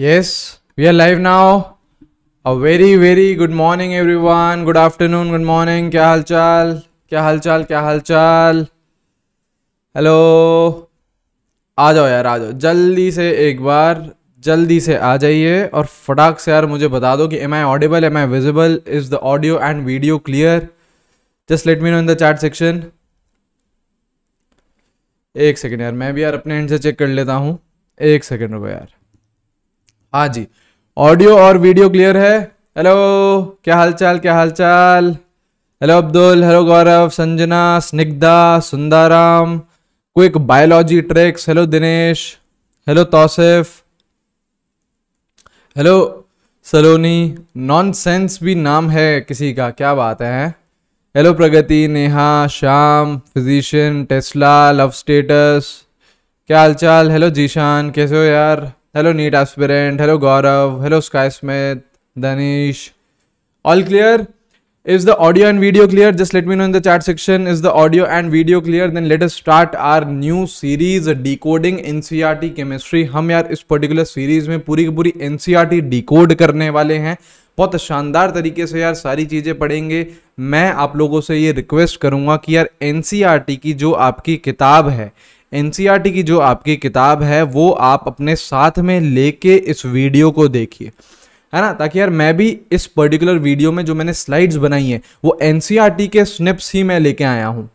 Yes, we are live now. A very very good morning everyone. Good afternoon, good morning. क्या हालचाल? क्या हालचाल? क्या हालचाल? हेलो आ जाओ यार आ जाओ जल्दी से एक बार जल्दी से आ जाइए और फटाक से यार मुझे बता दो कि am I audible am I visible is the audio and video clear just let me know in the chat section एक सेकेंड यार मैं भी यार अपने एंड से चेक कर लेता हूँ एक सेकेंड रुको यार हाँ जी ऑडियो और वीडियो क्लियर है हेलो क्या हालचाल क्या हालचाल hello Abdul hello Gaurav Sanjana Snigdha Sundaram quick biology treks hello Dinesh hello Tausif hello Saloni nonsense भी नाम है किसी का क्या बात है hello Pragati Neha Shyam physician Tesla love status क्या हालचाल हेलो जीशान कैसे हो यार hello NEET aspirant hello Gaurav hello Sky Smith Danish all clear is the audio and video clear just let me know in the chat section is the audio and video clear then let start our new series the coding decoding the chemistry हम यार इस particular series में पूरी की पूरी T D code करने वाले हैं बहुत शानदार तरीके से यार सारी चीजें पढ़ेंगे मैं आप लोगों से ये रिक्वेस्ट करूंगा कि यार टी e की जो आपकी किताब है एन की जो आपकी किताब है वो आप अपने साथ में लेके इस वीडियो को देखिए है ना ताकि यार मैं भी इस पर्टिकुलर वीडियो में जो मैंने स्लाइड्स बनाई हैं वो एन के स्निप्स ही मैं लेके आया हूँ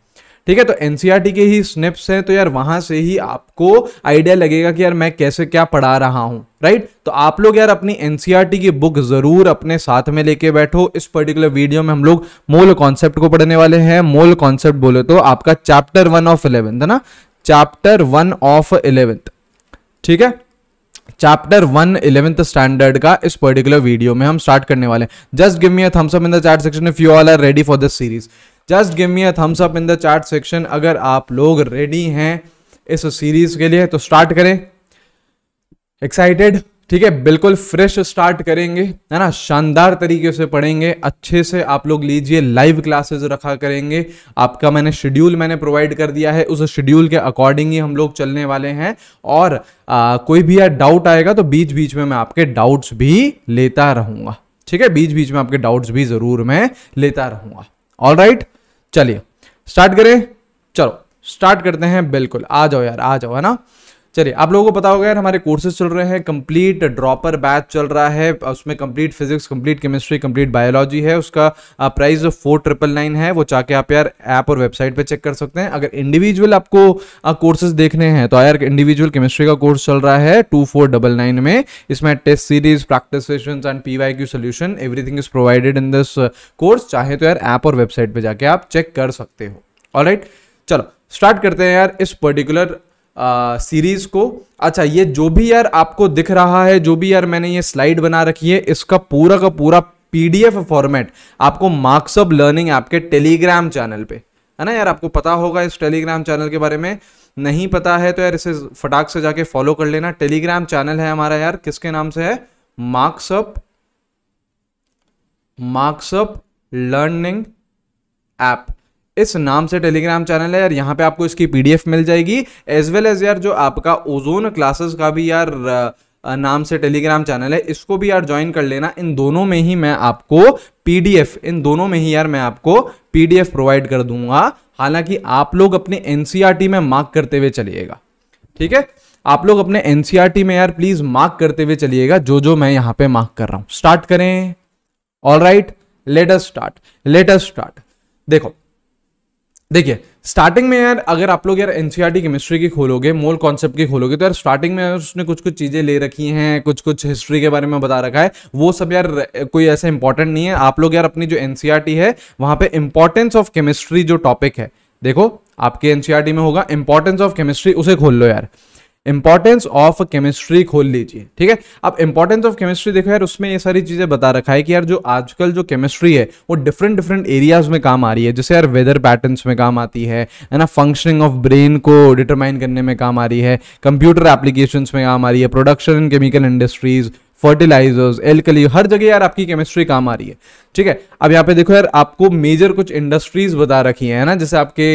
ठीक है तो एन के ही स्निप्स हैं तो यार वहाँ से ही आपको आइडिया लगेगा कि यार मैं कैसे क्या पढ़ा रहा हूँ राइट तो आप लोग यार अपनी एन की बुक ज़रूर अपने साथ में लेके बैठो इस पर्टिकुलर वीडियो में हम लोग मोल कॉन्सेप्ट को पढ़ने वाले हैं मोल कॉन्सेप्ट बोले तो आपका चैप्टर वन ऑफ इलेवेंथ है ना चैप्टर वन ऑफ इलेवेंथ ठीक है चैप्टर वन इलेवेंथ स्टैंडर्ड का इस पर्टिकुलर वीडियो में हम स्टार्ट करने वाले just give me a thumbs up in the chat section if you all are ready for this series just give me a thumbs up in the chat section अगर आप लोग ready हैं इस series के लिए तो स्टार्ट करें excited ठीक है बिल्कुल फ्रेश स्टार्ट करेंगे है ना शानदार तरीके से पढ़ेंगे अच्छे से आप लोग लीजिए लाइव क्लासेस रखा करेंगे आपका मैंने शेड्यूल मैंने प्रोवाइड कर दिया है उस शेड्यूल के अकॉर्डिंग ही हम लोग चलने वाले हैं और आ, कोई भी यार डाउट आएगा तो बीच बीच में मैं आपके डाउट्स भी लेता रहूँगा ठीक है बीच बीच में आपके डाउट्स भी ज़रूर मैं लेता रहूँगा ऑल right? चलिए स्टार्ट करें चलो स्टार्ट करते हैं बिल्कुल आ जाओ यार आ जाओ है ना चलिए आप लोगों को पता होगा यार हमारे कोर्सेज चल रहे हैं कंप्लीट ड्रॉपर बैच चल रहा है उसमें complete physics complete chemistry complete biology है उसका प्राइस फोर ट्रिपल नाइन है वो चाहे आप यार ऐप और वेबसाइट पे चेक कर सकते हैं अगर इंडिविजुअल आपको कोर्सेज देखने हैं तो यार इंडिविजुअल केमिस्ट्री का कोर्स चल रहा है टू फोर डबल नाइन में इसमें test series practice and P Y Q solution everything is provided in this course चाहे तो यार ऐप और वेबसाइट पर जाके आप चेक कर सकते हो ऑल चलो स्टार्ट करते हैं यार इस पर्टिकुलर सीरीज को अच्छा ये जो भी यार आपको दिख रहा है जो भी यार मैंने ये स्लाइड बना रखी है इसका पूरा का पूरा पीडीएफ फॉर्मेट आपको मार्क्स ऑफ लर्निंग आपके टेलीग्राम चैनल पे है ना यार आपको पता होगा इस टेलीग्राम चैनल के बारे में नहीं पता है तो यार इसे फटाक से जाके फॉलो कर लेना टेलीग्राम चैनल है हमारा यार किसके नाम से है Marks of Marks of Learning app इस नाम से टेलीग्राम चैनल है यार यहाँ पे आपको इसकी पीडीएफ मिल जाएगी एज वेल एज यार जो आपका ओजोन क्लासेस का भी यार नाम से टेलीग्राम चैनल है इसको भी यार ज्वाइन कर लेना इन दोनों में ही मैं आपको पीडीएफ इन दोनों में ही यार मैं आपको पीडीएफ प्रोवाइड कर दूंगा हालांकि आप लोग अपने एनसीईआरटी e में मार्क करते हुए चलिएगा ठीक है आप लोग अपने एनसीईआरटी e में यार प्लीज मार्क करते हुए चलिएगा जो जो मैं यहाँ पे मार्क कर रहा हूँ स्टार्ट करें all right let's start let's start देखो देखिए स्टार्टिंग में यार अगर आप लोग यार एनसीईआरटी केमिस्ट्री e की खोलोगे मोल कॉन्सेप्ट की खोलोगे तो यार स्टार्टिंग में उसने कुछ कुछ चीज़ें ले रखी हैं कुछ कुछ हिस्ट्री के बारे में बता रखा है वो सब यार कोई ऐसा इंपॉर्टेंट नहीं है आप लोग यार अपनी जो एनसीईआरटी e है वहां पे इंपॉर्टेंस ऑफ केमिस्ट्री जो टॉपिक है देखो आपके एनसीआरटी e में होगा इंपॉर्टेंस ऑफ केमिस्ट्री उसे खोल लो यार इंपॉर्टेंस ऑफ केमिस्ट्री खोल लीजिए ठीक है अब इंपॉर्टेंस ऑफ केमिस्ट्री देखो यार उसमें ये सारी चीजें बता रखा है कि यार जो आजकल जो केमिस्ट्री है वो डिफरेंट डिफरेंट एरियाज में काम आ रही है जैसे यार वेदर पैटर्न्स में काम आती है है ना फंक्शनिंग ऑफ ब्रेन को डिटरमाइन करने में काम आ रही है कंप्यूटर एप्लीकेशन में काम आ रही है production in chemical industries fertilizers alkali हर जगह यार आपकी केमिस्ट्री काम आ रही है ठीक है अब यहाँ पे देखो यार आपको मेजर कुछ इंडस्ट्रीज बता रखी है ना जैसे आपके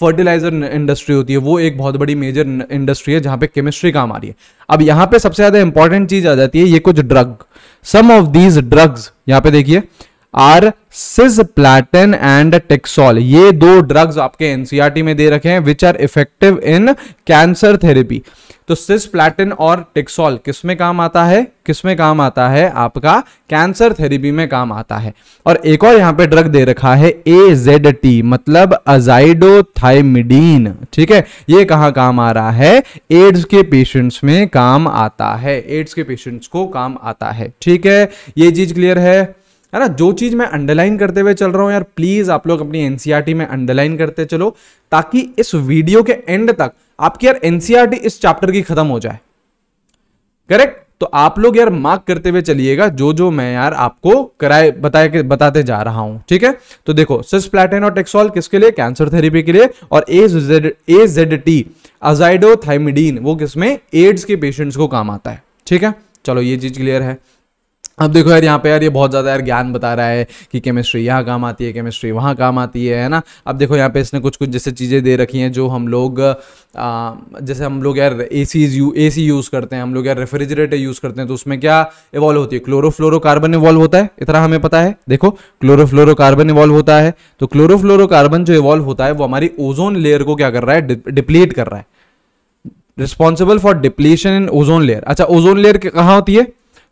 फर्टिलाइजर इंडस्ट्री होती है वो एक बहुत बड़ी मेजर इंडस्ट्री है जहां पे केमिस्ट्री काम आ रही है अब यहां पे सबसे ज़्यादा इंपॉर्टेंट चीज़ आ जाती है ये कुछ drug some of these drugs यहां पे देखिए आर सिज प्लैटिन एंड टेक्सॉल ये दो ड्रग्स आपके एनसीआरटी e में दे रखे हैं which are effective in cancer therapy तो सिस और टिक्सॉल किस में काम आता है किसमें काम आता है आपका कैंसर थेरेपी में काम आता है और एक और यहां पे ड्रग दे रखा है ए जेड टी मतलब अजाइडोथाइमिडीन ठीक है ये कहां काम आ रहा है एड्स के पेशेंट्स में काम आता है एड्स के पेशेंट्स को काम आता है ठीक है ये चीज क्लियर है है ना जो चीज़ मैं अंडरलाइन करते हुए चल रहा हूं यार प्लीज़ आप लोग अपनी एनसीआरटी e में अंडरलाइन करते चलो ताकि इस वीडियो के एंड तक आपकी यार एनसीआर e इस चैप्टर की खत्म हो जाए करेक्ट तो आप लोग यार मार्क करते हुए चलिएगा जो जो मैं यार आपको कराए बताए के बताते जा रहा हूं ठीक है तो देखो सिस प्लेटिन और टेक्सॉल किसके लिए कैंसर थेरेपी के लिए और ए जेड टी अजाइडोथाइमिडीन वो किसमें एड्स के पेशेंट्स को काम आता है ठीक है चलो ये चीज क्लियर है अब देखो यार यहाँ पे यार ये बहुत ज़्यादा यार ज्ञान बता रहा है कि केमिस्ट्री यहाँ काम आती है केमिस्ट्री वहाँ काम आती है है ना अब देखो यहाँ पे इसने कुछ कुछ जैसे चीज़ें दे रखी हैं जो हम लोग आ, जैसे हम लोग यार ए सी यू ए सी यूज़ करते हैं हम लोग यार रेफ्रिजरेटर यूज़ करते हैं तो उसमें क्या इवॉल्व होती है क्लोरोफ्लोरोकार्बन इवॉल्व होता है इतना हमें पता है देखो क्लोरोफ्लोरोकार्बन इवॉल्व होता है तो क्लोरोफ्लोरोकार्बन जो इवॉल्व होता है वो हमारी ओजोन लेयर को क्या कर रहा है डिप्लीट कर रहा है responsible for depletion in ozone layer अच्छा ओजोन लेयर कहाँ होती है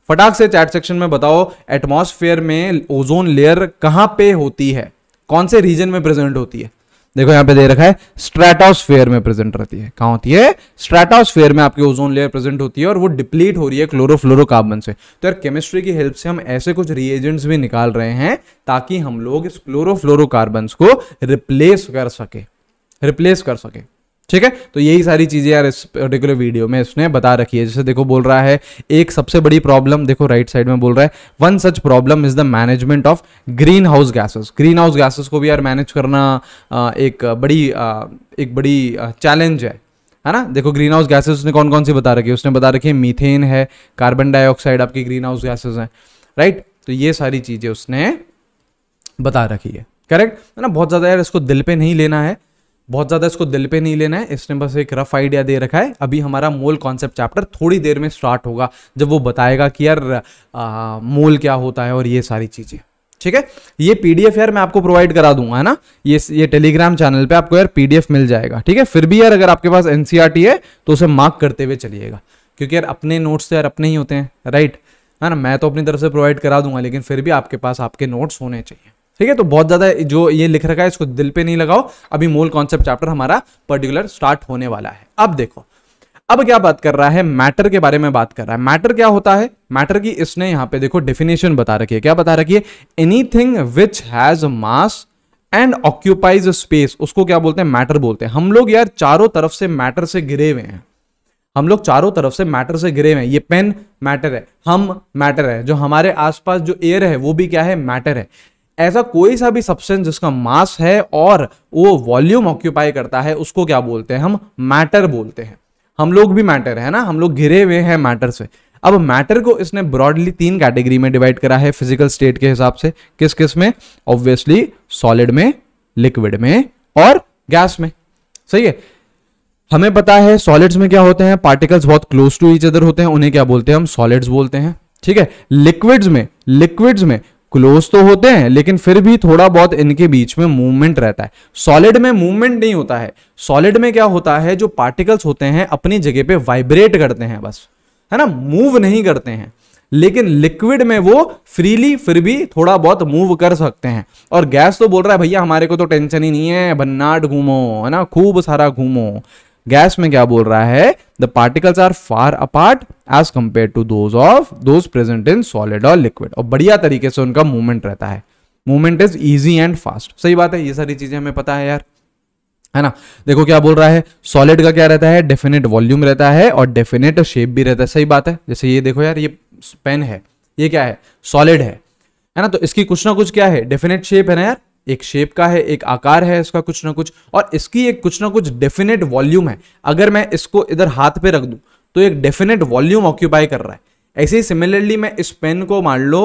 फटाक से चैट सेक्शन में बताओ एटमॉस्फेयर में ओजोन लेयर कहां पे होती है कौन से रीजन में प्रेजेंट होती है देखो यहां पे दे रखा है स्ट्रेटोस्फेयर में प्रेजेंट रहती है कहाँ होती है स्ट्रेटोस्फेयर में आपकी ओजोन लेयर प्रेजेंट होती है और वो डिप्लीट हो रही है क्लोरोफ्लोरोकार्बन से तो यार केमिस्ट्री की हेल्प से हम ऐसे कुछ रिएजेंट्स भी निकाल रहे हैं ताकि हम लोग इस क्लोरोफ्लोरोकार्बन को रिप्लेस कर सके रिप्लेस कर सके ठीक है तो यही सारी चीज़ें यार इस पर्टिकुलर वीडियो में इसने बता रखी है जैसे देखो बोल रहा है एक सबसे बड़ी प्रॉब्लम देखो राइट साइड में बोल रहा है one such problem is the management of greenhouse gases greenhouse gases को भी यार मैनेज करना एक बड़ी एक बड़ी चैलेंज है है ना देखो ग्रीन हाउस गैसेज उसने कौन कौन सी बता रखी है उसने बता रखी है मीथेन है कार्बन डाइऑक्साइड आपकी ग्रीन हाउस गैसेज हैं राइट तो ये सारी चीज़ें उसने बता रखी है करेक्ट है ना बहुत ज़्यादा यार इसको दिल पे नहीं लेना है बहुत ज़्यादा इसको दिल पे नहीं लेना है इसने बस एक रफ आइडिया दे रखा है अभी हमारा मोल कॉन्सेप्ट चैप्टर थोड़ी देर में स्टार्ट होगा जब वो बताएगा कि यार मोल क्या होता है और ये सारी चीज़ें ठीक है ये पीडीएफ यार मैं आपको प्रोवाइड करा दूंगा है ना ये ये टेलीग्राम चैनल पे आपको यार पीडीएफ मिल जाएगा ठीक है फिर भी यार अगर आपके पास एनसीईआरटी e है तो उसे मार्क करते हुए चलिएगा क्योंकि यार अपने नोट्स तो यार अपने ही होते हैं राइट है ना मैं तो अपनी तरफ से प्रोवाइड करा दूंगा लेकिन फिर भी आपके पास आपके नोट्स होने चाहिए ठीक है तो बहुत ज़्यादा जो ये लिख रखा है इसको दिल पे नहीं लगाओ अभी मूल कॉन्सेप्ट चैप्टर हमारा पर्टिकुलर स्टार्ट होने वाला है अब देखो अब क्या बात कर रहा है मैटर के बारे में बात कर रहा है मैटर क्या होता है मैटर की इसने यहां पे देखो डेफिनेशन बता रखी है क्या बता रखी है anything which has mass and occupies space उसको क्या बोलते हैं मैटर बोलते हैं हम लोग यार चारों तरफ से मैटर से घिरे हुए हैं हम लोग चारों तरफ से मैटर से घिरे हुए हैं ये पेन मैटर है हम मैटर है जो हमारे आसपास जो एयर है वो भी क्या है मैटर है ऐसा कोई सा भी सब्सटेंस जिसका मास है और वो वॉल्यूम ऑक्यूपाई करता है उसको क्या बोलते हैं हम मैटर बोलते हैं हम लोग भी मैटर है ना हम लोग घिरे हुए हैं मैटर से अब मैटर को इसने ब्रॉडली तीन कैटेगरी में डिवाइड करा है फिजिकल स्टेट के हिसाब से किस किस में ऑब्वियसली सॉलिड में लिक्विड में और गैस में सही है हमें पता है सॉलिड्स में क्या होते हैं पार्टिकल्स बहुत क्लोज टू ईच अदर होते हैं उन्हें क्या बोलते हैं हम सॉलिड्स बोलते हैं ठीक है लिक्विड्स में लिक्विड्स में क्लोज तो होते हैं लेकिन फिर भी थोड़ा बहुत इनके बीच में मूवमेंट रहता है सॉलिड में मूवमेंट नहीं होता है सॉलिड में क्या होता है जो पार्टिकल्स होते हैं अपनी जगह पे वाइब्रेट करते हैं बस है ना मूव नहीं करते हैं लेकिन लिक्विड में वो फ्रीली फिर भी थोड़ा बहुत मूव कर सकते हैं और गैस तो बोल रहा है भैया हमारे को तो टेंशन ही नहीं है भन्नाट घूमो है ना खूब सारा घूमो गैस में क्या बोल रहा है the particles are far apart as compared to those of those present in solid और लिक्विड और बढ़िया तरीके से उनका मूवमेंट रहता है movement is easy and fast सही बात है ये सारी चीजें हमें पता है यार है ना देखो क्या बोल रहा है सॉलिड का क्या रहता है डेफिनेट वॉल्यूम रहता है और डेफिनेट शेप भी रहता है सही बात है जैसे ये देखो यार ये पेन है ये क्या है सॉलिड है है ना तो इसकी कुछ ना कुछ क्या है डेफिनेट शेप है ना यार एक शेप का है एक आकार है इसका कुछ ना कुछ और इसकी एक कुछ ना कुछ डेफिनेट वॉल्यूम है अगर मैं इसको इधर हाथ पे रख दूं तो एक डेफिनेट वॉल्यूम ऑक्यूपाई कर रहा है ऐसे ही सिमिलरली मैं इस पेन को मान लो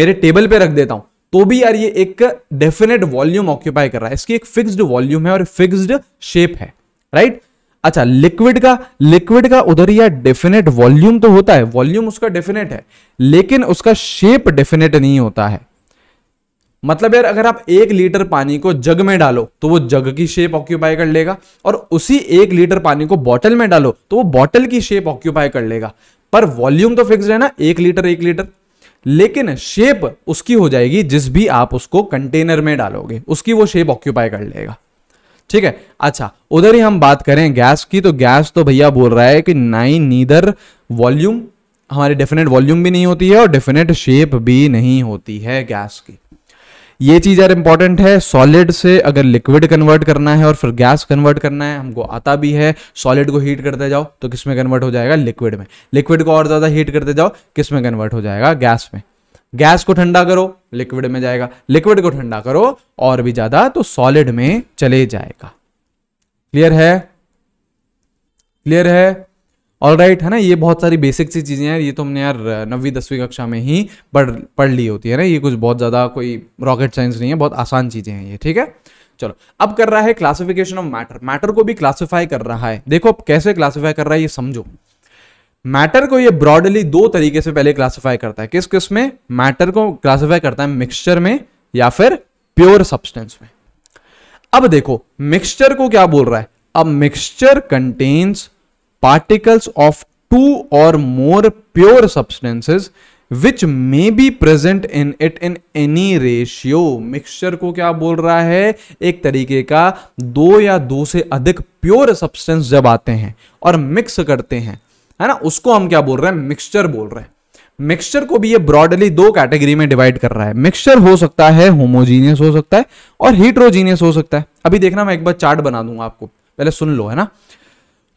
मेरे टेबल पे रख देता हूं तो भी यार ये एक डेफिनेट वॉल्यूम ऑक्यूपाई कर रहा है इसकी एक फिक्स्ड वॉल्यूम है और फिक्स्ड शेप है राइट अच्छा लिक्विड का लिक्विड का उधर यार डेफिनेट वॉल्यूम तो होता है वॉल्यूम उसका डेफिनेट है लेकिन उसका शेप डेफिनेट नहीं होता है मतलब यार अगर आप एक लीटर पानी को जग में डालो तो वो जग की शेप ऑक्यूपाई कर लेगा और उसी एक लीटर पानी को बॉटल में डालो तो वो बॉटल की शेप ऑक्यूपाई कर लेगा पर वॉल्यूम तो फिक्स है ना एक लीटर एक लीटर लेकिन शेप उसकी हो जाएगी जिस भी आप उसको कंटेनर में डालोगे उसकी वो शेप ऑक्यूपाई कर लेगा ठीक है अच्छा उधर ही हम बात करें गैस की तो गैस तो भैया बोल रहा है कि नाई नीदर वॉल्यूम हमारी डेफिनेट वॉल्यूम भी नहीं होती है और डेफिनेट शेप भी नहीं होती है गैस की ये चीज़ यार इंपॉर्टेंट है सॉलिड से अगर लिक्विड कन्वर्ट करना है और फिर गैस कन्वर्ट करना है हमको आता भी है सॉलिड को हीट करते जाओ तो किस में कन्वर्ट हो जाएगा लिक्विड में लिक्विड को और ज़्यादा हीट करते जाओ किस में कन्वर्ट हो जाएगा गैस में गैस को ठंडा करो लिक्विड में जाएगा लिक्विड को ठंडा करो और भी ज़्यादा तो सॉलिड में चले जाएगा क्लियर है क्लियर है ऑल राइट है ना ये बहुत सारी बेसिक सी चीज़ें हैं ये तो हमने यार नवी दसवीं कक्षा में ही पढ़ पढ़ ली होती है ना ये कुछ बहुत ज़्यादा कोई रॉकेट साइंस नहीं है बहुत आसान चीज़ें हैं ये ठीक है चलो अब कर रहा है क्लासिफिकेशन ऑफ मैटर मैटर को भी क्लासिफाई कर रहा है देखो अब कैसे क्लासिफाई कर रहा है ये समझो मैटर को ये ब्रॉडली दो तरीके से पहले क्लासिफाई करता है किस किस में मैटर को क्लासिफाई करता है मिक्सचर में या फिर प्योर सब्सटेंस में अब देखो मिक्सचर को क्या बोल रहा है अब mixture contains particles of two or more pure substances which may be present in it in any ratio mixture को क्या बोल रहा है एक तरीके का दो या दो से अधिक प्योर सब्सटेंस जब आते हैं और मिक्स करते हैं है ना उसको हम क्या बोल रहे हैं मिक्सचर बोल रहे हैं मिक्सचर को भी ये ब्रॉडली दो कैटेगरी में डिवाइड कर रहा है मिक्सचर हो सकता है होमोजीनियस हो सकता है और हीट्रोजीनियस हो सकता है अभी देखना मैं एक बार चार्ट बना दूंगा आपको पहले सुन लो है ना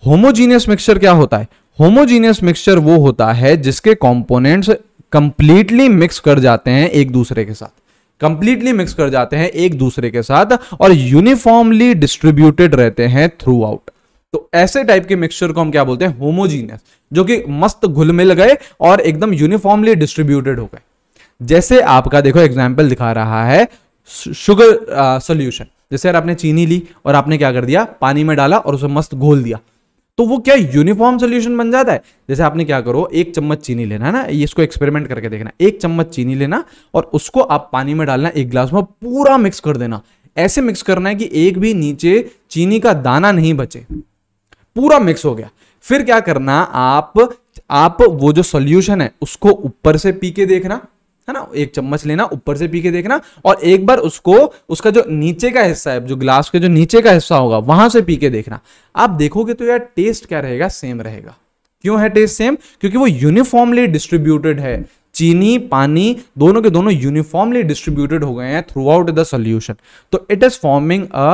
होमोजीनियस मिक्सचर क्या होता है होमोजीनियस मिक्सचर वो होता है जिसके कॉम्पोनेंट्स कंप्लीटली मिक्स कर जाते हैं एक दूसरे के साथ कंप्लीटली मिक्स कर जाते हैं एक दूसरे के साथ और यूनिफॉर्मली डिस्ट्रीब्यूटेड रहते हैं थ्रू आउट तो ऐसे टाइप के मिक्सचर को हम क्या बोलते हैं होमोजीनियस जो कि मस्त घुल मिल गए और एकदम यूनिफॉर्मली डिस्ट्रीब्यूटेड हो गए जैसे आपका देखो एग्जाम्पल दिखा रहा है शुगर सोल्यूशन जैसे यार आपने चीनी ली और आपने क्या कर दिया पानी में डाला और उसे मस्त घोल दिया तो वो क्या यूनिफॉर्म सोल्यूशन बन जाता है जैसे आपने क्या करो एक चम्मच चीनी लेना है ना इसको एक्सपेरिमेंट करके देखना एक चम्मच चीनी लेना और उसको आप पानी में डालना एक ग्लास में पूरा मिक्स कर देना ऐसे मिक्स करना है कि एक भी नीचे चीनी का दाना नहीं बचे पूरा मिक्स हो गया फिर क्या करना आप आप वो जो सोल्यूशन है उसको ऊपर से पी के देखना है ना एक चम्मच लेना ऊपर से पी के देखना और एक बार उसको उसका जो नीचे का हिस्सा है जो ग्लास के जो नीचे का हिस्सा होगा वहां से पी के देखना आप देखोगे तो यार टेस्ट क्या रहेगा सेम रहेगा क्यों है टेस्ट सेम क्योंकि वो यूनिफॉर्मली डिस्ट्रीब्यूटेड है चीनी पानी दोनों के दोनों यूनिफॉर्मली डिस्ट्रीब्यूटेड हो गए हैं थ्रू आउट द सोल्यूशन तो it is forming a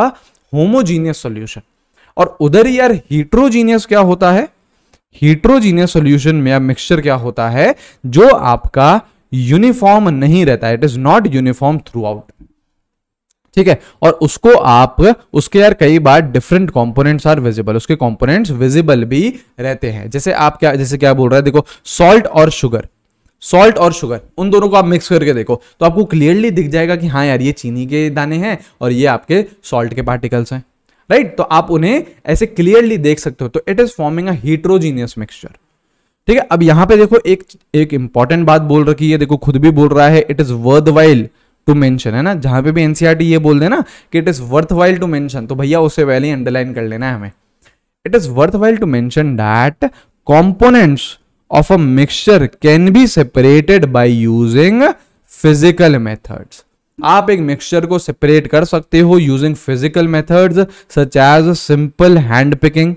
homogeneous solution और उधर यार हीट्रोजीनियस क्या होता है हीट्रोजीनियस सोल्यूशन में या मिक्सचर क्या होता है जो आपका यूनिफॉर्म नहीं रहता है it is not uniform throughout ठीक है और उसको आप उसके यार कई बार डिफरेंट कंपोनेंट्स आर विजिबल उसके कंपोनेंट्स विजिबल भी रहते हैं जैसे आप क्या जैसे क्या बोल रहे हैं देखो सॉल्ट और शुगर सॉल्ट और शुगर उन दोनों को आप मिक्स करके देखो तो आपको क्लियरली दिख जाएगा कि हाँ यार ये चीनी के दाने हैं और ये आपके सॉल्ट के पार्टिकल्स हैं राइट तो आप उन्हें ऐसे क्लियरली देख सकते हो तो it is forming a heterogeneous mixture ठीक है अब यहां पे देखो एक एक इंपॉर्टेंट बात बोल रखी है देखो खुद भी बोल रहा है it is worthwhile to mention है ना जहां पे भी एनसीआरटी e ये बोल देना कि it is worthwhile to mention तो भैया उसे पहले ही अंडरलाइन कर लेना है हमें it is worthwhile to mention that components of a mixture can be separated by using physical methods आप एक मिक्सचर को सेपरेट कर सकते हो using physical methods such as simple hand picking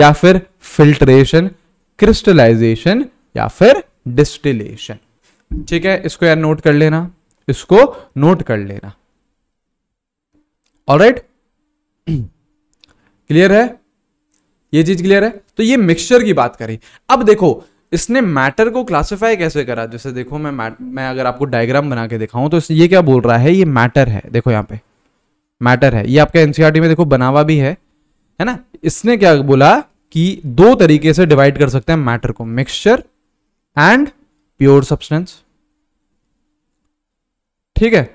या फिर फिल्ट्रेशन क्रिस्टलाइजेशन या फिर डिस्टिलेशन ठीक है इसको यार नोट कर लेना इसको नोट कर लेना ऑलराइट क्लियर है ये चीज क्लियर है तो ये मिक्सचर की बात करी अब देखो इसने मैटर को क्लासिफाई कैसे करा जैसे देखो मैं मैं अगर आपको डायग्राम बना के दिखाऊं तो ये क्या बोल रहा है ये मैटर है देखो यहां पे मैटर है ये आपका एनसीआरटी e में देखो बनावा भी है है ना इसने क्या बोला कि दो तरीके से डिवाइड कर सकते हैं मैटर को मिक्सचर एंड प्योर सब्सटेंस ठीक है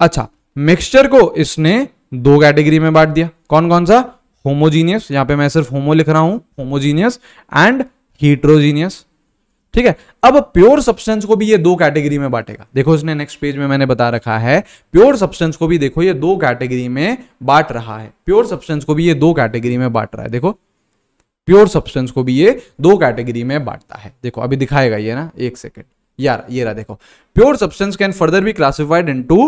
अच्छा मिक्सचर को इसने दो कैटेगरी में बांट दिया कौन कौन सा होमोजीनियस यहां पे मैं सिर्फ होमो लिख रहा हूं होमोजीनियस एंड हीट्रोजीनियस ठीक है अब प्योर सब्सटेंस को भी ये दो कैटेगरी में बांटेगा देखो इसने नेक्स्ट पेज में मैंने बता रखा है प्योर सब्सटेंस को भी देखो ये दो कैटेगरी में बांट रहा है प्योर सब्सटेंस को भी ये दो कैटेगरी में बांट रहा है देखो प्योर सब्सटेंस को भी ये दो कैटेगरी में बांटता है देखो अभी दिखाएगा ये ना एक सेकेंड यार ये रहा देखो pure substance can further be classified into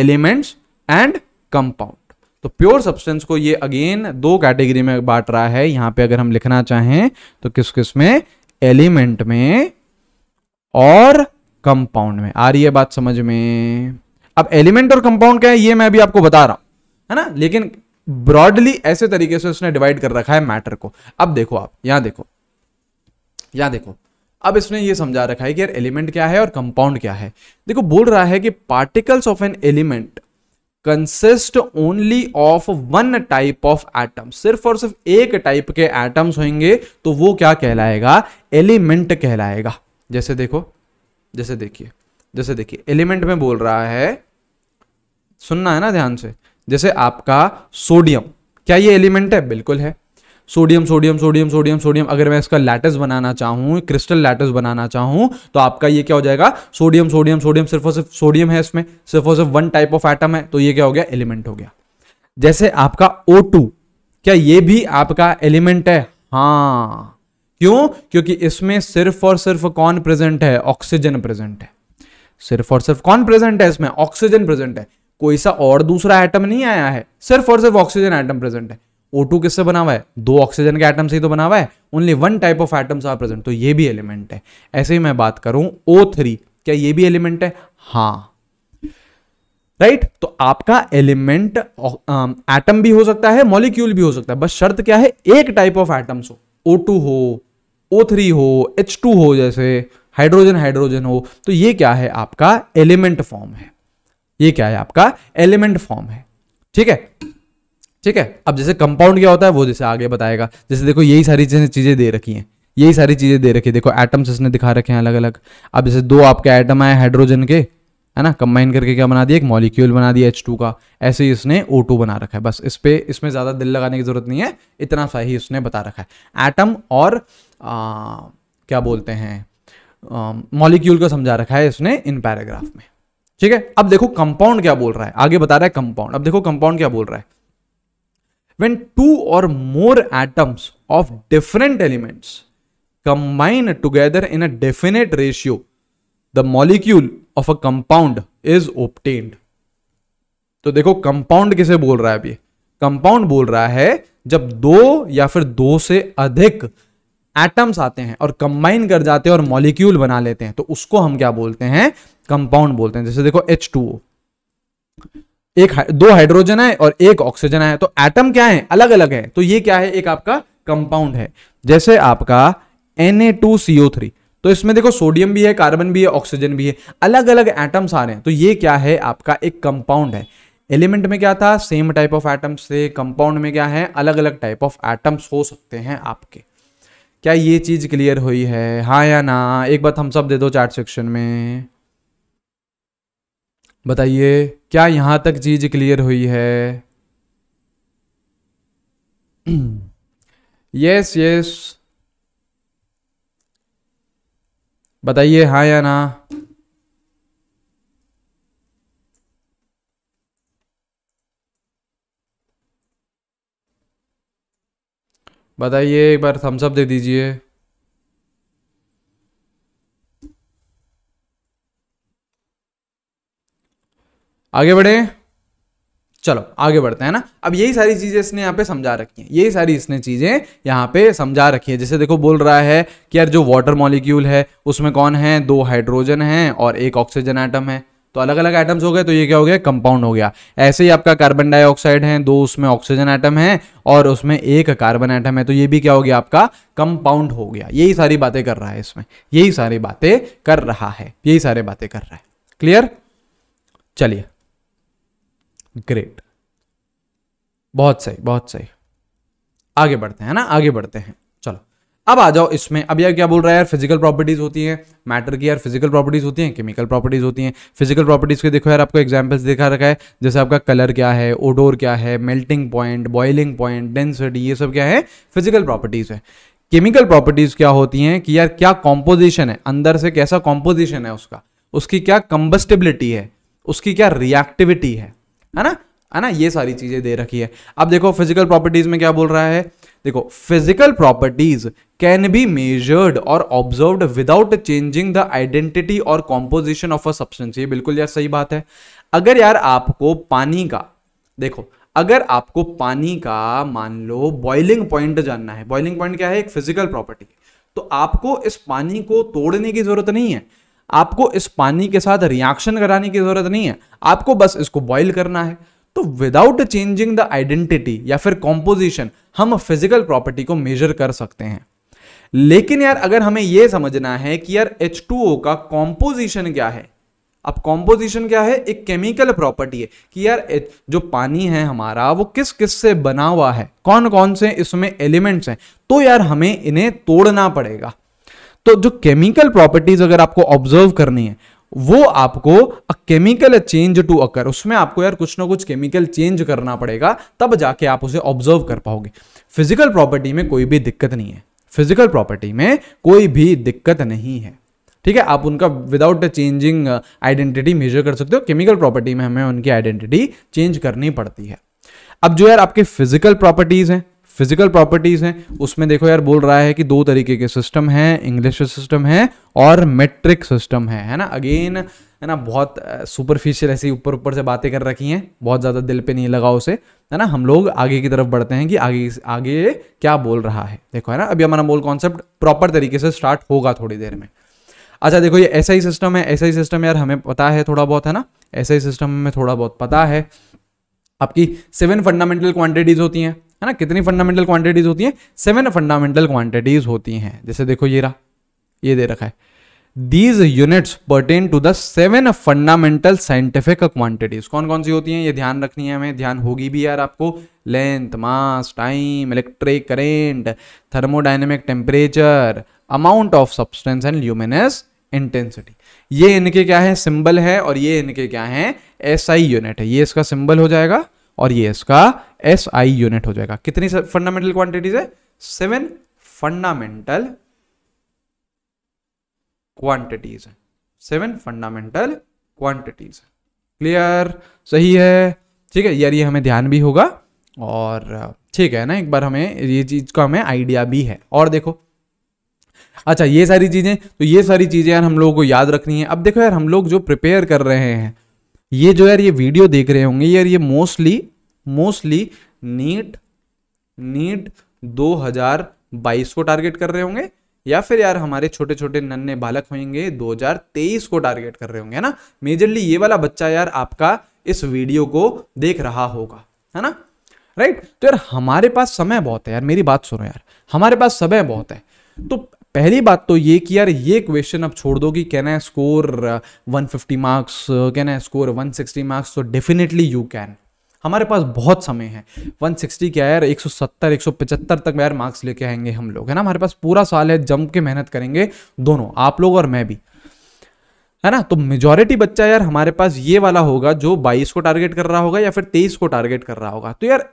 elements and compound तो प्योर सब्सटेंस को ये अगेन दो कैटेगरी में बांट रहा है यहां पे अगर हम लिखना चाहें तो किस किस में एलिमेंट में और कंपाउंड में आ रही है बात समझ में अब एलिमेंट और कंपाउंड क्या है ये मैं अभी आपको बता रहा हूं है ना लेकिन ब्रॉडली ऐसे तरीके से उसने डिवाइड कर रखा है मैटर को अब देखो आप यहां देखो यहां देखो अब इसने ये समझा रखा है कि यार एलिमेंट क्या है और कंपाउंड क्या है देखो बोल रहा है कि particles of an element consist only of one type of atom सिर्फ और सिर्फ एक टाइप के एटम्स होंगे तो वो क्या कहलाएगा एलिमेंट कहलाएगा जैसे देखो जैसे देखिए जैसे देखिए एलिमेंट में बोल रहा है सुनना है ना ध्यान से जैसे आपका सोडियम क्या ये एलिमेंट है बिल्कुल है sodium sodium sodium sodium sodium अगर मैं इसका लैटिस बनाना चाहूँ क्रिस्टल लैटिस बनाना चाहूँ तो आपका ये क्या हो जाएगा सोडियम सोडियम सोडियम सिर्फ और सिर्फ सोडियम है इसमें सिर्फ और सिर्फ वन टाइप ऑफ एटम है तो ये क्या हो गया एलिमेंट हो गया जैसे आपका ओ क्या ये भी आपका एलिमेंट है हाँ क्यों क्योंकि इसमें सिर्फ और सिर्फ कौन प्रेजेंट है ऑक्सीजन प्रेजेंट है सिर्फ और सिर्फ कौन प्रेजेंट है इसमें ऑक्सीजन प्रेजेंट है कोई सा और दूसरा एटम नहीं आया है सिर्फ और सिर्फ ऑक्सीजन एटम प्रेजेंट है O2 किससे बना हुआ है दो ऑक्सीजन के एटम से ही तो बना हुआ है only one type of atoms are present तो ये भी एलिमेंट है ऐसे ही मैं बात करूं O3 क्या ये भी एलिमेंट है हाँ राइट right? तो आपका एलिमेंट एटम भी हो सकता है मॉलिक्यूल भी हो सकता है बस शर्त क्या है एक टाइप ऑफ एटम्स हो O2 हो O3 हो H2 हो जैसे हाइड्रोजन हाइड्रोजन हो तो ये क्या है आपका एलिमेंट फॉर्म है ये क्या है आपका एलिमेंट फॉर्म है ठीक है ठीक है अब जैसे कंपाउंड क्या होता है वो जैसे आगे बताएगा जैसे देखो यही सारी चीज़ें दे रखी हैं यही सारी चीज़ें दे रखी है देखो एटम्स इसने दिखा रखे हैं अलग अलग अब जैसे दो आपके एटम आए हाइड्रोजन के है ना कंबाइन करके क्या बना दिया एक मॉलिक्यूल बना दिया एच का ऐसे ही इसने ओ बना रखा है बस इस पर इसमें ज़्यादा दिल लगाने की ज़रूरत नहीं है इतना सा ही उसने बता रखा है एटम और आ, क्या बोलते हैं मॉलिक्यूल को समझा रखा है इसने इन पैराग्राफ में ठीक है अब देखो कंपाउंड क्या बोल रहा है आगे बता रहा है कंपाउंड अब देखो कंपाउंड क्या बोल रहा है when two or more atoms of different elements combine together in a definite ratio the molecule of a compound is obtained तो देखो कंपाउंड किसे बोल रहा है अभी कंपाउंड बोल रहा है जब दो या फिर दो से अधिक एटम्स आते हैं और कंबाइन कर जाते हैं और मॉलिक्यूल बना लेते हैं तो उसको हम क्या बोलते हैं कंपाउंड बोलते हैं जैसे देखो एच टू एक दो हाइड्रोजन है और एक ऑक्सीजन है तो एटम क्या है अलग अलग है तो ये क्या है एक आपका कंपाउंड है जैसे आपका Na2CO3 तो इसमें देखो सोडियम भी है कार्बन भी है ऑक्सीजन भी है अलग अलग एटम्स आ रहे हैं तो ये क्या है आपका एक कंपाउंड है एलिमेंट में क्या था सेम टाइप ऑफ एटम्स थे कंपाउंड में क्या है अलग अलग टाइप ऑफ एटम्स हो सकते हैं आपके क्या ये चीज क्लियर हुई है हाँ या ना एक बात हम सब दे दो चार्ट सेक्शन में बताइए क्या यहां तक चीज़ क्लियर हुई है यस यस बताइए हाँ या ना बताइए एक बार थम्सअप दे दीजिए आगे बढ़े चलो आगे बढ़ते हैं ना अब यही सारी चीज़ें इसने यहाँ पे समझा रखी हैं यही सारी इसने चीज़ें यहाँ पे समझा रखी है जैसे देखो बोल रहा है कि यार जो वाटर मॉलिक्यूल है उसमें कौन है दो हाइड्रोजन है और एक ऑक्सीजन आइटम है तो अलग अलग आइटम्स हो गए तो ये क्या हो गया कंपाउंड हो गया ऐसे ही आपका कार्बन डाइऑक्साइड है दो उसमें ऑक्सीजन आइटम है और उसमें एक कार्बन आइटम है तो ये भी क्या हो गया आपका कंपाउंड हो गया यही सारी बातें कर रहा है इसमें यही सारी बातें कर रहा है यही सारी बातें कर रहा है क्लियर चलिए ग्रेट बहुत सही बहुत सही आगे बढ़ते हैं ना आगे बढ़ते हैं चलो अब आ जाओ इसमें अब यार क्या बोल रहा है यार फिजिकल प्रॉपर्टीज होती हैं मैटर की यार फिजिकल प्रॉपर्टीज होती हैं केमिकल प्रॉपर्टीज होती हैं फिजिकल प्रॉपर्टीज के देखो यार आपको एग्जांपल्स दिखा रखा है जैसे आपका कलर क्या है ओडोर क्या है melting point boiling point density ये सब क्या है फिजिकल प्रॉपर्टीज है केमिकल प्रॉपर्टीज क्या होती हैं कि यार क्या कॉम्पोजिशन है अंदर से कैसा कॉम्पोजिशन है उसका उसकी क्या कंबस्टिबिलिटी है उसकी क्या रिएक्टिविटी है है ना है ना ये सारी चीजें दे रखी है अब देखो फिजिकल प्रॉपर्टीज में क्या बोल रहा है देखो physical properties can be measured or observed without changing the identity or composition of a substance ये बिल्कुल यार सही बात है अगर यार आपको पानी का देखो अगर आपको पानी का मान लो बॉइलिंग पॉइंट जानना है बॉइलिंग पॉइंट क्या है एक फिजिकल प्रॉपर्टी तो आपको इस पानी को तोड़ने की जरूरत नहीं है आपको इस पानी के साथ रिएक्शन कराने की ज़रूरत नहीं है आपको बस इसको बॉईल करना है तो विदाउट चेंजिंग द आइडेंटिटी या फिर कॉम्पोजिशन हम फिजिकल प्रॉपर्टी को मेजर कर सकते हैं लेकिन यार अगर हमें यह समझना है कि यार एच का कॉम्पोजिशन क्या है अब कॉम्पोजिशन क्या है एक केमिकल प्रॉपर्टी है कि यार जो पानी है हमारा वो किस किस से बना हुआ है कौन कौन से इसमें एलिमेंट्स हैं तो यार हमें इन्हें तोड़ना पड़ेगा तो जो केमिकल प्रॉपर्टीज अगर आपको ऑब्जर्व करनी है वो आपको केमिकल चेंज टू अकर उसमें आपको यार कुछ ना कुछ केमिकल चेंज करना पड़ेगा तब जाके आप उसे ऑब्जर्व कर पाओगे फिजिकल प्रॉपर्टी में कोई भी दिक्कत नहीं है फिजिकल प्रॉपर्टी में कोई भी दिक्कत नहीं है ठीक है आप उनका विदाउट चेंजिंग आइडेंटिटी मेजर कर सकते हो केमिकल प्रॉपर्टी में हमें उनकी आइडेंटिटी चेंज करनी पड़ती है अब जो यार आपके फिजिकल प्रॉपर्टीज हैं फिजिकल प्रॉपर्टीज हैं उसमें देखो यार बोल रहा है कि दो तरीके के सिस्टम हैं इंग्लिश सिस्टम है और मेट्रिक सिस्टम है है ना अगेन है ना बहुत सुपरफिशियल ऐसी ऊपर ऊपर से बातें कर रखी हैं बहुत ज़्यादा दिल पे नहीं लगा उसे है ना हम लोग आगे की तरफ बढ़ते हैं कि आगे आगे क्या बोल रहा है देखो है ना अभी हमारा मूल कॉन्सेप्ट प्रॉपर तरीके से स्टार्ट होगा थोड़ी देर में अच्छा देखो ये ऐसा ही सिस्टम है ऐसा ही सिस्टम यार हमें पता है थोड़ा बहुत है ना ऐसा ही सिस्टम हमें थोड़ा बहुत पता है आपकी सेवन फंडामेंटल क्वांटिटीज होती हैं है ना कितनी फंडामेंटल क्वांटिटीज होती हैं सेवन फंडामेंटल क्वांटिटीज होती हैं जैसे देखो ये रहा ये दे रखा है these units pertain to the seven fundamental scientific quantities कौन कौन सी होती हैं ये ध्यान रखनी है हमें ध्यान होगी भी यार आपको length mass time electric current thermodynamic temperature amount of substance and luminous intensity ये इनके क्या है सिंबल है और ये इनके क्या है एसआई SI यूनिट है ये इसका सिंबल हो जाएगा और ये इसका एस आई यूनिट हो जाएगा कितनी फंडामेंटल क्वांटिटीज है सेवन फंडामेंटल क्वांटिटीज है सेवन फंडामेंटल क्वांटिटीज क्लियर सही है ठीक है यार ये हमें ध्यान भी होगा और ठीक है ना एक बार हमें ये चीज़ का हमें आइडिया भी है और देखो अच्छा ये सारी चीज़ें तो ये सारी चीज़ें यार हम लोगों को याद रखनी है अब देखो यार हम लोग जो प्रिपेयर कर रहे हैं ये जो यार ये वीडियो देख रहे होंगे यार ये मोस्टली मोस्टली नीट नीट 2022 को टारगेट कर रहे होंगे या फिर यार हमारे छोटे छोटे नन्हे बालक होंगे 2023 को टारगेट कर रहे होंगे है ना मेजरली ये वाला बच्चा यार आपका इस वीडियो को देख रहा होगा है ना राइट तो यार हमारे पास समय बहुत है यार मेरी बात सुनो यार हमारे पास समय बहुत है तो पहली बात तो ये कि यार ये क्वेश्चन अब छोड़ दो कि can I score 150 marks can I score 160 marks तो डेफिनेटली यू कैन हमारे पास बहुत समय है 160 क्या यार 170 175 तक यार मार्क्स लेके आएंगे हम लोग है ना हमारे पास पूरा साल है जम के मेहनत करेंगे दोनों आप लोग और मैं भी है ना तो मेजोरिटी बच्चा यार हमारे पास ये वाला होगा जो 22 को टारगेट कर रहा होगा या फिर 23 को टारगेट कर रहा होगा तो यार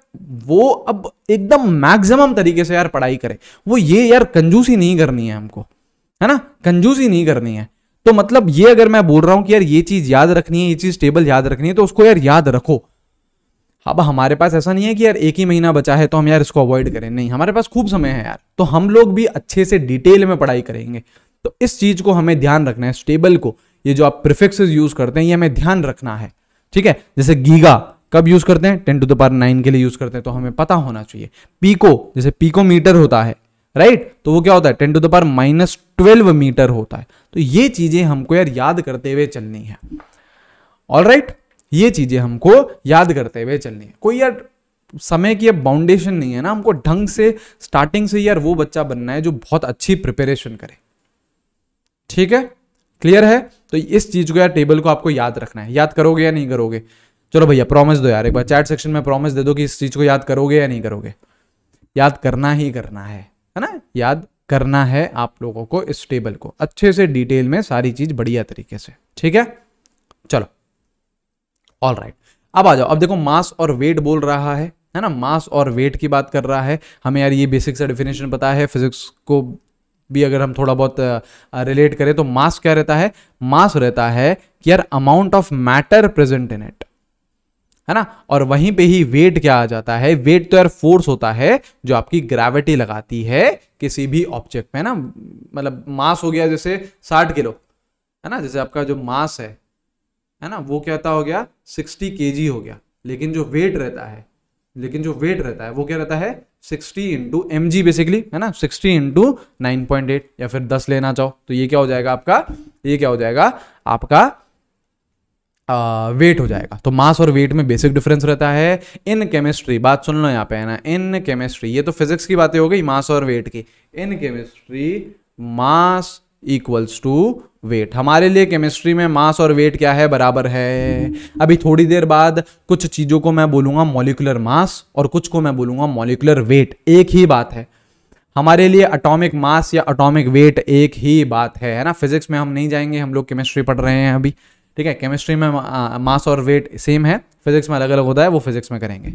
वो अब एकदम मैक्सिमम तरीके से यार पढ़ाई करे वो ये यार कंजूसी नहीं करनी है हमको है ना कंजूसी नहीं करनी है तो मतलब ये अगर मैं बोल रहा हूं कि यार ये चीज याद रखनी है ये चीज टेबल याद रखनी है तो उसको यार याद रखो अब हमारे पास ऐसा नहीं है कि यार एक ही महीना बचा है तो हम यार इसको अवॉइड करें नहीं हमारे पास खूब समय है यार तो हम लोग भी अच्छे से डिटेल में पढ़ाई करेंगे तो इस चीज को हमें ध्यान रखना है स्टेबल को ये जो आप प्रिफिक्सेस यूज करते हैं ये हमें ध्यान रखना है ठीक है जैसे गीगा कब यूज करते हैं ten to the power nine के लिए यूज करते हैं तो हमें पता होना चाहिए पीको जैसे पीको मीटर होता है राइट तो वो क्या होता है ten to the power minus twelve metre होता है तो ये चीजें हमको यार याद करते हुए चलनी है ऑल राइट right? ये चीजें हमको याद करते हुए चलनी है कोई यार समय की अब बाउंडेशन नहीं है ना हमको ढंग से स्टार्टिंग से यार वो बच्चा बनना है जो बहुत अच्छी प्रिपरेशन करे ठीक है क्लियर है तो इस चीज को या टेबल को आपको याद रखना है याद करोगे या नहीं करोगे चलो भैया प्रॉमिस दो यार एक बार चैट सेक्शन में प्रॉमिस दे दो कि इस चीज को याद करोगे या नहीं करोगे याद करना ही करना है है ना याद करना है आप लोगों को इस टेबल को अच्छे से डिटेल में सारी चीज बढ़िया तरीके से ठीक है चलो ऑल राइट अब आ जाओ अब देखो मास और वेट बोल रहा है है ना मास और वेट की बात कर रहा है हमें यार ये बेसिक सा डिफिनेशन पता है फिजिक्स को भी अगर हम थोड़ा बहुत रिलेट करें तो मास क्या रहता है मास रहता है कि यार amount of matter present in it है ना और वहीं पे ही वेट क्या आ जाता है वेट तो यार फोर्स होता है जो आपकी ग्रेविटी लगाती है किसी भी ऑब्जेक्ट में ना मतलब मास हो गया जैसे साठ किलो है ना जैसे आपका जो मास है है ना वो कहता हो गया सिक्सटी के हो गया लेकिन जो वेट रहता है लेकिन जो वेट रहता है वो क्या रहता है 60 इंटू एम बेसिकली है ना 60 इंटू नाइन या फिर 10 लेना चाहो तो ये क्या हो जाएगा आपका ये क्या हो जाएगा आपका वेट हो जाएगा तो मास और वेट में बेसिक डिफरेंस रहता है इन केमिस्ट्री बात सुन लो यहाँ पे है ना इन केमिस्ट्री ये तो फिजिक्स की बातें हो गई मास और वेट की in chemistry mass equals to weight हमारे लिए केमिस्ट्री में मास और वेट क्या है बराबर है अभी थोड़ी देर बाद कुछ चीज़ों को मैं बोलूँगा मोलिकुलर मास और कुछ को मैं बोलूंगा मोलिकुलर वेट एक ही बात है हमारे लिए अटोमिक मास या अटोमिक वेट एक ही बात है है ना फिजिक्स में हम नहीं जाएंगे हम लोग केमिस्ट्री पढ़ रहे हैं अभी ठीक है केमिस्ट्री में आ, मास और वेट सेम है फिजिक्स में अलग अलग होता है वो फिजिक्स में करेंगे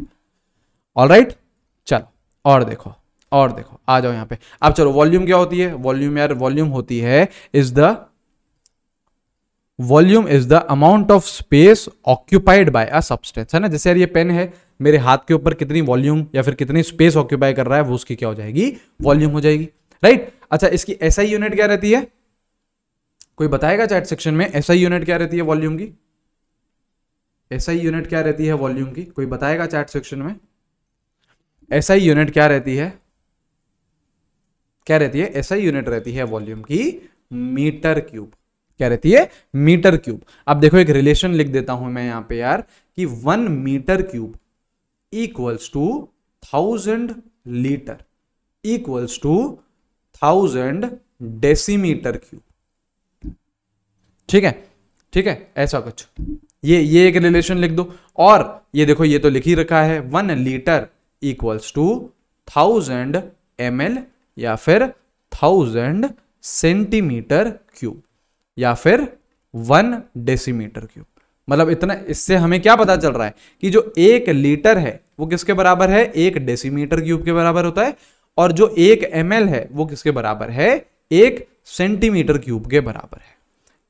ऑल राइट चलो और देखो और देखो आ जाओ यहां पे अब चलो वॉल्यूम क्या होती है वॉल्यूम यार वॉल्यूम होती है is the volume is the amount of space occupied by a substance है ना जैसे यार ये पेन है मेरे हाथ के ऊपर कितनी वॉल्यूम या फिर कितनी स्पेस ऑक्यूपाई कर रहा है वो उसकी क्या हो जाएगी वॉल्यूम हो जाएगी राइट right? अच्छा इसकी एसआई SI यूनिट क्या रहती है कोई बताएगा चैट सेक्शन में एसआई SI यूनिट क्या रहती है वॉल्यूम की एसआई SI यूनिट क्या रहती है वॉल्यूम की कोई बताएगा चैट सेक्शन में एसआई यूनिट क्या रहती है क्या रहती है ऐसा यूनिट रहती है वॉल्यूम की मीटर क्यूब क्या रहती है मीटर क्यूब अब देखो एक रिलेशन लिख देता हूं मैं यहां पे यार कि one metre cube equals to thousand litre equals to thousand decimetre cube ठीक है ठीक है ऐसा कुछ ये ये एक रिलेशन लिख दो और ये देखो ये तो लिख ही रखा है one litre equals to thousand M L या फिर थाउजेंड सेंटीमीटर क्यूब या फिर वन डेसीमीटर क्यूब मतलब इतना इससे हमें क्या पता चल रहा है कि जो एक लीटर है वो किसके बराबर है एक डेसीमीटर क्यूब के बराबर होता है और जो एक एम है वो किसके बराबर है एक सेंटीमीटर क्यूब के बराबर है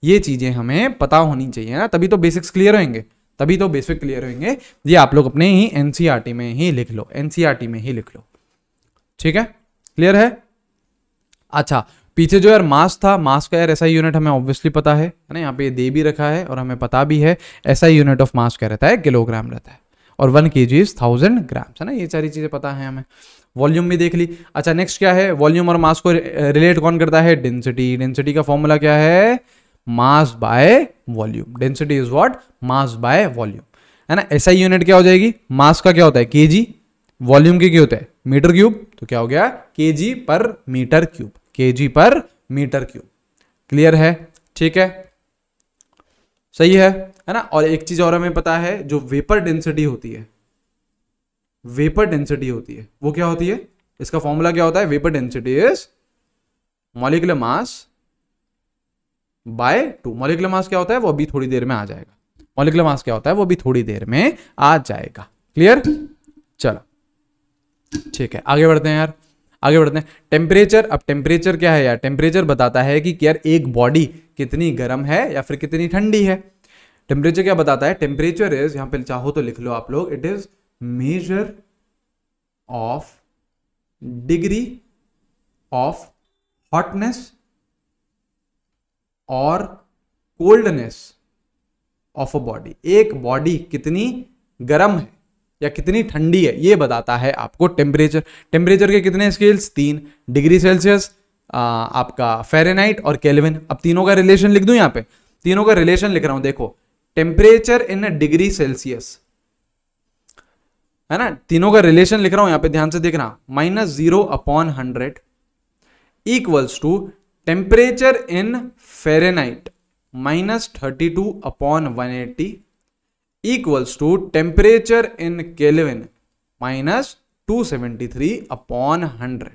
ये चीजें हमें पता होनी चाहिए ना तभी तो बेसिक्स क्लियर होंगे तभी तो बेसिक क्लियर होंगे ये आप लोग अपने ही एनसीआरटी e में ही लिख लो एनसीआरटी e में ही लिख लो ठीक है क्लियर है अच्छा पीछे जो यार मास था मास का यार ऐसा यूनिट हमें ऑब्वियसली पता है है ना यहाँ पे ये दे भी रखा है और हमें पता भी है ऐसा यूनिट ऑफ मास क्या रहता है किलोग्राम रहता है और वन के जी थाउजेंड ग्राम्स है ना ये सारी चीज़ें पता है हमें वॉल्यूम भी देख ली अच्छा नेक्स्ट क्या है वॉल्यूम और मास को रिलेट कौन करता है डेंसिटी डेंसिटी का फॉर्मूला क्या है mass by volume density is what mass by volume है ना ऐसा यूनिट क्या हो जाएगी मास का क्या होता है के वॉल्यूम के क्या होता है मीटर क्यूब तो क्या हो गया के जी पर मीटर क्यूब के जी पर मीटर क्यूब क्लियर है ठीक है सही है है ना और एक चीज और हमें पता है जो वेपर डेंसिटी होती है वेपर डेंसिटी होती है वो क्या होती है इसका फॉर्मूला क्या होता है vapour density is molecular mass by two molecular mass क्या होता है वो अभी थोड़ी देर में आ जाएगा मॉलिकुलर मास क्या होता है वो अभी थोड़ी देर में आ जाएगा क्लियर चलो ठीक है आगे बढ़ते हैं यार आगे बढ़ते हैं टेम्परेचर अब टेम्परेचर क्या है यार टेम्परेचर बताता है कि यार एक बॉडी कितनी गर्म है या फिर कितनी ठंडी है टेम्परेचर क्या बताता है टेम्परेचर इज यहाँ पे चाहो तो लिख लो आप लोग it is measure of degree of hotness or coldness of a body एक बॉडी कितनी गर्म है या कितनी ठंडी है ये बताता है आपको टेम्परेचर टेम्परेचर के कितने स्केल्स तीन डिग्री सेल्सियस आपका फेरेनाइट और केलविन अब तीनों का रिलेशन लिख दूं यहाँ पे तीनों का रिलेशन लिख रहा हूं देखो टेम्परेचर इन डिग्री सेल्सियस है ना तीनों का रिलेशन लिख रहा हूं यहां पे ध्यान से देखना minus zero upon hundred equals to temperature in Fahrenheit minus thirty two upon one eighty equals to temperature in Kelvin minus 273 upon 100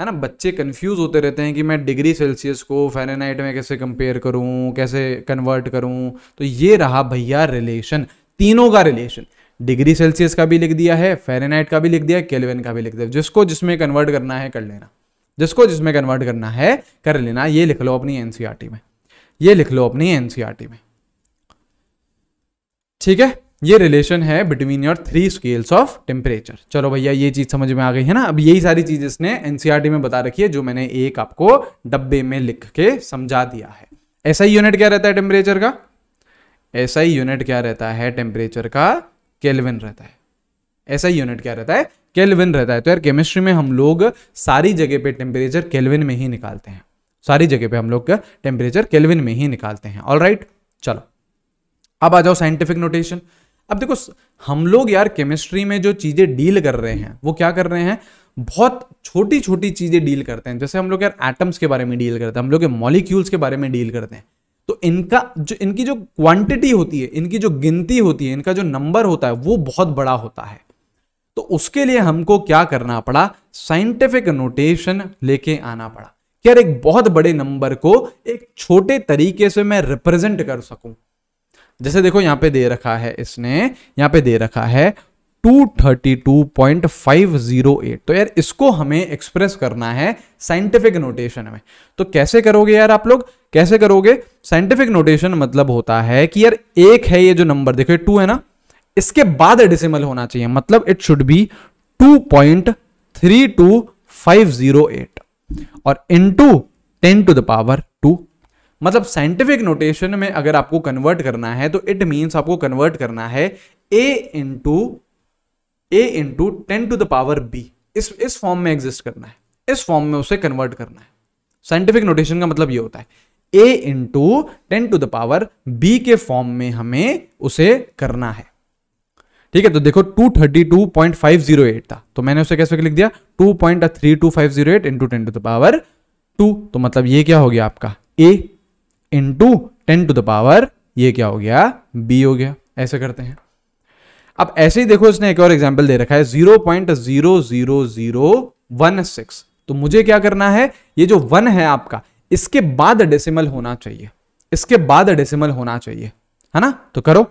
है ना बच्चे कंफ्यूज होते रहते हैं कि मैं डिग्री सेल्सियस को फेरेनाइट में कैसे कंपेयर करूं कैसे कन्वर्ट करूं तो ये रहा भैया रिलेशन तीनों का रिलेशन डिग्री सेल्सियस का भी लिख दिया है फेरेनाइट का भी लिख दिया है केलेवन का भी लिख दिया जिसको जिसमें कन्वर्ट करना है कर लेना जिसको जिसमें कन्वर्ट करना है कर लेना ये लिख लो अपनी एनसीईआरटी e में ये लिख लो अपनी एनसीईआरटी e में ठीक है ये रिलेशन है between your three scales of temperature चलो भैया ये चीज समझ में आ गई है ना अब यही सारी चीज इसने एनसीआरटी e में बता रखी है जो मैंने एक आपको डब्बे में लिख के समझा दिया है ऐसा ही यूनिट क्या रहता है टेम्परेचर का ऐसा ही यूनिट क्या रहता है टेम्परेचर का केल्विन रहता है ऐसा ही यूनिट क्या रहता है केल्विन रहता है तो यार केमिस्ट्री में हम लोग सारी जगह पे टेम्परेचर केल्विन में ही निकालते हैं सारी जगह पे हम लोग टेम्परेचर केल्विन में ही निकालते हैं ऑल राइट चलो अब आ जाओ साइंटिफिक नोटेशन अब देखो हम लोग यार केमिस्ट्री में जो चीज़ें डील कर रहे हैं वो क्या कर रहे हैं बहुत छोटी छोटी चीज़ें डील करते हैं जैसे हम लोग यार एटम्स के बारे में डील करते हैं हम लोग मॉलिक्यूल्स के बारे में डील करते हैं तो इनका जो इनकी जो क्वांटिटी होती है इनकी जो गिनती होती है इनका जो नंबर होता है वो बहुत बड़ा होता है तो उसके लिए हमको क्या करना पड़ा साइंटिफिक नोटेशन लेके आना पड़ा यार एक बहुत बड़े नंबर को एक छोटे तरीके से मैं रिप्रेजेंट कर सकूं जैसे देखो यहाँ पे दे रखा है इसने यहाँ पे दे रखा है 232.508 तो यार इसको हमें एक्सप्रेस करना है साइंटिफिक नोटेशन में तो कैसे करोगे यार आप लोग कैसे करोगे साइंटिफिक नोटेशन मतलब होता है कि यार एक है ये जो नंबर देखो टू है ना इसके बाद डिसिमल होना चाहिए मतलब इट शुड बी 2.32508 और इनटू 10 टू द पावर 2 मतलब साइंटिफिक नोटेशन में अगर आपको कन्वर्ट करना है तो इट मीन्स आपको कन्वर्ट करना है A into A into ten to the power B इस इस फॉर्म में एग्जिस्ट करना है इस फॉर्म में उसे कन्वर्ट करना है साइंटिफिक नोटेशन का मतलब ये होता है A into ten to the power B के फॉर्म में हमें उसे करना है ठीक है तो देखो 232.508 था तो मैंने उसे कैसे लिख दिया 2.32508 point three two five zero power two तो मतलब ये क्या हो गया आपका A into ten to the power ये क्या हो गया बी हो गया ऐसे करते हैं अब ऐसे ही देखो इसने एक और एग्जाम्पल दे रखा है zero point zero zero zero one six तो मुझे क्या करना है ये जो वन है आपका इसके बाद डेसिमल होना चाहिए इसके बाद डेसिमल होना चाहिए है ना तो करो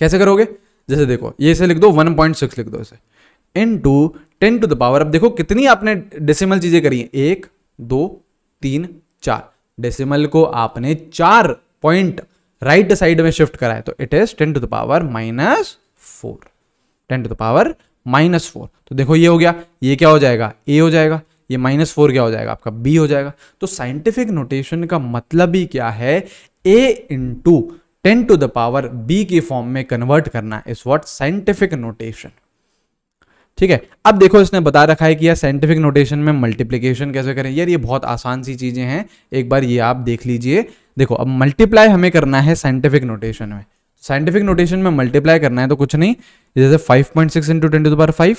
कैसे करोगे जैसे देखो ये इसे लिख दो वन पॉइंट सिक्स लिख दो इसे into ten to the power अब देखो कितनी आपने डेसिमल चीजें करी है एक दो तीन चार डेसिमल को आपने चार पॉइंट राइट साइड में शिफ्ट कराया तो it is ten to the power minus four ten to the power minus four तो देखो ये हो गया ये क्या हो जाएगा ए हो जाएगा ये माइनस फोर क्या हो जाएगा आपका बी हो जाएगा तो साइंटिफिक नोटेशन का मतलब ही क्या है A into ten to the power B के फॉर्म में कन्वर्ट करना इज वॉट साइंटिफिक नोटेशन ठीक है अब देखो इसने बता रखा है कि यार साइंटिफिक नोटेशन में मल्टीप्लीकेशन कैसे करें यार ये बहुत आसान सी चीज़ें हैं एक बार ये आप देख लीजिए देखो अब मल्टीप्लाई हमें करना है साइंटिफिक नोटेशन में साइंटिफिक नोटेशन में मल्टीप्लाई करना है तो कुछ नहीं जैसे five point six into ten to the power five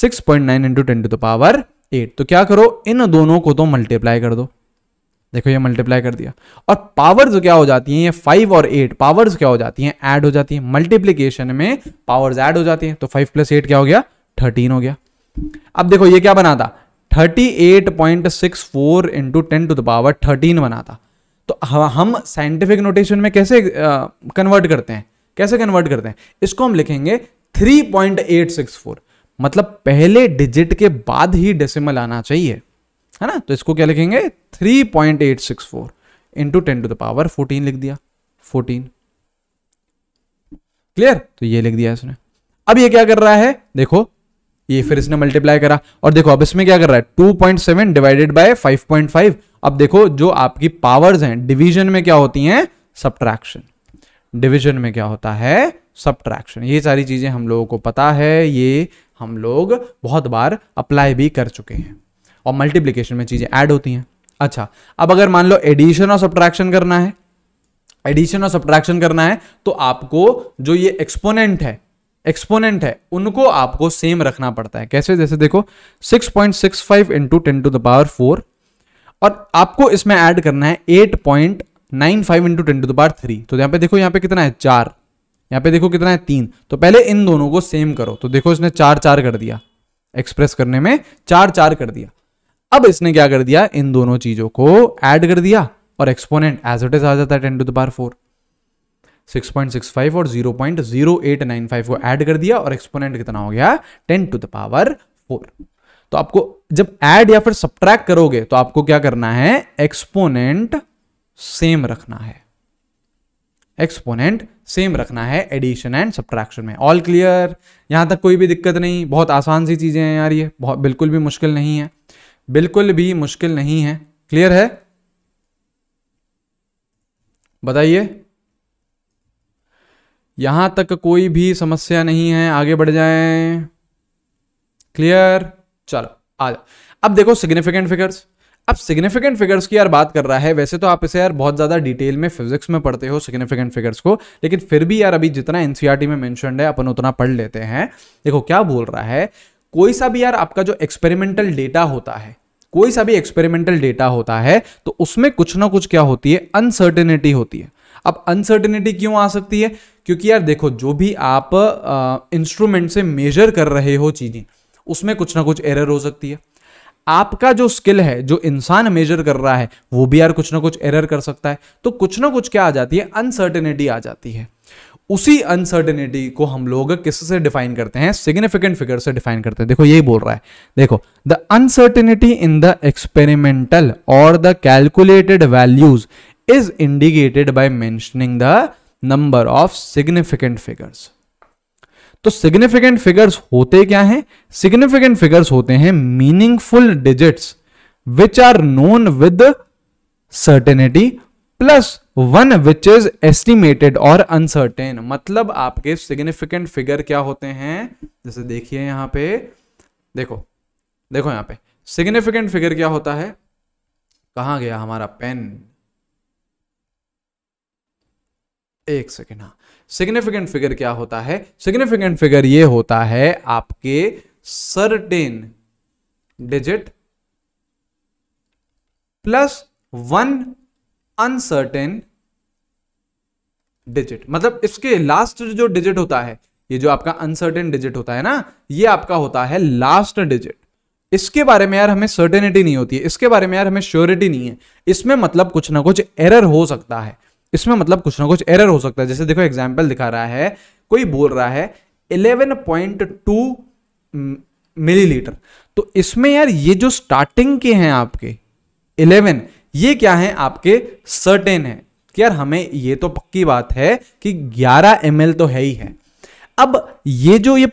six point nine into ten to the power eight तो क्या करो इन दोनों को तो मल्टीप्लाई कर दो देखो ये मल्टीप्लाई कर दिया और पावर्स क्या हो जाती हैं ये फाइव और एट पावर्स क्या हो जाती हैं ऐड हो जाती हैं मल्टीप्लीकेशन में पावर्स ऐड हो जाती हैं तो फाइव प्लस एट क्या हो गया थर्टीन हो गया अब देखो ये क्या बना था thirty eight point six four into ten to the power thirteen बना था तो हम साइंटिफिक नोटेशन में कैसे कन्वर्ट करते हैं कैसे कन्वर्ट करते हैं इसको हम लिखेंगे three point eight six four मतलब पहले डिजिट के बाद ही डेसिमल आना चाहिए है ना तो इसको क्या लिखेंगे three point eight six four into ten to the power fourteen लिख दिया फोर्टीन क्लियर तो ये लिख दिया इसने अब ये क्या कर रहा है देखो ये फिर इसने मल्टीप्लाई करा और देखो अब इसमें क्या कर रहा है two point seven divided by five point five अब देखो जो आपकी पावर्स हैं डिवीजन में क्या होती हैं सब्ट्रैक्शन डिवीजन में क्या होता है सब्ट्रैक्शन ये सारी चीजें हम लोगों को पता है ये हम लोग बहुत बार अप्लाई भी कर चुके हैं और मल्टीप्लीकेशन में चीजें ऐड होती हैं अच्छा अब अगर मान लो एडिशन और सब्ट्रैक्शन करना है एडिशन और सब्ट्रैक्शन करना है तो आपको जो ये एक्सपोनेंट है एक्सपोनेंट है उनको आपको सेम रखना पड़ता है कैसे जैसे देखो 6.65 point six five into ten to the power four और आपको इसमें ऐड करना है 8.95 point nine five into ten to the power three तो यहां पे देखो यहां पे कितना है चार यहां पे देखो कितना है तीन तो पहले इन दोनों को सेम करो तो देखो इसने चार चार कर दिया एक्सप्रेस करने में चार चार कर दिया अब इसने क्या कर दिया इन दोनों चीजों को एड कर दिया और एक्सपोनेंट एज इट इज आ जाता है ten to the power four 6.65 और 0.0895 को ऐड कर दिया और एक्सपोनेंट कितना हो गया 10 टू द पावर 4 तो आपको जब ऐड या फिर सब्ट्रैक्ट करोगे तो आपको क्या करना है एक्सपोनेंट सेम रखना है एक्सपोनेंट सेम रखना है एडिशन एंड सब्ट्रैक्शन में ऑल क्लियर यहां तक कोई भी दिक्कत नहीं बहुत आसान सी चीजें हैं यार ये बहुत बिल्कुल भी मुश्किल नहीं है बिल्कुल भी मुश्किल नहीं है क्लियर है बताइए यहां तक कोई भी समस्या नहीं है आगे बढ़ जाएं क्लियर चलो आ जाओ अब देखो सिग्निफिकेंट फिगर्स अब सिग्निफिकेंट फिगर्स की यार बात कर रहा है वैसे तो आप इसे यार बहुत ज़्यादा डिटेल में फिजिक्स में पढ़ते हो सिग्निफिकेंट फिगर्स को लेकिन फिर भी यार अभी जितना एनसीआरटी e में मैंशन है अपन उतना पढ़ लेते हैं देखो क्या बोल रहा है कोई सा भी यार आपका जो एक्सपेरिमेंटल डेटा होता है कोई सा भी एक्सपेरिमेंटल डेटा होता है तो उसमें कुछ ना कुछ क्या होती है अनसर्टेनिटी होती है अब अनसर्टेनिटी क्यों आ सकती है क्योंकि यार देखो जो भी आप इंस्ट्रूमेंट से मेजर कर रहे हो चीज़ें उसमें कुछ ना कुछ एरर हो सकती है आपका जो स्किल है जो इंसान मेजर कर रहा है वो भी यार कुछ ना कुछ एरर कर सकता है तो कुछ ना कुछ क्या आ जाती है अनसर्टेनिटी आ जाती है उसी अनसर्टेनिटी को हम लोग किससे डिफाइन करते हैं सिग्निफिकेंट फिगर से डिफाइन करते हैं देखो यही बोल रहा है देखो the uncertainty in the experimental or the calculated values is indicated by mentioning the number of significant figures तो सिग्निफिकेंट फिगर्स होते क्या हैं सिग्निफिकेंट फिगर्स होते हैं meaningful digits which are known with certainty plus one which is estimated or uncertain मतलब आपके significant figure क्या होते हैं जैसे देखिए यहां पे देखो देखो यहां पे सिग्निफिकेंट फिगर क्या होता है कहा गया हमारा पेन एक सेकेंड हाँ सिग्निफिकेंट फिगर क्या होता है सिग्निफिकेंट फिगर ये होता है आपके certain digit plus one uncertain digit मतलब इसके लास्ट जो डिजिट होता है ये जो आपका अनसर्टेन डिजिट होता है ना ये आपका होता है लास्ट डिजिट इसके बारे में यार हमें सर्टेनिटी नहीं होती है इसके बारे में यार हमें श्योरिटी नहीं है इसमें मतलब कुछ ना कुछ एरर हो सकता है इसमें मतलब कुछ ना कुछ एरर हो सकता है जैसे देखो एग्जाम्पल दिखा रहा है कोई बोल रहा है इलेवन पॉइंट टू मिलीलीटर तो इसमें यार ये जो स्टार्टिंग के हैं आपके इलेवन ये क्या है आपके सर्टेन है कि यार हमें ये तो पक्की बात है कि 11 एम तो है ही है अब ये जो ये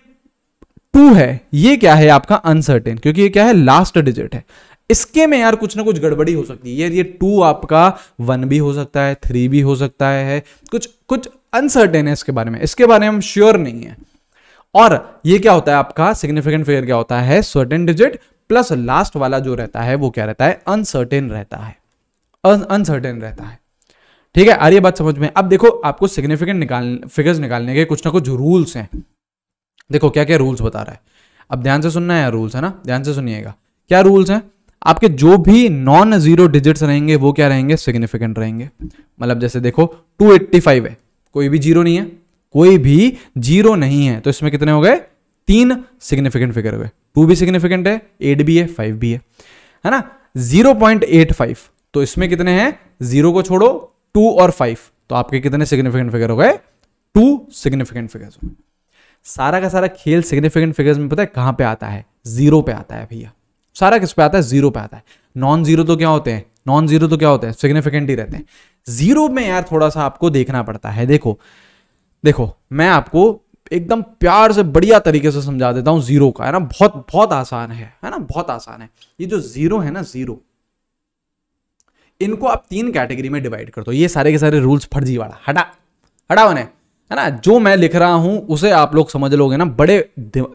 टू है ये क्या है आपका अनसर्टेन क्योंकि ये क्या है लास्ट डिजिट है इसके में यार कुछ ना कुछ गड़बड़ी हो सकती है ये टू आपका वन भी हो सकता है थ्री भी हो सकता है कुछ कुछ अनसर्टेन है इसके बारे में इसके बारे में हम श्योर नहीं है और ये क्या होता है आपका सिग्निफिकेंट फिगर क्या होता है सर्टेन डिजिट प्लस लास्ट वाला जो रहता है वो क्या रहता है अनसर्टेन रहता है अनसर्टेन रहता है ठीक है अरे बात समझ में अब देखो आपको सिग्निफिकेंट निकाल फिगर्स निकालने के कुछ ना कुछ रूल्स हैं देखो क्या क्या रूल्स बता रहा है अब ध्यान से सुनना है रूल्स है ना ध्यान से सुनिएगा क्या रूल्स हैं आपके जो भी नॉन जीरो डिजिट्स रहेंगे वो क्या रहेंगे सिग्निफिकेंट रहेंगे मतलब जैसे देखो 285 है कोई भी जीरो नहीं है कोई भी जीरो नहीं है तो इसमें कितने हो गए तीन सिग्निफिकेंट फिगर हुए टू भी सिग्निफिकेंट है एट भी है फाइव भी है है ना जीरो पॉइंट एट फाइव तो इसमें कितने हैं जीरो को छोड़ो टू और फाइव तो आपके कितने सिग्निफिकेंट फिगर हो गए टू सिग्निफिकेंट फिगर्स सारा का सारा खेल सिग्निफिकेंट फिगर्स में पता है कहां पे आता है जीरो पे आता है भैया सारा किस पे आता है जीरो पे आता है नॉन जीरो तो क्या होते हैं नॉन जीरो तो क्या होते हैं सिग्निफिकेंट ही रहते हैं जीरो में यार थोड़ा सा आपको देखना पड़ता है देखो देखो मैं आपको एकदम प्यार से बढ़िया तरीके से समझा देता हूँ जीरो का है ना बहुत बहुत आसान है है ना बहुत आसान है ये जो जीरो है ना जीरो इनको आप तीन कैटेगरी में डिवाइड कर दो ये सारे के सारे रूल्स फर्जी वाला हटा हटा उन्हें है ना जो मैं लिख रहा हूं उसे आप लोग समझ लोगे ना बड़े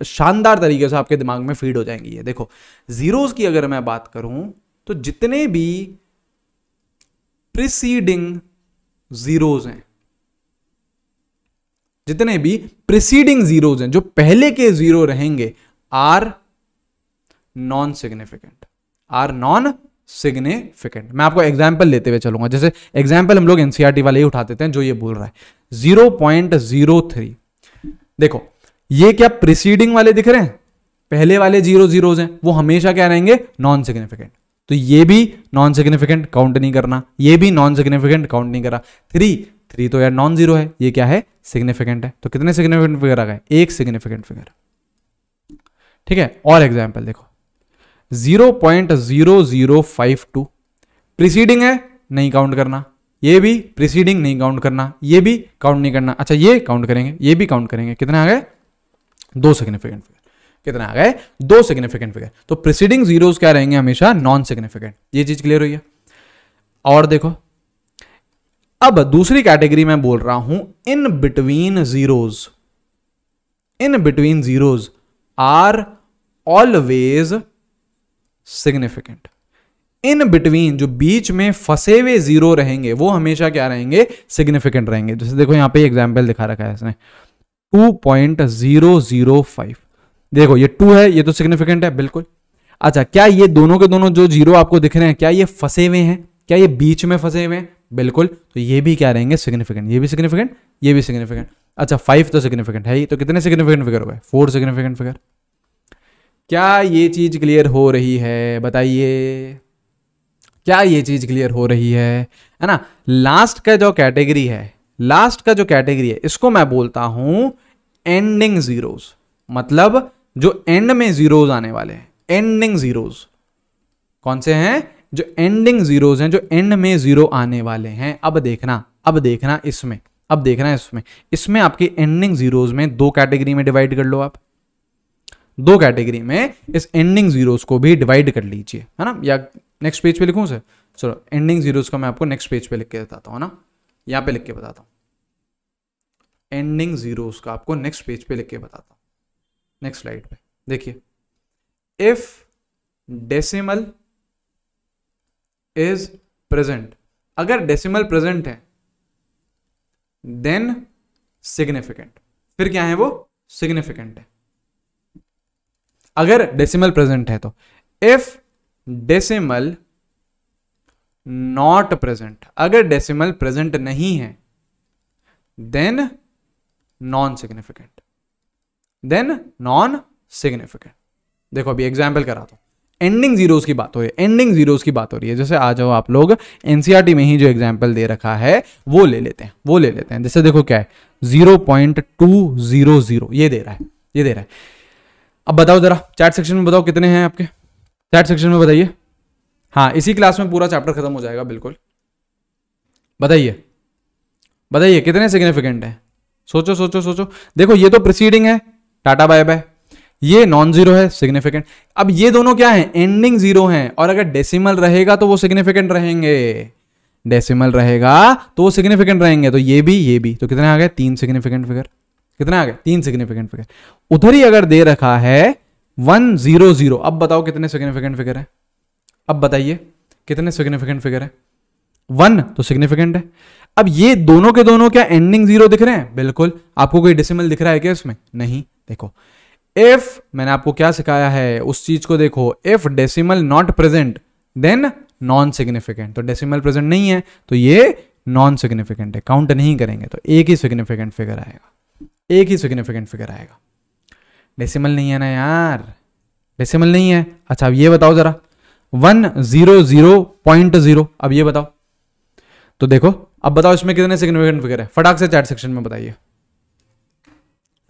शानदार तरीके से आपके दिमाग में फीड हो जाएंगी ये देखो जीरोस की अगर मैं बात करूं तो जितने भी प्रिसीडिंग जीरोज हैं जितने भी प्रिसीडिंग जीरोज हैं जो पहले के जीरो रहेंगे are non significant are non significant मैं आपको एग्जाम्पल लेते हुए चलूंगा जैसे एग्जाम्पल हम लोग एनसीआरटी e वाले ही उठाते हैं जो ये बोल रहा है 0.03 देखो ये क्या प्रिसीडिंग वाले दिख रहे हैं पहले वाले जीरो जीरो हैं वो हमेशा क्या रहेंगे नॉन सिग्निफिकेंट तो ये भी नॉन सिग्निफिकेंट काउंट नहीं करना ये भी नॉन सिग्निफिकेंट काउंट नहीं करा थ्री थ्री तो यार नॉन जीरो है ये क्या है सिग्निफिकेंट है तो कितने सिग्निफिकेंट फिगर आ गए एक सिग्निफिकेंट फिगर ठीक है और एग्जाम्पल देखो zero point zero zero five two preceding है नहीं काउंट करना ये भी प्रिसीडिंग नहीं काउंट करना ये भी काउंट नहीं करना अच्छा ये काउंट करेंगे ये भी काउंट करेंगे कितने आ गए दो सिग्निफिकेंट फिगर कितने आ गए दो सिग्निफिकेंट फिगर तो प्रिसीडिंग जीरोस क्या रहेंगे हमेशा नॉन सिग्निफिकेंट ये चीज क्लियर हुई है और देखो अब दूसरी कैटेगरी में बोल रहा हूं in between zeros in between zeros are always significant in between जो बीच में फंसे हुए जीरो रहेंगे वो हमेशा क्या रहेंगे सिग्निफिकेंट रहेंगे जैसे देखो यहां पे एग्जांपल दिखा रखा है इसने 2.005 देखो ये टू है ये तो सिग्निफिकेंट है बिल्कुल अच्छा क्या ये दोनों के दोनों जो जीरो आपको दिख रहे हैं क्या ये फंसे हुए हैं क्या ये बीच में फंसे हुए हैं बिल्कुल तो ये भी क्या रहेंगे सिग्निफिकेंट ये भी सिग्निफिकेंट ये भी सिग्निफिकेंट अच्छा फाइव तो सिग्निफिकेंट है ही तो कितने सिग्निफिकेंट फिगर हो गए फोर सिग्निफिकेंट फिगर क्या ये चीज क्लियर हो रही है बताइए क्या ये चीज़ क्लियर हो रही है है ना लास्ट का जो कैटेगरी है लास्ट का जो कैटेगरी है इसको मैं बोलता हूं एंडिंग जीरो मतलब जो एंड में जीरो आने वाले हैं एंडिंग जीरोज कौन से हैं जो एंडिंग जीरोज हैं जो एंड में जीरो आने वाले हैं अब देखना अब देखना इसमें अब देखना इसमें इसमें आपकी एंडिंग जीरोज में दो कैटेगरी में डिवाइड कर लो आप दो कैटेगरी में इस एंडिंग जीरोस को भी डिवाइड कर लीजिए है ना या नेक्स्ट पेज पे लिखूँ सर चलो एंडिंग जीरोज का मैं आपको नेक्स्ट पेज पे लिख के बताता हूँ ना यहाँ पे लिख के बताता हूँ एंडिंग जीरोज का आपको नेक्स्ट पेज पे लिख के बताता हूँ नेक्स्ट स्लाइड पे देखिए इफ डेसिमल इज प्रेजेंट अगर डेसिमल प्रेजेंट है देन सिग्निफिकेंट फिर क्या है वो सिग्निफिकेंट है अगर डेसिमल प्रेजेंट है तो इफ डेसिमल नॉट प्रेजेंट अगर डेसिमल प्रेजेंट नहीं है then non significant then non significant देखो अभी एग्जाम्पल कराता हूं एंडिंग जीरोस की बात हो रही है एंडिंग जीरोस की बात हो रही है जैसे आ जाओ आप लोग एनसीआरटी e में ही जो एग्जाम्पल दे रखा है वो ले लेते हैं वो ले लेते हैं जैसे देखो क्या है zero point two zero zero ये दे रहा है ये दे रहा है अब बताओ जरा चैट सेक्शन में बताओ कितने हैं आपके चैट सेक्शन में बताइए हाँ इसी क्लास में पूरा चैप्टर खत्म हो जाएगा बिल्कुल बताइए बताइए कितने सिग्निफिकेंट हैं सोचो सोचो सोचो देखो ये तो प्रिसीडिंग है टाटा बाय बाय ये नॉन जीरो है सिग्निफिकेंट अब ये दोनों क्या है एंडिंग जीरो है और अगर डेसिमल रहेगा तो वो सिग्निफिकेंट रहेंगे डेसिमल रहेगा तो वो सिग्निफिकेंट रहेंगे तो ये भी ये भी तो कितने आ गए तीन सिग्निफिकेंट फिगर कितने आ गए तीन सिग्निफिकेंट फिगर उधर ही अगर दे रखा है वन जीरो जीरो अब बताओ कितने सिग्निफिकेंट फिगर है अब बताइए कितने सिग्निफिकेंट फिगर है वन तो सिग्निफिकेंट है अब ये दोनों के दोनों क्या एंडिंग जीरो दिख रहे हैं बिल्कुल आपको कोई डेसिमल दिख रहा है क्या इसमें नहीं देखो इफ मैंने आपको क्या सिखाया है उस चीज को देखो if decimal not present then non significant तो डेसिमल प्रेजेंट नहीं है तो ये नॉन सिग्निफिकेंट है काउंट नहीं करेंगे तो एक ही सिग्निफिकेंट फिगर आएगा एक ही सिग्निफिकेंट फिगर आएगा डेसिमल नहीं है ना यार डेसिमल नहीं है अच्छा अब ये बताओ जरा one zero zero point zero अब ये बताओ तो देखो अब बताओ इसमें कितने सिग्निफिकेंट फिगर है फटाक से चैट सेक्शन में बताइए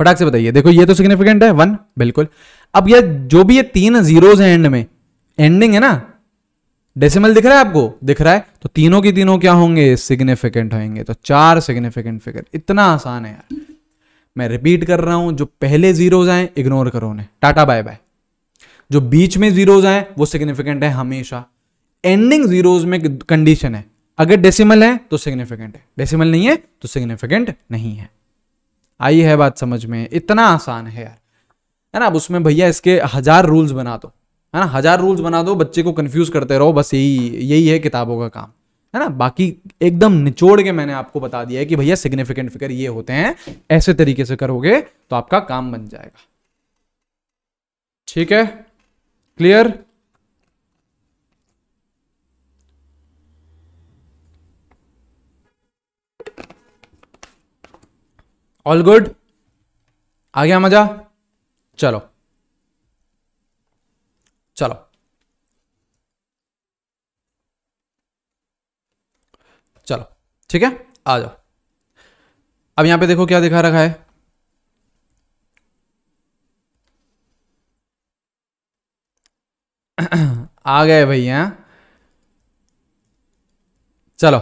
फटाक से बताइए देखो ये तो सिग्निफिकेंट है वन बिल्कुल अब ये जो भी ये तीन जीरोज है एंड में एंडिंग है ना डेसिमल दिख रहा है आपको दिख रहा है तो तीनों की तीनों क्या होंगे सिग्निफिकेंट होंगे तो चार सिग्निफिकेंट फिगर इतना आसान है यार मैं रिपीट कर रहा हूं जो पहले जीरोज आए इग्नोर करो उन्हें टाटा बाय बाय जो बीच में जीरोज आए वो सिग्निफिकेंट है हमेशा एंडिंग जीरोज में कंडीशन है अगर डेसिमल है तो सिग्निफिकेंट है डेसिमल नहीं है तो सिग्निफिकेंट नहीं है आई है बात समझ में इतना आसान है यार है ना अब उसमें भैया इसके हजार रूल्स बना दो है ना हजार रूल्स बना दो बच्चे को कंफ्यूज करते रहो बस यही यही है किताबों का काम है ना बाकी एकदम निचोड़ के मैंने आपको बता दिया है कि भैया सिग्निफिकेंट फिगर ये होते हैं ऐसे तरीके से करोगे तो आपका काम बन जाएगा ठीक है क्लियर ऑल गुड आ गया मजा चलो चलो ठीक है आ जाओ अब यहां पे देखो क्या दिखा रखा है आ गए भैया चलो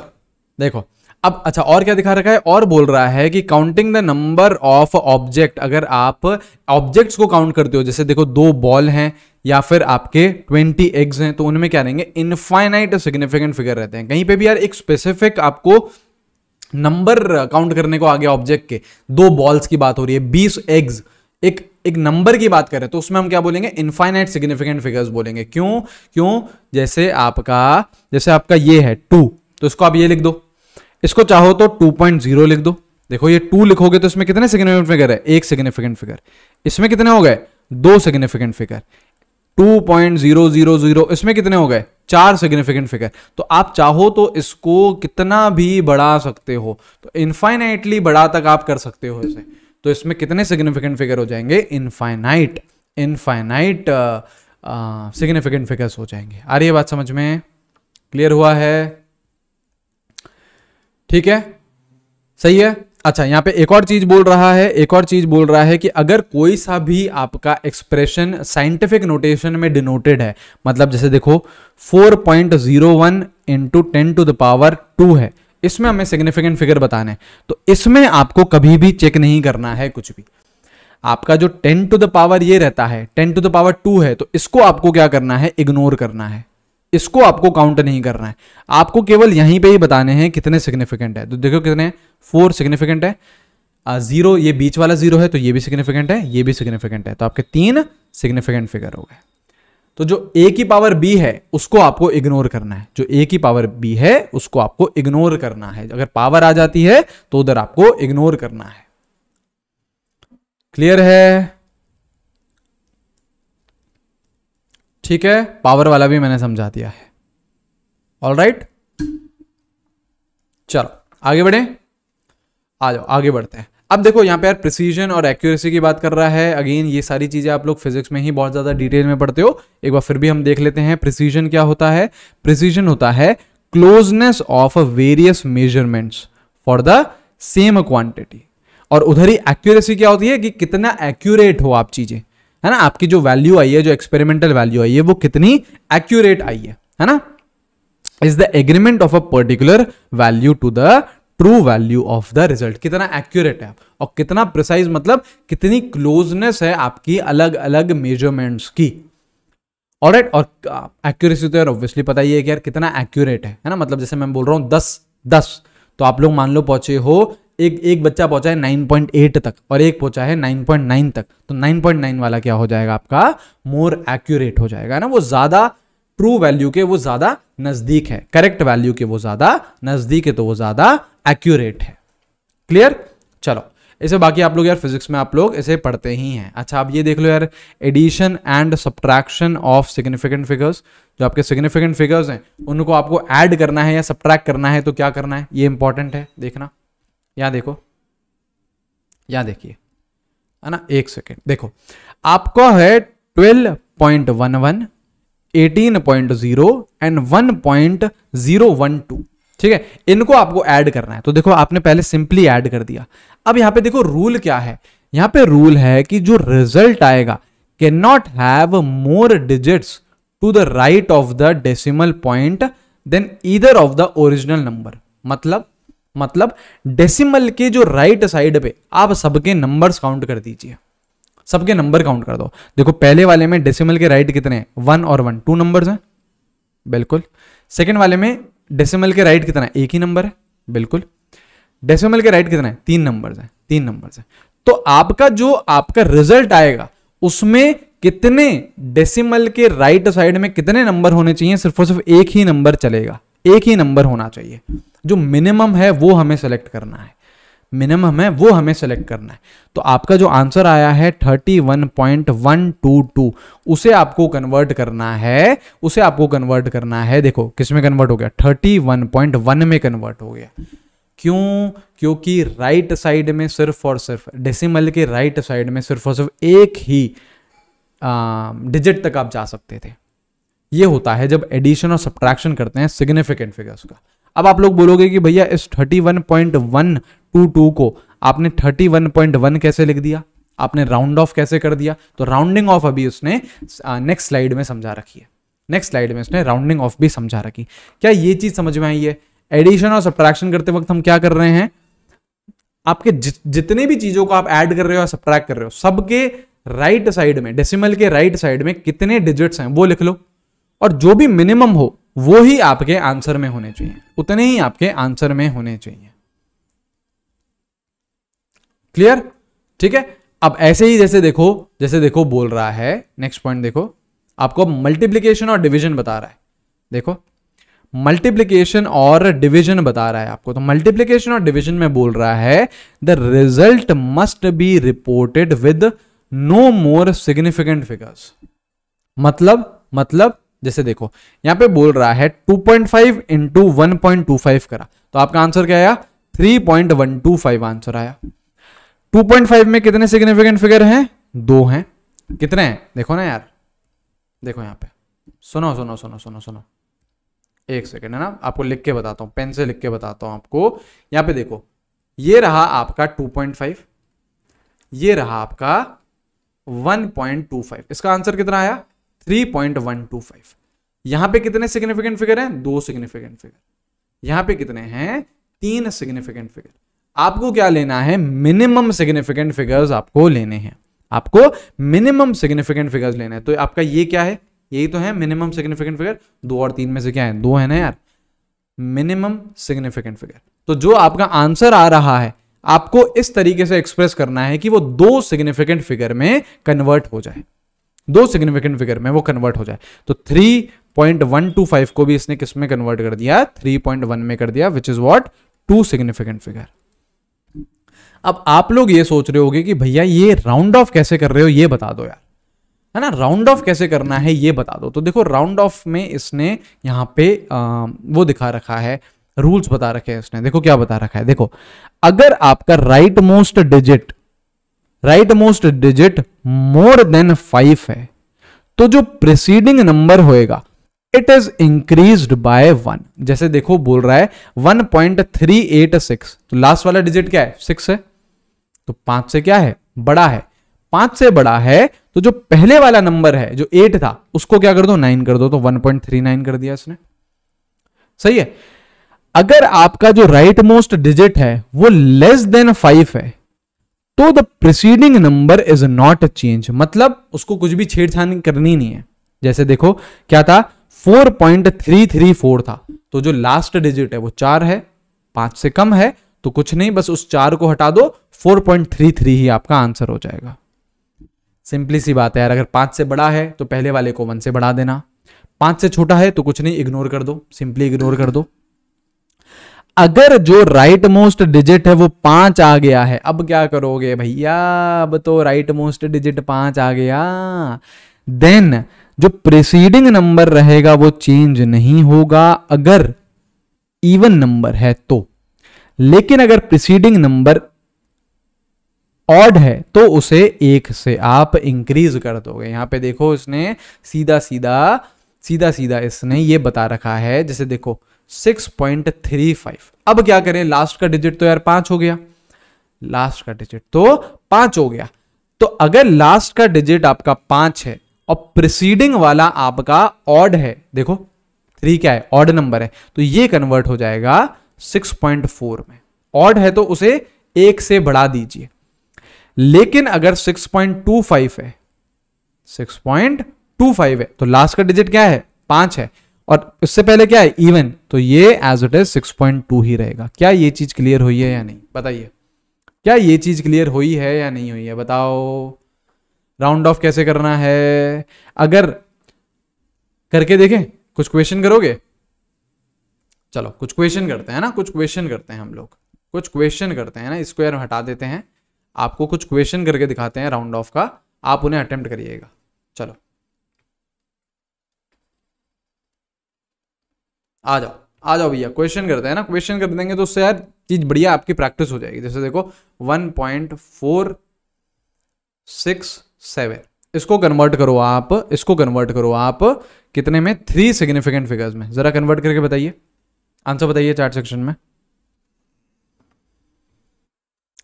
देखो अब अच्छा और क्या दिखा रखा है और बोल रहा है कि counting the number of object अगर आप ऑब्जेक्ट्स को काउंट करते हो जैसे देखो दो बॉल हैं या फिर आपके 20 एग्स हैं तो उनमें क्या रहेंगे इनफाइनाइट सिग्निफिकेंट फिगर रहते हैं कहीं पे भी यार एक स्पेसिफिक आपको नंबर काउंट करने को आगे ऑब्जेक्ट के दो बॉल्स की बात हो रही है बीस एग्स एक एक नंबर की बात करें तो उसमें हम क्या बोलेंगे इनफाइनाइट सिग्निफिकेंट फिगर्स बोलेंगे क्यों क्यों जैसे आपका जैसे आपका ये है टू तो इसको आप ये लिख दो इसको चाहो तो 2.0 लिख दो देखो ये टू लिखोगे तो इसमें कितने सिग्निफिकेंट फिगर है एक सिग्निफिकेंट फिगर इसमें कितने हो गए दो सिग्निफिकेंट फिगर 2.000 इसमें कितने हो गए चार सिग्निफिकेंट फिगर तो आप चाहो तो इसको कितना भी बढ़ा सकते हो तो इनफाइनाइटली बढ़ा तक आप कर सकते हो इसे तो इसमें कितने सिग्निफिकेंट फिगर हो जाएंगे इनफाइनाइट इनफाइनाइट सिग्निफिकेंट फिगर्स हो जाएंगे आ रही है बात समझ में क्लियर हुआ है ठीक है सही है अच्छा यहाँ पे एक और चीज बोल रहा है एक और चीज बोल रहा है कि अगर कोई सा भी आपका एक्सप्रेशन साइंटिफिक नोटेशन में डिनोटेड है मतलब जैसे देखो 4.01 point zero one into ten to the power two है इसमें हमें सिग्निफिकेंट फिगर बताना है तो इसमें आपको कभी भी चेक नहीं करना है कुछ भी आपका जो टेन टू द पावर ये रहता है ten to the power two है तो इसको आपको क्या करना है इग्नोर करना है इसको आपको काउंट नहीं करना है आपको केवल यहीं पे ही बताने हैं कितने सिग्निफिकेंट है तो देखो कितने फोर सिग्निफिकेंट है जीरो ये बीच वाला जीरो है तो ये भी सिग्निफिकेंट है ये भी सिग्निफिकेंट है तो आपके तीन सिग्निफिकेंट फिगर हो गए तो जो ए की पावर बी है उसको आपको इग्नोर करना है जो ए की पावर बी है उसको आपको इग्नोर करना है अगर पावर आ जाती है तो उधर आपको इग्नोर करना है क्लियर है ठीक है पावर वाला भी मैंने समझा दिया है ऑल राइट चलो आगे बढ़े आ जाओ आगे बढ़ते हैं अब देखो यहाँ पे यार प्रिसीजन और एक्यूरेसी की बात कर रहा है अगेन ये सारी चीज़ें आप लोग फिजिक्स में ही बहुत ज़्यादा डिटेल में पढ़ते हो एक बार फिर भी हम देख लेते हैं प्रिसीजन क्या होता है प्रिसीजन होता है closeness of various measurements for the same quantity और उधर ही एक्यूरेसी क्या होती है कि कितना एक्यूरेट हो आप चीज़ें है ना आपकी जो वैल्यू आई है जो एक्सपेरिमेंटल वैल्यू आई है वो कितनी एक्यूरेट आई है है ना is the agreement of a particular value to the true value of the result कितना एक्यूरेट है और कितना प्रिसाइज मतलब कितनी क्लोजनेस है आपकी अलग अलग मेजरमेंट्स की ऑलराइट और एक्यूरेसी तो यार ऑब्वियसली पता ही है कि यार कितना एक्यूरेट है है ना मतलब जैसे मैं बोल रहा हूँ दस दस तो आप लोग मान लो पहुंचे हो एक एक बच्चा पहुंचा है 9.8 तक और एक पहुंचा है 9.9 तक तो 9.9 वाला क्या हो जाएगा आपका मोर एक्यूरेट हो जाएगा ना वो ज़्यादा ट्रू वैल्यू के वो ज़्यादा नज़दीक है करेक्ट वैल्यू के वो ज़्यादा नज़दीक है तो वो ज़्यादा एक्यूरेट है क्लियर चलो इसे बाकी आप लोग यार फिजिक्स में आप लोग इसे पढ़ते ही हैं अच्छा आप ये देख लो यार addition and subtraction of significant figures जो आपके सिग्निफिकेंट फिगर्स हैं उनको आपको ऐड करना है या सब्ट्रैक्ट करना है तो क्या करना है ये इंपॉर्टेंट है देखना यहाँ देखो यहाँ देखिए है ना एक सेकेंड देखो आपको है twelve point one one eighteen point zero and one point zero one two ठीक है इनको आपको ऐड करना है तो देखो आपने पहले सिंपली ऐड कर दिया अब यहाँ पे देखो रूल क्या है यहाँ पे रूल है कि जो रिजल्ट आएगा के not have more digits to the right of the decimal point than either of the original number मतलब मतलब डेसिमल के जो राइट साइड पे आप सबके नंबर्स काउंट कर दीजिए सबके नंबर काउंट कर दो देखो पहले वाले में डेसिमल के राइट कितने हैं वन और वन टू नंबर्स हैं बिल्कुल सेकेंड वाले में डेसिमल के राइट कितना है एक ही नंबर है बिल्कुल डेसिमल के राइट कितना है तीन नंबर हैं तीन नंबर हैं तो आपका जो आपका रिजल्ट आएगा उसमें कितने डेसिमल के राइट साइड में कितने नंबर होने चाहिए सिर्फ और सिर्फ एक ही नंबर चलेगा एक ही नंबर होना चाहिए जो मिनिमम है वो हमें सेलेक्ट करना है मिनिमम है वो हमें सेलेक्ट करना है तो आपका जो आंसर आया है 31.122 उसे आपको कन्वर्ट करना है उसे आपको कन्वर्ट करना है देखो किस में कन्वर्ट हो गया 31.1 में कन्वर्ट हो गया क्यों क्योंकि राइट साइड में सिर्फ और सिर्फ डेसिमल के राइट साइड में सिर्फ और सिर्फ एक ही डिजिट तक आप जा सकते थे ये होता है जब एडिशन और सब्ट्रैक्शन करते हैं सिग्निफिकेंट फिगर्स का अब आप लोग बोलोगे कि भैया इस 31.122 को आपने 31.1 कैसे लिख दिया आपने राउंड ऑफ कैसे कर दिया तो राउंडिंग ऑफ अभी उसने नेक्स्ट स्लाइड में समझा रखी है नेक्स्ट स्लाइड में उसने राउंडिंग ऑफ भी समझा रखी क्या ये चीज समझ में आई है एडिशन और सब्ट्रैक्शन करते वक्त हम क्या कर रहे हैं आपके जि, जितने भी चीजों को आप ऐड कर रहे हो या सब्ट्रैक्ट कर रहे हो सबके राइट साइड में डेसिमल के राइट साइड में कितने डिजिट्स हैं वो लिख लो और जो भी मिनिमम हो वो ही आपके आंसर में होने चाहिए उतने ही आपके आंसर में होने चाहिए क्लियर ठीक है अब ऐसे ही जैसे देखो जैसे देखो बोल रहा है नेक्स्ट पॉइंट देखो आपको मल्टीप्लीकेशन और डिविजन बता रहा है देखो मल्टीप्लीकेशन और डिविजन बता रहा है आपको तो मल्टीप्लीकेशन और डिविजन में बोल रहा है the result must be reported with no more significant figures मतलब मतलब जैसे देखो यहां पे बोल रहा है 2.5 पॉइंट फाइव इंटू करा तो आपका आंसर क्या आया 3.125 आंसर आया 2.5 में कितने सिग्निफिकेंट फिगर हैं दो हैं कितने हैं देखो ना यार देखो यहां पे सुनो सुनो सुनो सुनो सुनो एक सेकेंड है ना आपको लिख के बताता हूं पेन से लिख के बताता हूं आपको यहां पे देखो ये रहा आपका 2.5 ये रहा आपका 1.25 इसका आंसर कितना आया 3.125 3.125 यहां पे कितने सिग्निफिकेंट फिगर हैं दो सिग्निफिकेंट फिगर यहां पे कितने हैं तीन सिग्निफिकेंट फिगर आपको क्या लेना है मिनिमम सिग्निफिकेंट फिगर्स आपको लेने हैं आपको मिनिमम सिग्निफिकेंट फिगर्स लेने हैं तो आपका ये क्या है यही तो है मिनिमम सिग्निफिकेंट फिगर दो और तीन में से क्या है दो है ना यार मिनिमम सिग्निफिकेंट फिगर तो जो आपका आंसर आ रहा है आपको इस तरीके से एक्सप्रेस करना है कि वो दो सिग्निफिकेंट फिगर में कन्वर्ट हो जाए दो सिग्निफिकेंट फिगर में वो कन्वर्ट हो जाए तो three point one two five को भी इसने किस में कन्वर्ट कर दिया थ्री पॉइंट वन में कर दिया which is what two significant figure अब आप लोग ये सोच रहे होगे कि भैया ये राउंड ऑफ कैसे कर रहे हो ये बता दो यार है ना राउंड ऑफ कैसे करना है ये बता दो तो देखो राउंड ऑफ में इसने यहां पे आ, वो दिखा रखा है रूल्स बता रखे हैं इसने देखो क्या बता रखा है देखो अगर आपका rightmost digit rightmost digit more than five है तो जो प्रिसीडिंग नंबर होएगा it is increase by one जैसे देखो बोल रहा है वन पॉइंट थ्री सिक्स तो लास्ट वाला डिजिट क्या है सिक्स है तो पांच से क्या है बड़ा है पांच से बड़ा है तो जो पहले वाला नंबर है जो एट था उसको क्या कर दो नाइन कर दो तो वन पॉइंट थ्री नाइन कर दिया इसने सही है अगर आपका जो राइट मोस्ट डिजिट है वो लेस देन फाइव है तो the preceding number is not a change मतलब उसको कुछ भी छेड़छाड़ करनी नहीं है जैसे देखो क्या था 4.334 था तो जो लास्ट डिजिट है वो चार है पांच से कम है तो कुछ नहीं बस उस चार को हटा दो 4.33 ही आपका आंसर हो जाएगा सिंपली सी बात है यार अगर पांच से बड़ा है तो पहले वाले को वन से बढ़ा देना पांच से छोटा है तो कुछ नहीं इग्नोर कर दो सिंपली इग्नोर कर दो अगर जो राइट मोस्ट डिजिट है वो पांच आ गया है अब क्या करोगे भैया अब तो राइट मोस्ट डिजिट पांच आ गया देन जो प्रिसीडिंग नंबर रहेगा वो चेंज नहीं होगा अगर इवन नंबर है तो लेकिन अगर प्रिसीडिंग नंबर ऑड है तो उसे एक से आप इंक्रीज कर दोगे यहां पे देखो इसने सीधा सीधा सीधा सीधा इसने ये बता रखा है जैसे देखो 6.35 अब क्या करें लास्ट का डिजिट तो यार पांच हो गया लास्ट का डिजिट तो पांच हो गया तो अगर लास्ट का डिजिट आपका पांच है और प्रिसीडिंग वाला आपका ऑड है देखो थ्री क्या है ऑड नंबर है तो ये कन्वर्ट हो जाएगा 6.4 में ऑड है तो उसे एक से बढ़ा दीजिए लेकिन अगर 6.25 है 6.25 है तो लास्ट का डिजिट क्या है पांच है और उससे पहले क्या है इवन तो ये as it is six point two ही रहेगा क्या ये चीज क्लियर हुई है या नहीं बताइए क्या ये चीज क्लियर हुई है या नहीं हुई है बताओ राउंड ऑफ कैसे करना है अगर करके देखें कुछ क्वेश्चन करोगे चलो कुछ क्वेश्चन करते हैं ना कुछ क्वेश्चन करते हैं हम लोग कुछ क्वेश्चन करते हैं ना स्क्वायर हटा देते हैं आपको कुछ क्वेश्चन करके दिखाते हैं राउंड ऑफ का आप उन्हें अटेम्प्ट करिएगा चलो आ जाओ आ जाओ भैया क्वेश्चन करते हैं ना क्वेश्चन कर देंगे तो उससे यार चीज़ बढ़िया आपकी प्रैक्टिस हो जाएगी जैसे देखो one point four six seven इसको कन्वर्ट करो आप इसको कन्वर्ट करो आप कितने में थ्री सिग्निफिकेंट फिगर्स में ज़रा कन्वर्ट करके बताइए आंसर बताइए चार्ट सेक्शन में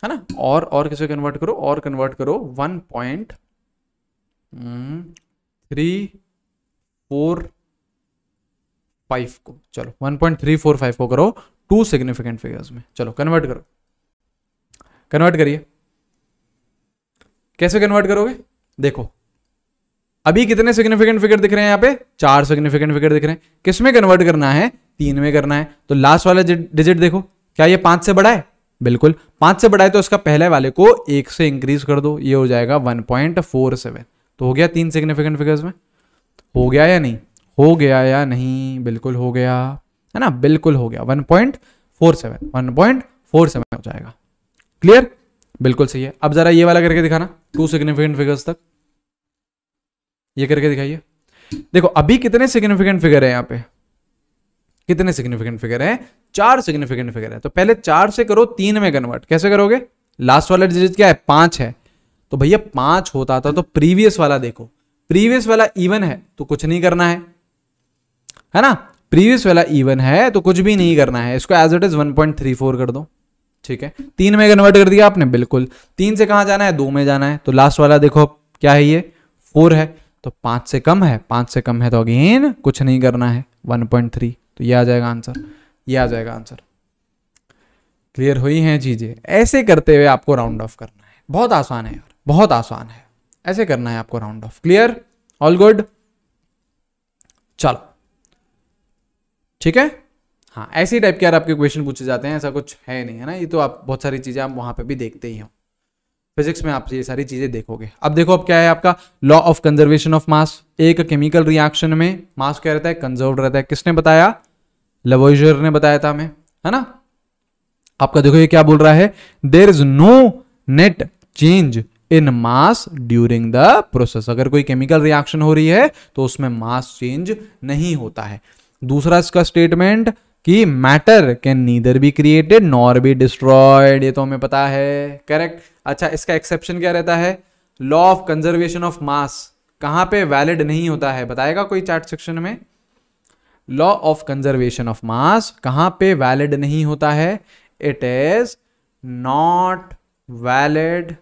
है ना और और किसे कन्वर्ट करो और कन्वर्ट करो one point three four five को चलो one point three four five को करो टू सिग्निफिकेंट फिगर्स में चलो कन्वर्ट करो कन्वर्ट करिए कैसे कन्वर्ट करोगे देखो अभी कितने सिग्निफिकेंट फिगर दिख रहे हैं यहां पे चार सिग्निफिकेंट फिगर दिख रहे हैं किस में कन्वर्ट करना है तीन में करना है तो लास्ट वाला डिजिट देखो क्या ये पांच से बड़ा है बिल्कुल पांच से बड़ा है तो इसका पहले वाले को एक से इंक्रीज कर दो ये हो जाएगा वन पॉइंट फोर सेवन तो हो गया तीन सिग्निफिकेंट फिगर्स में हो गया या नहीं हो गया या नहीं बिल्कुल हो गया है ना बिल्कुल हो गया one point four seven one point four seven हो जाएगा क्लियर बिल्कुल सही है अब जरा ये वाला करके दिखाना टू सिग्निफिकेंट फिगर्स तक ये करके दिखाइए देखो अभी कितने सिग्निफिकेंट फिगर है यहाँ पे कितने सिग्निफिकेंट फिगर है चार सिग्निफिकेंट फिगर है तो पहले चार से करो तीन में कन्वर्ट कैसे करोगे लास्ट वाला डिजिट क्या है पांच है तो भैया पांच होता था तो प्रीवियस वाला देखो प्रीवियस वाला इवन है तो कुछ नहीं करना है है ना प्रीवियस वाला इवन है तो कुछ भी नहीं करना है इसको एज इट इज 1.34 कर दो ठीक है तीन में कन्वर्ट कर दिया आपने बिल्कुल तीन से कहा जाना है दो में जाना है तो लास्ट वाला देखो क्या है ये फोर है तो पांच से कम है पांच से कम है तो अगेन कुछ नहीं करना है 1.3 तो ये आ जाएगा आंसर ये आ जाएगा आंसर क्लियर हुई है चीज़ें ऐसे करते हुए आपको राउंड ऑफ करना है बहुत आसान है यार बहुत आसान है ऐसे करना है आपको round off clear all good चलो ठीक है हाँ ऐसे टाइप के यार आपके क्वेश्चन पूछे जाते हैं ऐसा कुछ है नहीं है ना ये तो आप बहुत सारी चीज़ें आप वहां पर भी देखते ही हो फिजिक्स में आप ये सारी चीज़ें देखोगे अब देखो अब क्या है आपका law of conservation of mass एक केमिकल रिएक्शन में मास क्या रहता है कंजर्व रहता है किसने बताया लवोजर ने बताया था हमें है ना आपका देखो ये क्या बोल रहा है there is no net change in mass during the process अगर कोई केमिकल रिएक्शन हो रही है तो उसमें मास चेंज नहीं होता है दूसरा इसका स्टेटमेंट कि matter can neither be created nor be destroyed ये तो हमें पता है करेक्ट अच्छा इसका एक्सेप्शन क्या रहता है law of conservation of mass कहां पे वैलिड नहीं होता है बताएगा कोई चार्ट सेक्शन में law of conservation of mass कहां पे वैलिड नहीं होता है it is not valid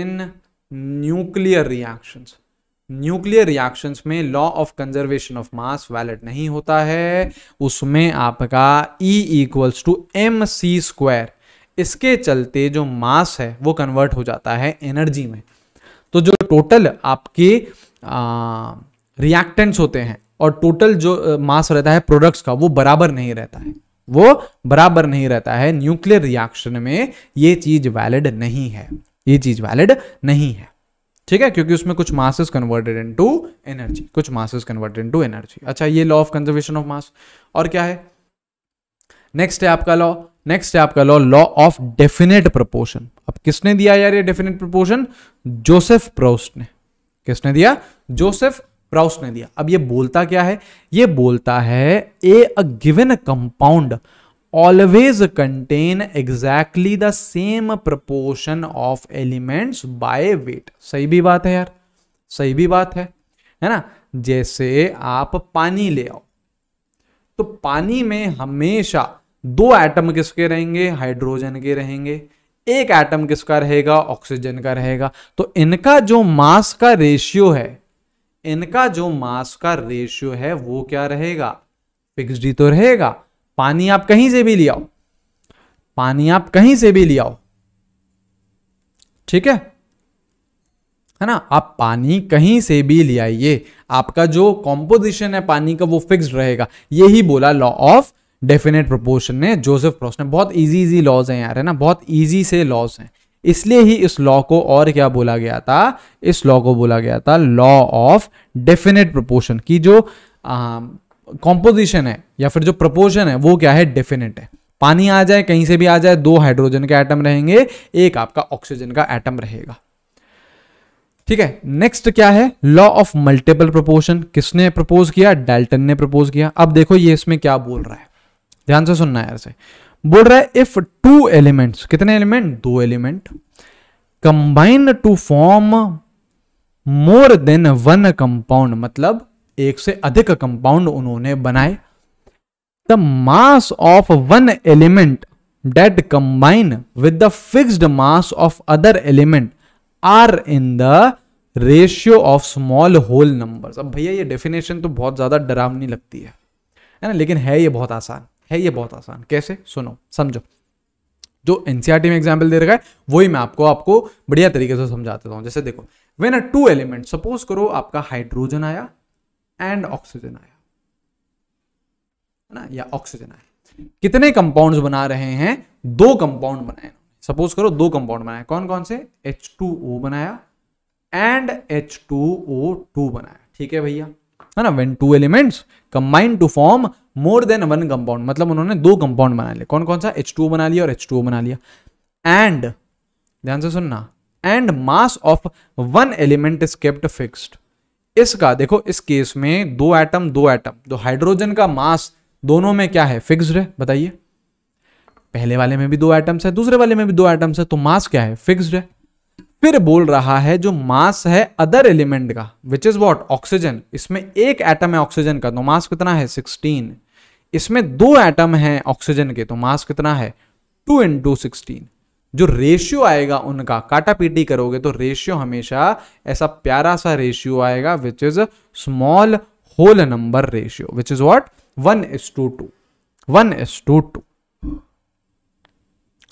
in nuclear reactions nuclear reactions में law of conservation of mass valid नहीं होता है उसमें आपका E equals to M C square इसके चलते जो मास है वो कन्वर्ट हो जाता है एनर्जी में तो जो टोटल आपके रिएक्टेंट्स होते हैं और टोटल जो मास रहता है प्रोडक्ट्स का वो बराबर नहीं रहता है वो बराबर नहीं रहता है न्यूक्लियर रिएक्शन में ये चीज वैलिड नहीं है ये चीज वैलिड नहीं है ठीक है क्योंकि उसमें कुछ मासेस कन्वर्टेड इनटू एनर्जी कुछ मासेस कन्वर्टेड इनटू एनर्जी अच्छा ये law of conservation of mass और क्या है नेक्स्ट है आपका लॉ नेक्स्ट है आपका law law of definite proportion अब किसने दिया यार ये डेफिनेट प्रपोर्शन जोसेफ प्रोस्ट ने किसने दिया जोसेफ प्राउस ने दिया अब ये बोलता क्या है ये बोलता है a a given compound always contain exactly the same proportion of elements by weight सही भी बात है यार सही भी बात है है ना जैसे आप पानी ले आओ तो पानी में हमेशा दो एटम किसके रहेंगे हाइड्रोजन के रहेंगे एक एटम किसका रहेगा ऑक्सीजन का रहेगा तो इनका जो मास का रेशियो है इनका जो मास का रेशियो है वो क्या रहेगा फिक्स्ड ही तो रहेगा पानी आप कहीं से भी ले आओ पानी आप कहीं से भी ले आओ ठीक है है ना आप पानी कहीं से भी ले आइए आपका जो कॉम्पोजिशन है पानी का वो फिक्स्ड रहेगा यही बोला लॉ ऑफ डेफिनेट प्रोपोर्शन ने जोसेफ प्रॉस ने बहुत इजी इजी लॉज हैं यार है ना बहुत इजी से लॉज हैं इसलिए ही इस लॉ को और क्या बोला गया था इस लॉ को बोला गया था लॉ ऑफ डेफिनेट प्रोपोर्शन की जो आ, कॉम्पोजिशन है या फिर जो प्रपोर्शन है वो क्या है डेफिनेट है पानी आ जाए कहीं से भी आ जाए दो हाइड्रोजन के एटम रहेंगे एक आपका ऑक्सीजन का एटम रहेगा ठीक है नेक्स्ट क्या है लॉ ऑफ मल्टीपल प्रपोर्शन किसने प्रपोज किया डाल्टन ने प्रपोज किया अब देखो ये इसमें क्या बोल रहा है ध्यान से सुनना यार से बोल रहा है इफ टू एलिमेंट्स कितने एलिमेंट दो element combine to form more than one compound मतलब एक से अधिक कंपाउंड उन्होंने बनाए the mass of one element that combine with the fixed mass of other element are in the ratio of small whole number अब भैया ये definition तो बहुत ज़्यादा डरावनी लगती है है ना लेकिन है ये बहुत आसान है ये बहुत आसान कैसे सुनो समझो जो एनसीआरटी e में एग्जाम्पल दे रखा है वही मैं आपको आपको बढ़िया तरीके से समझा देता हूँ जैसे देखो वेन टू एलिमेंट सपोज करो आपका हाइड्रोजन आया एंड ऑक्सीजन आया है ना या ऑक्सीजन आया कितने कंपाउंड्स बना रहे हैं दो कंपाउंड बनाए सपोज करो दो कंपाउंड बनाए कौन कौन से H2O बनाया एंड H2O2 बनाया ठीक है भैया है ना when two elements combine to form more than one compound मतलब उन्होंने दो कंपाउंड बना लिया कौन कौन सा एच टू बना लिया और एच टू बना लिया एंड ध्यान से सुनना and mass of one element is kept fixed इसका देखो इस केस में दो एटम दो एटम जो हाइड्रोजन का मास दोनों में क्या है फिक्स्ड है बताइए पहले वाले में भी दो एटम्स है दूसरे वाले में भी दो एटम्स है तो मास क्या है फिक्स्ड है फिर बोल रहा है जो मास है अदर एलिमेंट का विच इज वॉट ऑक्सीजन इसमें एक एटम है ऑक्सीजन का तो मास कितना है सिक्सटीन इसमें दो एटम है ऑक्सीजन के तो मास कितना है टू इंटू सिक्सटीन जो रेशियो आएगा उनका काटा पीटी करोगे तो रेशियो हमेशा ऐसा प्यारा सा रेशियो आएगा which is small whole number ratio which is what one is to two one is to two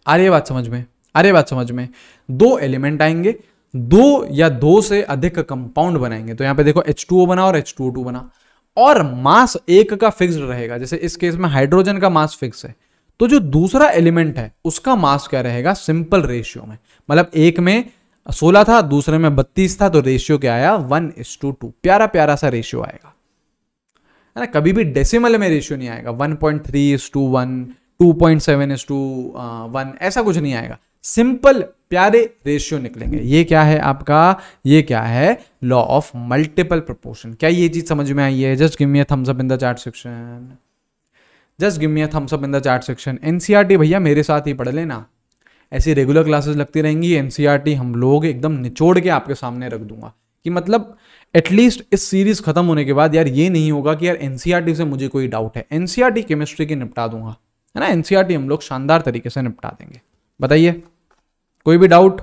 आर्य बात समझ में आर्य बात समझ में दो एलिमेंट आएंगे दो या दो से अधिक कंपाउंड बनाएंगे तो यहां पे देखो H2O बना और टू बना और मास एक का फिक्स रहेगा जैसे इस केस में हाइड्रोजन का मास फिक्स है तो जो दूसरा एलिमेंट है उसका मास क्या रहेगा सिंपल रेशियो में मतलब एक में 16 था दूसरे में 32 था तो रेशियो क्या आया वन इस टू टू प्यारा प्यारा सा रेशियो आएगा है ना कभी भी डेसिमल में रेशियो नहीं आएगा one point three is to one two point seven is to one ऐसा कुछ नहीं आएगा सिंपल प्यारे रेशियो निकलेंगे ये क्या है आपका ये क्या है लॉ ऑफ मल्टीपल प्रपोर्शन क्या ये चीज समझ में आई है just give me a thumbs up in the chat section just give me a thumbs up in the chat section एन भैया मेरे साथ ही पढ़ लेना ऐसी रेगुलर क्लासेस लगती रहेंगी एन e हम लोग एकदम निचोड़ के आपके सामने रख दूंगा कि मतलब एटलीस्ट इस सीरीज खत्म होने के बाद यार ये नहीं होगा कि यार एन e से मुझे कोई डाउट है एन केमिस्ट्री e की निपटा दूंगा है ना एन हम लोग शानदार तरीके से निपटा देंगे बताइए कोई भी डाउट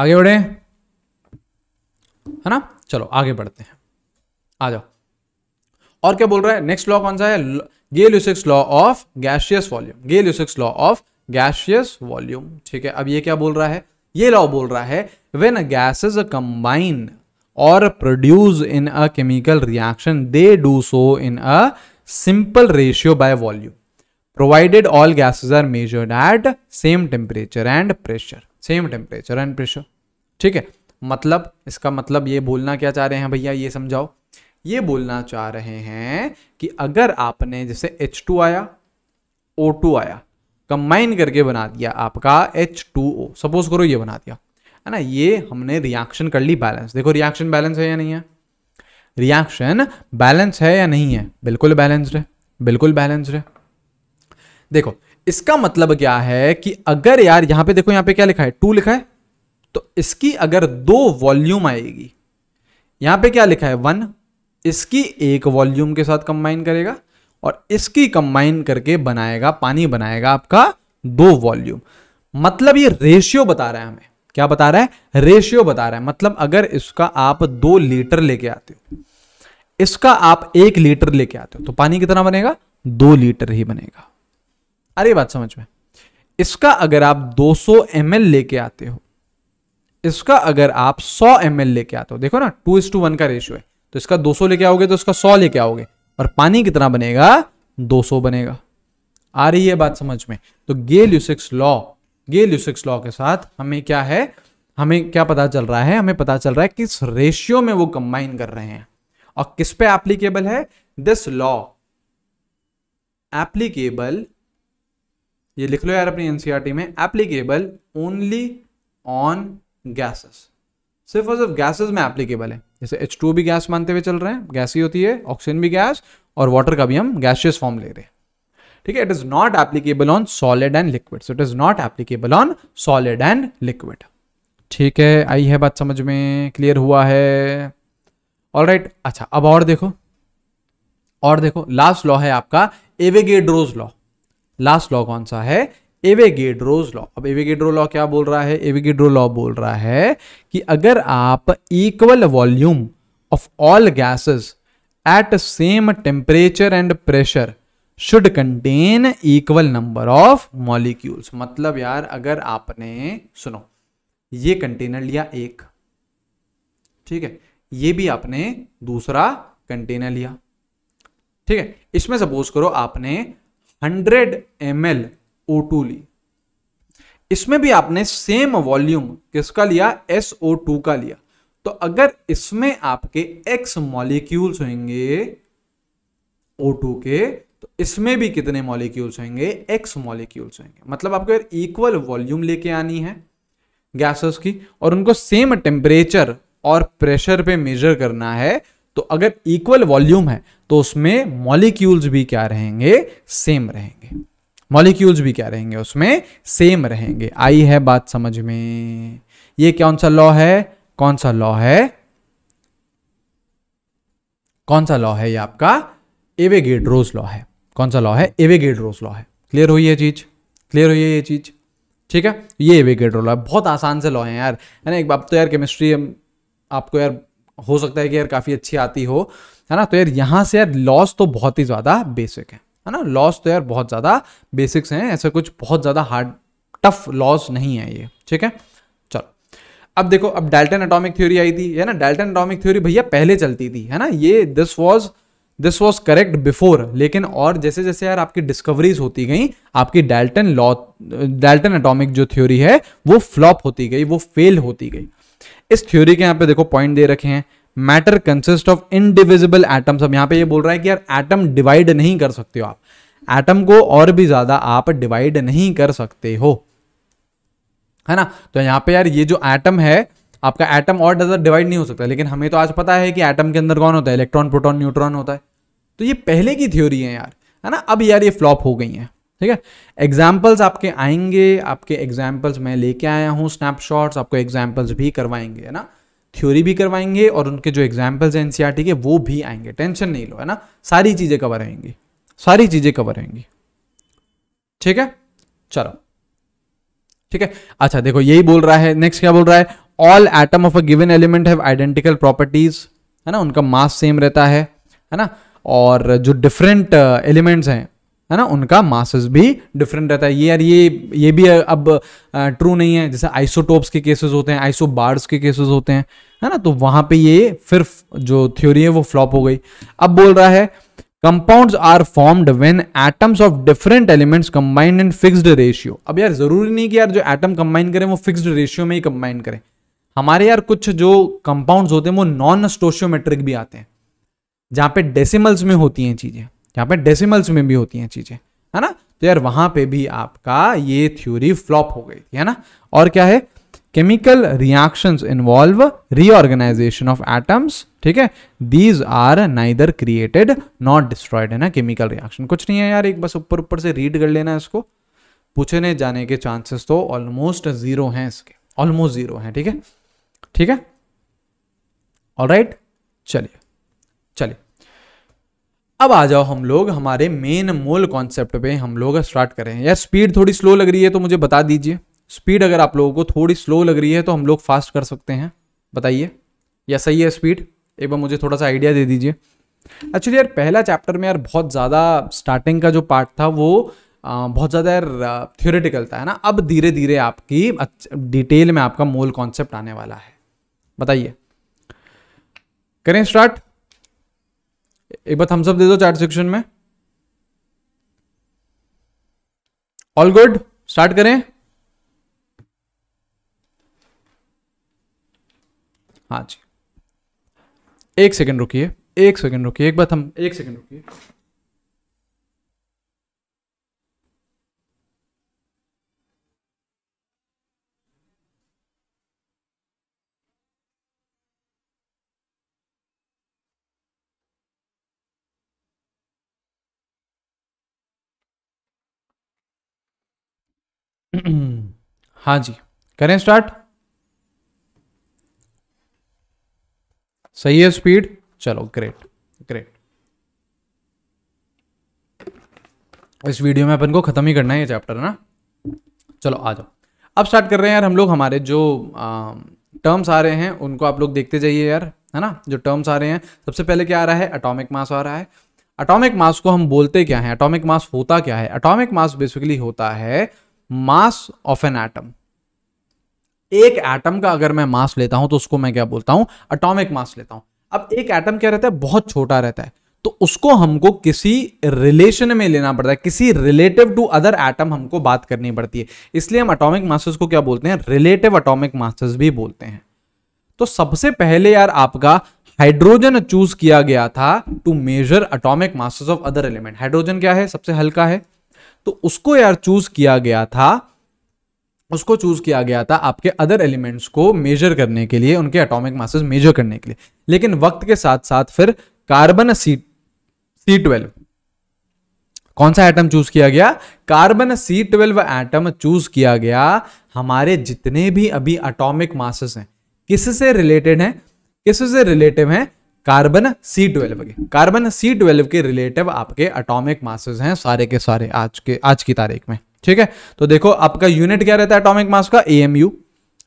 आगे बढ़े है ना चलो आगे बढ़ते हैं आ जाओ और क्या बोल रहा है नेक्स्ट लॉ कौन सा है Gay Lussac's law of gaseous volume Gay Lussac's law of gaseous volume ठीक है अब ये क्या बोल रहा है ये लॉ बोल रहा है वेन गैसेज कंबाइन और produce in a chemical reaction they do so in a simple ratio by volume provided all gases are measured at same temperature and pressure same temperature and pressure ठीक है मतलब इसका मतलब ये बोलना क्या चाह रहे हैं भैया ये समझाओ ये बोलना चाह रहे हैं कि अगर आपने जैसे H2 आया O2 आया कंबाइन करके बना दिया आपका H2O सपोज करो ये बना दिया है ना ये हमने रिएक्शन कर ली बैलेंस देखो रिएक्शन बैलेंस है या नहीं है रिएक्शन बैलेंस है या नहीं है बिल्कुल बैलेंस्ड है बिल्कुल बैलेंस्ड है देखो इसका मतलब क्या है कि अगर यार यहां पे देखो यहां पे क्या लिखा है टू लिखा है तो इसकी अगर दो वॉल्यूम आएगी यहां पे क्या लिखा है वन इसकी एक वॉल्यूम के साथ कंबाइन करेगा और इसकी कंबाइन करके बनाएगा पानी बनाएगा आपका दो वॉल्यूम मतलब ये रेशियो बता रहा है हमें क्या बता रहा है रेशियो बता रहा है मतलब अगर इसका आप दो लीटर लेके आते हो इसका आप एक लीटर लेके आते हो तो पानी कितना बनेगा दो लीटर ही बनेगा अरे बात समझ में इसका अगर आप 200 सौ लेके आते हो इसका अगर आप 100 एम लेके आते हो देखो ना टू इस टू वन का रेशियो है तो इसका 200 लेके आओगे तो इसका 100 लेके आओगे और पानी कितना बनेगा 200 बनेगा आ रही है बात समझ में तो गे ल्यूसिक्स लॉ गे ल्यूसिक्स लॉ के साथ हमें क्या है हमें क्या पता चल रहा है हमें पता चल रहा है किस रेशियो में वो कंबाइन कर रहे हैं और किस पे एप्लीकेबल है दिस लॉ एप्लीकेबल ये लिख लो यार अपनी एनसीआरटी e में एप्लीकेबल ओनली ऑन गैसेस सिर्फ और सिर्फ गैसेस में एप्लीकेबल है जैसे एच टू भी गैस मानते हुए चल रहे हैं गैस ही होती है ऑक्सीजन भी गैस और वाटर का भी हम गैशियस फॉर्म ले रहे हैं ठीक है it is not applicable on solid and liquid so it is not applicable on solid and liquid ठीक है आई है बात समझ में क्लियर हुआ है ऑल right, अच्छा अब और देखो और देखो लास्ट लॉ है आपका एवेगेड्रोज लॉ लास्ट लॉ कौन सा है एवेगेड्रोज लॉ अब एवेगेड्रो लॉ क्या बोल रहा है एवेगेड्रो लॉ बोल रहा है कि अगर आप equal volume of all gases at same temperature and pressure should contain equal number of molecules मतलब यार अगर आपने सुनो ये कंटेनर लिया एक ठीक है ये भी आपने दूसरा कंटेनर लिया ठीक है इसमें सपोज करो आपने 100 एम O2 टू ली इसमें भी आपने सेम वॉल्यूम किसका लिया SO2 टू का लिया तो अगर इसमें आपके एक्स मॉलिक्यूल्स होंगे ओ टू के तो इसमें भी कितने मॉलिक्यूल्स होंगे एक्स मॉलिक्यूल्स होंगे मतलब आपको अगर इक्वल वॉल्यूम लेके आनी है गैसेस की और उनको सेम टेम्परेचर और प्रेशर पे मेजर करना है तो अगर इक्वल वॉल्यूम है तो उसमें मॉलिक्यूल्स भी क्या रहेंगे सेम रहेंगे मॉलिक्यूल्स भी क्या रहेंगे उसमें सेम रहेंगे आई है बात समझ में ये कौन सा लॉ है कौन सा लॉ है कौन सा लॉ है ये आपका एवेगेड रोज लॉ है कौन सा लॉ है एवेगेड रोज लॉ है क्लियर हुई ये चीज क्लियर हुई है ये चीज ठीक है तो ये एवेगेड रोज लॉ है बहुत आसान से लॉ है यार है ना एक बात तो यार केमिस्ट्री आपको यार हो सकता है कि यार काफ़ी अच्छी आती हो है ना तो यार यहां से यार लॉस तो बहुत ही ज़्यादा बेसिक है है ना लॉस तो यार बहुत ज़्यादा बेसिक्स हैं ऐसा कुछ बहुत ज़्यादा हार्ड टफ लॉस नहीं है ये ठीक है चलो अब देखो अब डाल्टन अटोमिक थ्योरी आई थी है ना डाल्टन अटोमिक थ्योरी भैया पहले चलती थी है ना ये this was this was correct before लेकिन और जैसे जैसे यार आपकी डिस्कवरीज होती गई आपकी डाल्टन लॉ डाल्टन अटोमिक जो थ्योरी है वो फ्लॉप होती गई वो फेल होती गई इस थ्योरी के यहाँ पे देखो पॉइंट दे रखे हैं matter consist of indivisible atoms अब यहां पे ये बोल रहा है कि यार एटम डिवाइड नहीं कर सकते हो आप एटम को और भी ज्यादा आप डिवाइड नहीं कर सकते हो है ना तो यहां पे यार ये जो एटम है आपका एटम और ज्यादा डिवाइड नहीं हो सकता लेकिन हमें तो आज पता है कि एटम के अंदर कौन होता है इलेक्ट्रॉन प्रोटोन न्यूट्रॉन होता है तो ये पहले की थ्योरी है यार है ना अब यार ये फ्लॉप हो गई है ठीक है एग्जाम्पल्स आपके आएंगे आपके एग्जाम्पल्स मैं लेके आया हूँ स्नैपशॉट्स आपको एग्जाम्पल्स भी करवाएंगे है ना थ्योरी भी करवाएंगे और उनके जो एग्जाम्पल्स हैं एन के वो भी आएंगे टेंशन नहीं लो है ना सारी चीज़ें कवर रहेंगी सारी चीज़ें कवर रहेंगी ठीक है चलो ठीक है अच्छा देखो यही बोल रहा है नेक्स्ट क्या बोल रहा है all atom of a given element have identical properties है ना उनका मास सेम रहता है है ना और जो डिफरेंट एलिमेंट्स uh, हैं है ना उनका मासेस भी डिफरेंट रहता है ये यार ये ये भी अब ट्रू नहीं है जैसे आइसोटोप्स के केसेस होते हैं आइसो बार्स के केसेस होते हैं है ना तो वहां पे ये फिर जो थ्योरी है वो फ्लॉप हो गई अब बोल रहा है compounds are formed when atoms of different elements combined in fixed ratio अब यार जरूरी नहीं कि यार जो एटम कंबाइन करें वो फिक्स्ड रेशियो में ही कंबाइन करें हमारे यार कुछ जो कंपाउंड्स होते हैं वो नॉन स्टोशियोमेट्रिक भी आते हैं जहां पे डेसिमल्स में होती हैं चीज़ें यहाँ पे डेसिमल्स में भी होती हैं चीज़ें है ना तो यार वहाँ पे भी आपका ये थ्योरी फ्लॉप हो गई थी है ना और क्या है chemical reactions involve reorganisation of atoms ठीक है these are neither created not destroyed है ना केमिकल रिएक्शन कुछ नहीं है यार एक बस ऊपर ऊपर से रीड कर लेना इसको पूछने जाने के चांसेस तो ऑलमोस्ट जीरो हैं इसके ऑलमोस्ट जीरो हैं ठीक है ठीक है ऑलराइट चलिए अब आ जाओ हम लोग हमारे मेन मोल कॉन्सेप्ट पे हम लोग स्टार्ट करें यार स्पीड थोड़ी स्लो लग रही है तो मुझे बता दीजिए स्पीड अगर आप लोगों को थोड़ी स्लो लग रही है तो हम लोग फास्ट कर सकते हैं बताइए या सही है स्पीड एक बार मुझे थोड़ा सा आइडिया दे दीजिए एक्चुअली यार पहला चैप्टर में यार बहुत ज़्यादा स्टार्टिंग का जो पार्ट था वो बहुत ज़्यादा यार थियोरेटिकल था है ना अब धीरे धीरे आपकी डिटेल में आपका मोल कॉन्सेप्ट आने वाला है बताइए करें स्टार्ट एक बार थम्सअप दे दो चैट सेक्शन में ऑल गुड स्टार्ट करें हाँ जी एक सेकंड रुकिए एक सेकंड रुकिए एक बार हम एक सेकंड रुकिए हाँ जी करें स्टार्ट सही है स्पीड चलो ग्रेट ग्रेट इस वीडियो में अपन को ख़त्म ही करना है ये चैप्टर ना चलो आ जाओ अब स्टार्ट कर रहे हैं यार हम लोग हमारे जो टर्म्स आ रहे हैं उनको आप लोग देखते जाइए यार है ना जो टर्म्स आ रहे हैं सबसे पहले क्या आ रहा है अटोमिक मास आ रहा है अटोमिक मास को हम बोलते क्या है अटोमिक मास होता क्या है अटोमिक मास बेसिकली होता है मास ऑफ एन एटम एक एटम का अगर मैं मास लेता हूं तो उसको मैं क्या बोलता हूं अटोमिक मास लेता हूं अब एक एटम क्या रहता है बहुत छोटा रहता है तो उसको हमको किसी रिलेशन में लेना पड़ता है किसी रिलेटिव टू अदर एटम हमको बात करनी पड़ती है इसलिए हम अटोमिक मासेस को क्या बोलते हैं रिलेटिव अटोमिक मासेस भी बोलते हैं तो सबसे पहले यार आपका हाइड्रोजन चूज किया गया था to measure atomic masses of other element hydrogen क्या है सबसे हल्का है तो उसको यार चूज किया गया था उसको चूज किया गया था आपके अदर एलिमेंट्स को मेजर करने के लिए उनके एटॉमिक मासेस मेजर करने के लिए लेकिन वक्त के साथ साथ फिर कार्बन सी सी ट्वेल्व कौन सा एटम चूज किया गया carbon C twelve atom choose किया गया हमारे जितने भी अभी एटॉमिक मासेस हैं किससे रिलेटेड हैं किससे रिलेटिव हैं कार्बन सी ट्वेल्व के कार्बन सी ट्वेल्व के रिलेटिव आपके अटोमिक मासेस हैं सारे के सारे आज के आज की तारीख में ठीक है तो देखो आपका यूनिट क्या रहता है अटोमिक मास का ए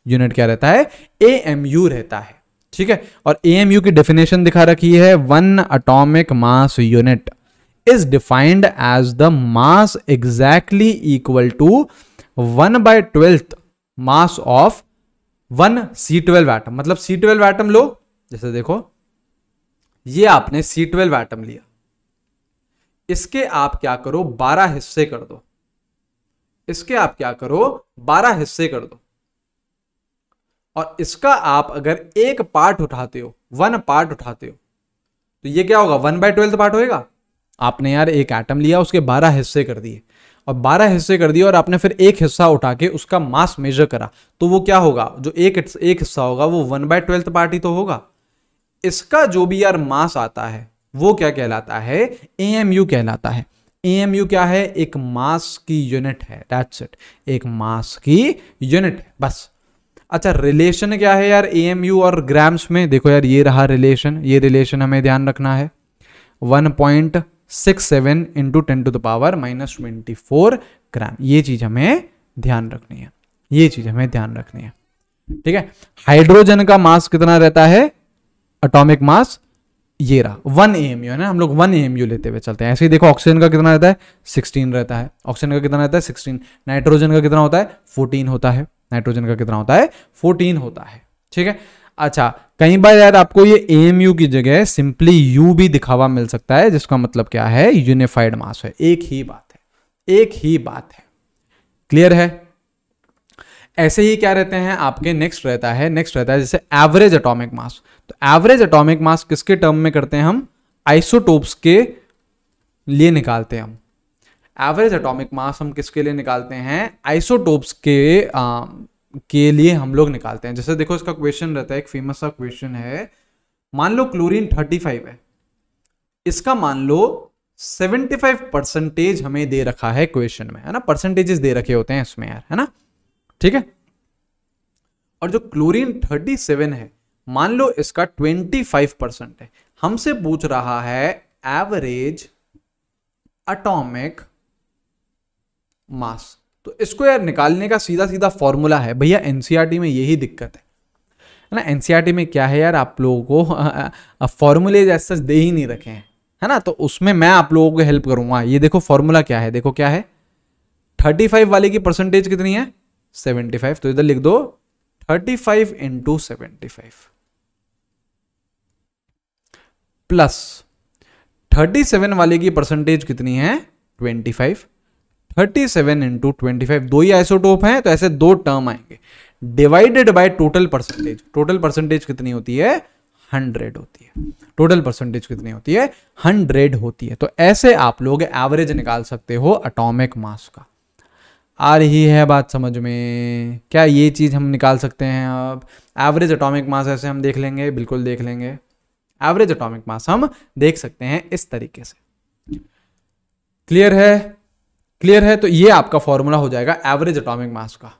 यूनिट क्या रहता है ए रहता है ठीक है और ए की डेफिनेशन दिखा रखी है one atomic mass unit is defined as the mass exactly equal to one by twelfth mass of one C twelve atom मतलब सी ट्वेल्व एटम लो जैसे देखो ये आपने सी ट्वेल्व एटम लिया इसके आप क्या करो बारह हिस्से कर दो इसके आप क्या करो बारह हिस्से कर दो और इसका आप अगर एक पार्ट उठाते हो वन पार्ट उठाते हो तो ये क्या होगा वन बाय ट्वेल्थ पार्ट होएगा आपने यार एक एटम लिया उसके बारह हिस्से कर दिए और बारह हिस्से कर दिए और आपने फिर एक हिस्सा उठा के उसका मास मेजर करा तो वो क्या होगा जो एक एक हिस्सा होगा वो वन बाय ट्वेल्थ पार्ट ही तो होगा इसका जो भी यार मास आता है वो क्या कहलाता है ए कहलाता है ए क्या है एक मास की यूनिट है दैट्स इट एक मास की यूनिट है बस अच्छा रिलेशन क्या है यार ए और ग्राम्स में देखो यार ये रहा रिलेशन ये रिलेशन हमें ध्यान रखना है 1.67 point six seven into ten to the power minus twenty four gram ये चीज़ हमें ध्यान रखनी है ये चीज़ हमें ध्यान रखनी है ठीक है हाइड्रोजन का मास कितना रहता है अटोमिक मास ये रहा वन ए एम यू है ना हम लोग वन ए एम यू लेते हुए चलते हैं ऐसे ही देखो ऑक्सीजन का कितना रहता है सिक्सटीन रहता है ऑक्सीजन का कितना रहता है सिक्सटीन नाइट्रोजन का कितना होता है फोर्टीन होता है नाइट्रोजन का कितना होता है फोर्टीन होता है ठीक है अच्छा कई बार यार आपको ये ए एम यू की जगह सिंपली यू भी दिखावा मिल सकता है जिसका मतलब क्या है यूनिफाइड मास है एक ही बात है एक ही बात है क्लियर है ऐसे ही क्या रहते हैं आपके नेक्स्ट रहता है नेक्स्ट रहता है जैसे एवरेज अटोमिक मास तो एवरेज एटॉमिक मास किसके टर्म में करते हैं हम आइसोटोप्स के लिए निकालते हैं हम एवरेज एटॉमिक मास हम किसके लिए निकालते हैं आइसोटोप्स के आ, के लिए हम लोग निकालते हैं जैसे देखो इसका क्वेश्चन रहता है एक फेमस सा क्वेश्चन है मान लो क्लोरीन 35 है इसका मान लो 75 परसेंटेज हमें दे रखा है क्वेश्चन में है ना परसेंटेजेस दे रखे होते हैं इसमें यार है ना ठीक है और जो क्लोरीन 37 है मान लो इसका 25 परसेंट है हमसे पूछ रहा है एवरेज अटोमिक मास तो इसको यार निकालने का सीधा सीधा फॉर्मूला है भैया एनसीईआरटी e में यही दिक्कत है ना एनसीईआरटी e में क्या है यार आप लोगों को फॉर्मूले जैसे दे ही नहीं रखे हैं है ना तो उसमें मैं आप लोगों को हेल्प करूंगा ये देखो फॉर्मूला क्या है देखो क्या है थर्टी फाइव वाले की परसेंटेज कितनी है सेवेंटी फाइव तो इधर लिख दो thirty five into seventy five plus thirty seven वाले की परसेंटेज कितनी है twenty five thirty seven into twenty five दो ही आइसोटोप हैं तो ऐसे दो टर्म आएंगे divided by total percentage total percentage कितनी होती है हंड्रेड होती है टोटल परसेंटेज कितनी होती है हंड्रेड होती है तो ऐसे आप लोग एवरेज निकाल सकते हो अटोमिक मास का आ रही है बात समझ में क्या ये चीज़ हम निकाल सकते हैं अब एवरेज अटोमिक मास ऐसे हम देख लेंगे बिल्कुल देख लेंगे एवरेज अटोमिक मास हम देख सकते हैं इस तरीके से क्लियर है क्लियर है तो ये आपका फॉर्मूला हो जाएगा एवरेज अटोमिक मास का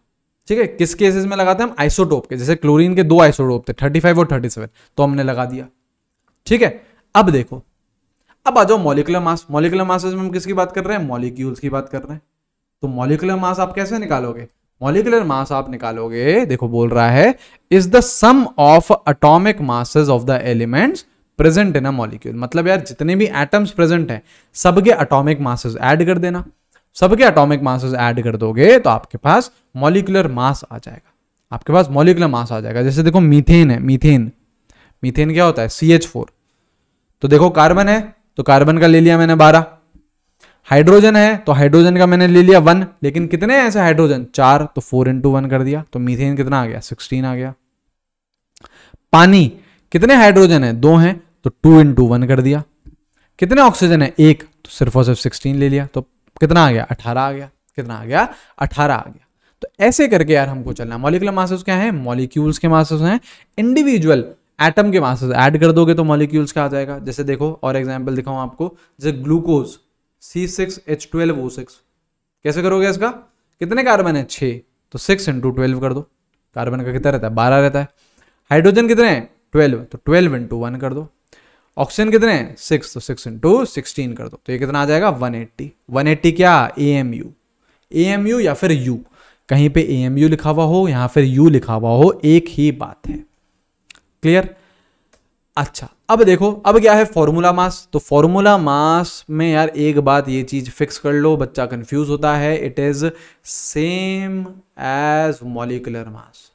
ठीक है किस केसेस में लगाते हैं हम आइसोटोप के जैसे क्लोरीन के दो आइसोटोप थे 35 और 37 तो हमने लगा दिया ठीक है अब देखो अब आ जाओ मॉलिकुलर मास मॉलिकुलर मास में हम किसकी बात कर रहे हैं मॉलिक्यूल्स की बात कर रहे हैं तो मॉलिकुलर मास आप कैसे निकालोगे मॉलिकुलर मास आप निकालोगे देखो बोल रहा है is the sum of atomic masses of the elements present है ना मॉलिक्यूल मतलब यार जितने भी एटम्स प्रेजेंट हैं सबके अटोमिक मासेस ऐड कर देना सबके अटोमिक मासेस ऐड कर दोगे तो आपके पास मॉलिकुलर मास आ जाएगा आपके पास मॉलिकुलर मास आ जाएगा जैसे देखो मीथेन है मीथेन मीथेन क्या होता है सी एच फोर तो देखो कार्बन है तो कार्बन का ले लिया मैंने बारह हाइड्रोजन है तो हाइड्रोजन का मैंने ले लिया वन लेकिन कितने ऐसे हाइड्रोजन चार तो फोर इंटू वन कर दिया तो मीथेन कितना आ गया सिक्सटीन आ गया पानी कितने हाइड्रोजन है दो हैं तो टू इंटू वन कर दिया कितने ऑक्सीजन है एक तो सिर्फ और सिर्फ सिक्सटीन ले लिया तो कितना आ गया अठारह आ गया कितना आ गया अठारह आ गया तो ऐसे करके यार हमको चलना मॉलिकुलर मासेस क्या है मॉलिक्यूल्स के मासेस हैं इंडिविजुअल एटम के मासेस ऐड कर दोगे तो मॉलिक्यूल्स का आ जाएगा जैसे देखो और एग्जाम्पल दिखाऊँ आपको जैसे glucose C six H twelve O six कैसे करोगे इसका कितने कार्बन है छः तो सिक्स इंटू ट्वेल्व कर दो कार्बन का कितना रहता है बारह रहता है हाइड्रोजन कितने हैं ट्वेल्व तो ट्वेल्व इंटू वन कर दो ऑक्सीजन कितने सिक्स तो सिक्स इंटू सिक्सटीन कर दो तो ये कितना आ जाएगा वन एट्टी वन एट्टी क्या A M U A M U या फिर यू कहीं पे ए एम यू लिखा हुआ हो या फिर यू लिखा हुआ हो एक ही बात है क्लियर अच्छा अब देखो अब क्या है फॉर्मूला मास तो फॉर्मूला मास में यार एक बात ये चीज फिक्स कर लो बच्चा कंफ्यूज होता है it is same as molecular mass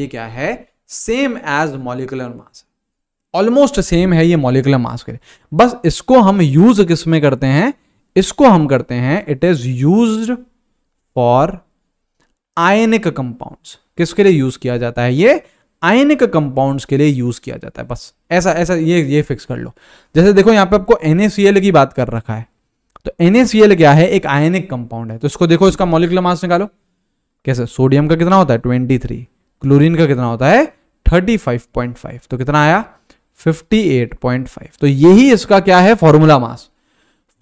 ये क्या है same as molecular mass almost same है ये मोलिकुलर मास के बस इसको हम यूज किस में करते हैं इसको हम करते हैं it is use for ionic compounds किसके लिए यूज किया जाता है ये आयनिक कंपाउंड्स के लिए यूज किया जाता है बस ऐसा ऐसा ये ये फिक्स कर लो जैसे देखो यहां पे आपको NaCl की बात कर रखा है तो NaCl क्या है एक आयनिक कंपाउंड है तो इसको देखो इसका मोलिकुलर मास निकालो कैसे सोडियम का कितना होता है ट्वेंटी थ्री क्लोरीन का कितना होता है 35.5 तो कितना आया 58.5 तो यही इसका क्या है फॉर्मूला मास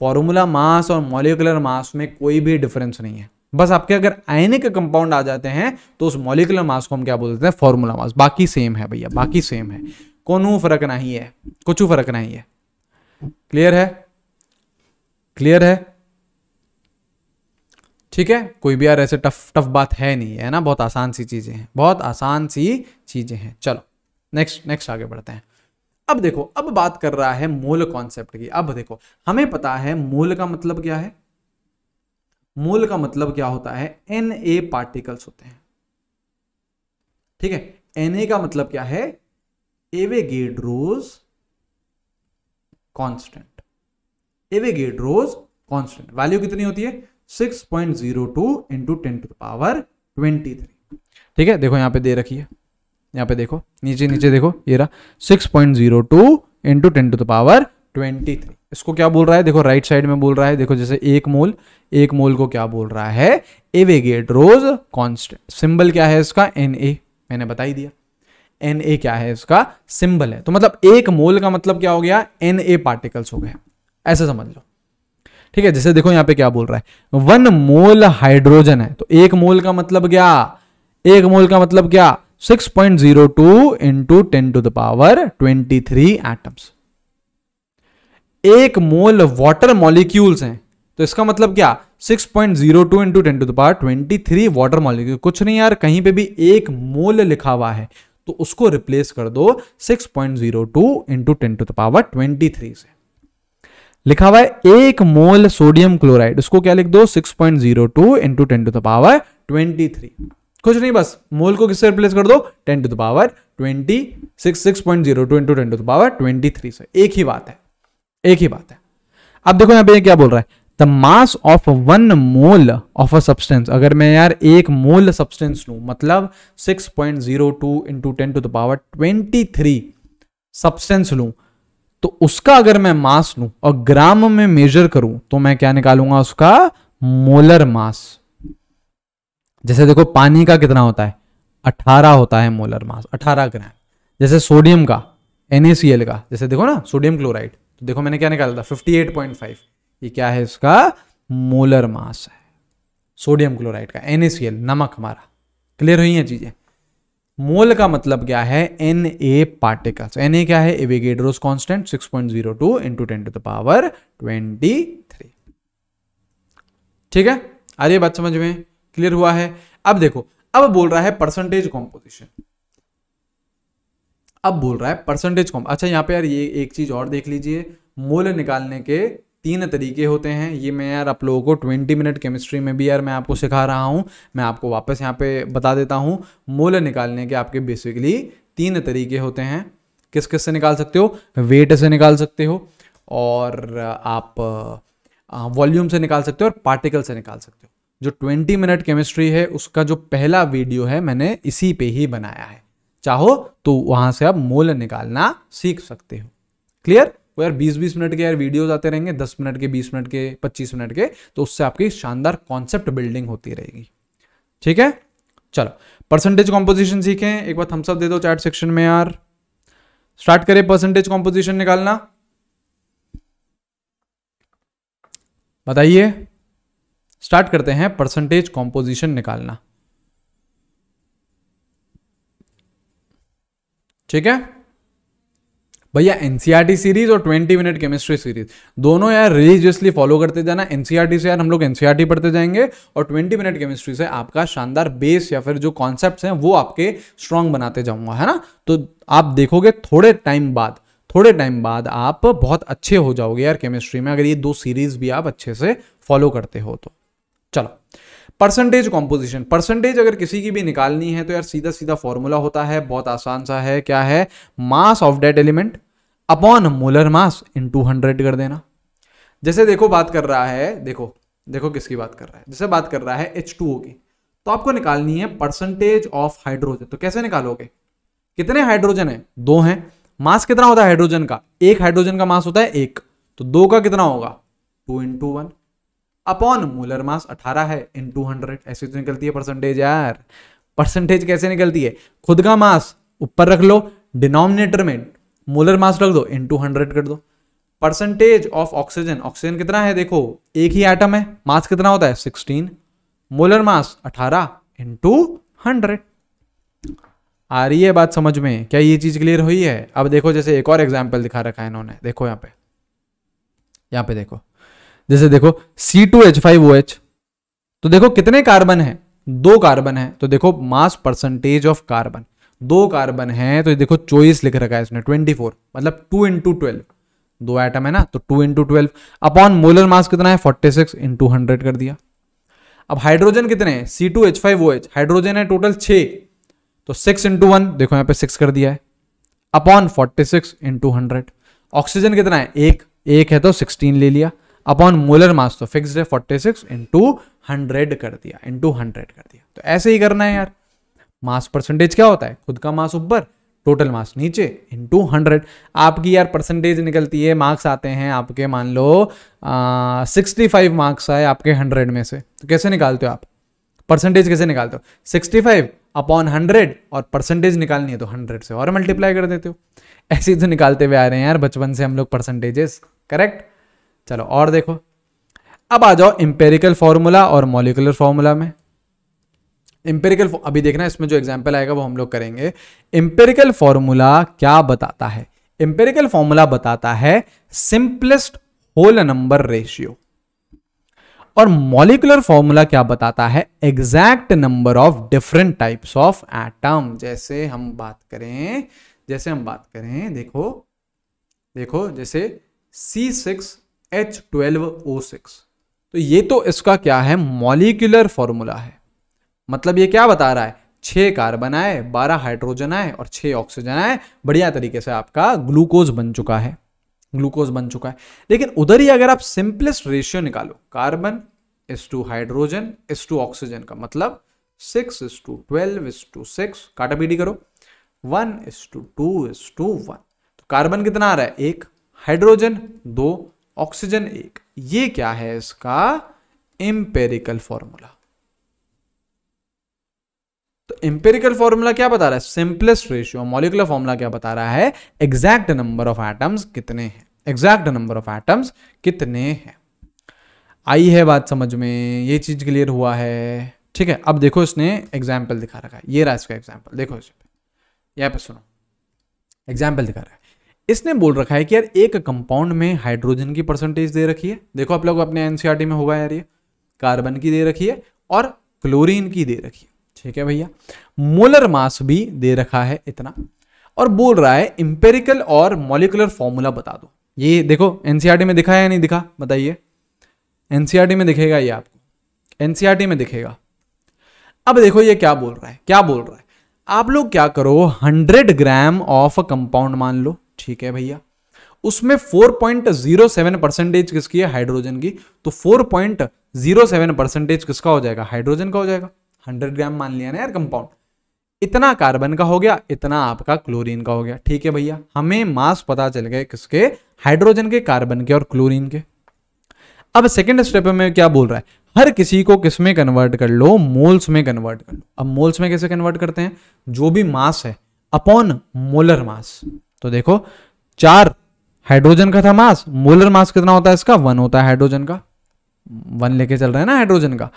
फॉर्मूला मास और मॉलिकुलर मास में कोई भी डिफरेंस नहीं है बस आपके अगर आयनिक कंपाउंड आ जाते हैं तो उस मॉलिकुलर मास को हम क्या बोलते हैं फॉर्मूला मास बाकी सेम है भैया बाकी सेम है कोनू फर्क नहीं है कुछ फर्क नहीं है क्लियर है क्लियर है ठीक है कोई भी यार ऐसे टफ टफ बात है नहीं है ना बहुत आसान सी चीज़ें हैं बहुत आसान सी चीज़ें हैं चलो नेक्स्ट नेक्स्ट आगे बढ़ते हैं अब देखो अब बात कर रहा है मूल कॉन्सेप्ट की अब देखो हमें पता है मूल का मतलब क्या है मूल का मतलब क्या होता है एन ए पार्टिकल्स होते हैं ठीक है एन ए का मतलब क्या है एवे एवे गेड रोज कॉन्स्टेंट वैल्यू कितनी होती है six point zero two into ten to power twenty three ठीक है देखो यहाँ पे दे रखी है यहाँ पे देखो नीचे नीचे देखो ये रहा six point zero two into ten to the power twenty three इसको क्या बोल रहा है देखो राइट साइड में बोल रहा है देखो जैसे एक मोल एक मोल को क्या बोल रहा है एवेगेट रोज कॉन्स्टेंट सिंबल क्या है इसका एन ए मैंने बता ही दिया एन ए क्या है इसका सिंबल है तो मतलब एक मोल का मतलब क्या हो गया एन ए पार्टिकल्स हो गया ऐसे समझ लो ठीक है जैसे देखो यहां पे क्या बोल रहा है वन मोल हाइड्रोजन है तो एक मोल का मतलब क्या एक मोल का मतलब क्या 6.02 point zero two into ten to the power twenty three atoms एक मोल वाटर मॉलिक्यूल्स हैं तो इसका मतलब क्या 6.02 point zero two into ten to the power twenty three water molecule कुछ नहीं यार कहीं पे भी एक मोल लिखा हुआ है तो उसको रिप्लेस कर दो 6.02 point zero two into ten to the power twenty three से लिखा हुआ है एक मोल सोडियम क्लोराइड उसको क्या लिख दो 6.02 point zero two into ten to the power twenty three कुछ नहीं बस मोल को किससे रिप्लेस कर दो ten to the power twenty six six point zero two into ten to the power twenty three से एक ही बात है एक ही बात है अब देखो यहां पे क्या बोल रहा है the mass of one mole of a substance अगर मैं यार एक मोल सब्सटेंस लू मतलब 6.02 point zero two into ten to the power twenty three substance लू तो उसका अगर मैं मास लू और ग्राम में मेजर करूं तो मैं क्या निकालूंगा उसका मोलर मास जैसे देखो पानी का कितना होता है 18 होता है मोलर मास 18 ग्राम जैसे सोडियम का NaCl का जैसे देखो ना सोडियम क्लोराइड तो देखो मैंने क्या निकाला था 58.5 ये क्या है इसका मोलर मास है सोडियम क्लोराइड का NaCl नमक हमारा क्लियर हुई है चीजें मोल का मतलब क्या है N A particles N A क्या है Avogadro's constant six point zero two into ten to the power twenty three ठीक है आ रही बात समझ में क्लियर हुआ है अब देखो अब बोल रहा है परसेंटेज कॉम्पोजिशन अब बोल रहा है परसेंटेज कॉम्प अच्छा यहां पे यार ये एक चीज और देख लीजिए मोल निकालने के तीन तरीके होते हैं ये मैं यार आप लोगों को ट्वेंटी मिनट केमिस्ट्री में भी यार मैं आपको सिखा रहा हूँ मैं आपको वापस यहाँ पे बता देता हूँ मोल निकालने के आपके बेसिकली तीन तरीके होते हैं किस किस से निकाल सकते हो वेट से निकाल सकते हो और आप वॉल्यूम से निकाल सकते हो और पार्टिकल से निकाल सकते हो जो ट्वेंटी मिनट केमिस्ट्री है उसका जो पहला वीडियो है मैंने इसी पे ही बनाया है चाहो तो वहाँ से आप मोल निकालना सीख सकते हो क्लियर तो यार बीस बीस मिनट के यार वीडियोज आते रहेंगे दस मिनट के बीस मिनट के पच्चीस मिनट के तो उससे आपकी शानदार कॉन्सेप्ट बिल्डिंग होती रहेगी ठीक है चलो परसेंटेज कॉम्पोजिशन सीखें एक बार थम्सअप दे दो चैट सेक्शन में यार स्टार्ट करें परसेंटेज कॉम्पोजिशन निकालना बताइए स्टार्ट करते हैं परसेंटेज कॉम्पोजिशन निकालना ठीक है भैया एनसीआर सीरीज e और 20 मिनट केमिस्ट्री सीरीज दोनों यार रिलीजियसली फॉलो करते जाना एनसीआर e से यार हम लोग एनसीआर e पढ़ते जाएंगे और 20 मिनट केमिस्ट्री से आपका शानदार बेस या फिर जो कॉन्सेप्ट हैं वो आपके स्ट्रांग बनाते जाऊंगा है ना तो आप देखोगे थोड़े टाइम बाद थोड़े टाइम बाद आप बहुत अच्छे हो जाओगे यार केमिस्ट्री में अगर ये दो सीरीज भी आप अच्छे से फॉलो करते हो तो चलो परसेंटेज कॉम्पोजिशन परसेंटेज अगर किसी की भी निकालनी है तो यार सीधा सीधा फॉर्मूला होता है बहुत आसान सा है क्या है mass of that element upon molar mass into टू हंड्रेड कर देना जैसे देखो बात कर रहा है देखो देखो किसकी बात कर रहा है जैसे बात कर रहा है एच टू ओ की तो आपको निकालनी है परसेंटेज ऑफ हाइड्रोजन तो कैसे निकालोगे कितने हाइड्रोजन है दो हैं मास कितना होता है हाइड्रोजन का एक हाइड्रोजन का मास होता है एक तो दो का कितना होगा two into one upon molar mass 18 है इन 200 ऐसे तो निकलती है परसेंटेज यार परसेंटेज कैसे निकलती है खुद का मास ऊपर रख लो डिनोमिनेटर में मोलर मास रख दो इन 200 कर दो परसेंटेज ऑफ ऑक्सीजन ऑक्सीजन कितना है देखो एक ही आइटम है मास कितना होता है 16 मोलर मास 18 इन हंड्रेड आ रही है बात समझ में क्या ये चीज क्लियर हुई है अब देखो जैसे एक और एग्जाम्पल दिखा रखा है इन्होंने देखो यहाँ पे यहाँ पे देखो जैसे देखो C two H five O H तो देखो कितने कार्बन है दो कार्बन है तो देखो मास परसेंटेज ऑफ कार्बन दो कार्बन है तो देखो चोइस लिख रखा है इसने ट्वेंटी फोर मतलब टू इंटू ट्वेल्व दो आइटम है ना तो two into twelve upon molar mass कितना है फोर्टी सिक्स इंटू हंड्रेड कर दिया अब हाइड्रोजन कितने C two H five O H hydrogen है टोटल छः तो सिक्स इंटू वन देखो यहां पे सिक्स कर दिया है upon forty six into hundred oxygen कितना है एक एक है तो सिक्सटीन ले लिया अपॉन मोलर मास तो फिक्स है सिक्स इंटू हंड्रेड कर दिया इंटू हंड्रेड कर दिया तो ऐसे ही करना है यार मास परसेंटेज क्या होता है खुद का मास ऊपर टोटल मास नीचे इंटू हंड्रेड आपकी यार परसेंटेज निकलती है मार्क्स आते हैं आपके मान लो सिक्सटी फाइव मार्क्स आए आपके हंड्रेड में से तो कैसे निकालते हो आप परसेंटेज कैसे निकालते हो सिक्सटी फाइव अपॉन हंड्रेड और परसेंटेज निकालनी है तो हंड्रेड से और मल्टीप्लाई कर देते हो ऐसे ही तो निकालते हुए आ रहे हैं यार बचपन से हम लोग परसेंटेजेस करेक्ट चलो और देखो अब आ जाओ इंपेरिकल फार्मूला और मोलिकुलर फार्मूला में इंपेरिकल अभी देखना इसमें जो एग्जाम्पल आएगा वो हम लोग करेंगे इंपेरिकल फार्मूला क्या बताता है एम्पेरिकल फार्मूला बताता है सिंपलेस्ट होल नंबर रेशियो और मॉलिकुलर फॉर्मूला क्या बताता है exact number of different types of atom जैसे हम बात करें जैसे हम बात करें देखो देखो जैसे six H twelve O six तो ये तो इसका क्या है मॉलिकुलर फॉर्मूला है मतलब ये क्या बता रहा है छह कार्बन आए बारह हाइड्रोजन आए और छह ऑक्सीजन आए बढ़िया तरीके से आपका ग्लूकोज बन चुका है ग्लूकोज बन चुका है लेकिन उधर ही अगर आप सिंपलेस्ट रेशियो निकालो carbon is to hydrogen is to oxygen का मतलब six is to twelve is to six काटा पीटी करो one is to two is to one तो कार्बन कितना आ रहा है एक हाइड्रोजन दो ऑक्सीजन एक ये क्या है इसका एम्पेरिकल फॉर्मूला तो एम्पेरिकल फॉर्मूला क्या बता रहा है सिंपलेस्ट रेशियो मॉलिकुलर फॉर्मूला क्या बता रहा है एग्जैक्ट नंबर ऑफ एटम्स कितने हैं एग्जैक्ट नंबर ऑफ एटम्स कितने हैं आई है बात समझ में ये चीज क्लियर हुआ है ठीक है अब देखो इसने एग्जाम्पल दिखा रखा है ये रहा इसका एग्जाम्पल देखो इस पे पे सुनो एग्जाम्पल दिखा रहा है इसने बोल रखा है कि यार एक कंपाउंड में हाइड्रोजन की परसेंटेज दे रखी है देखो आप लोग अपने एनसीआरटी e में होगा यार ये कार्बन की दे रखी है और क्लोरीन की दे रखी है ठीक है भैया मोलर मास भी दे रखा है इतना और बोल रहा है इंपेरिकल और मोलिकुलर फॉर्मूला बता दो ये देखो एनसीआरटी e में दिखा है या नहीं दिखा बताइए एनसीआरटी e में दिखेगा ये आपको एनसीआरटी में दिखेगा अब देखो ये क्या बोल रहा है क्या बोल रहा है आप लोग क्या करो 100 ग्राम ऑफ कंपाउंड मान लो ठीक है भैया उसमें 4.07 पॉइंट परसेंटेज किसकी है हाइड्रोजन की तो 4.07 पॉइंट परसेंटेज किसका हो जाएगा हाइड्रोजन का हो जाएगा 100 ग्राम मान लिया ना यार कंपाउंड इतना कार्बन का हो गया इतना आपका क्लोरीन का हो गया ठीक है भैया हमें मास पता चल गए किसके हाइड्रोजन के कार्बन के और क्लोरीन के अब सेकेंड स्टेप में क्या बोल रहा है हर किसी को किस में कन्वर्ट कर लो मोल्स में कन्वर्ट कर लो अब मोल्स में कैसे कन्वर्ट करते हैं जो भी मास है अपॉन मोलर मास तो देखो चार हाइड्रोजन का था मास मोलर मास कितना होता है इसका वन होता है हाइड्रोजन का वन लेके चल रहे हैं ना हाइड्रोजन का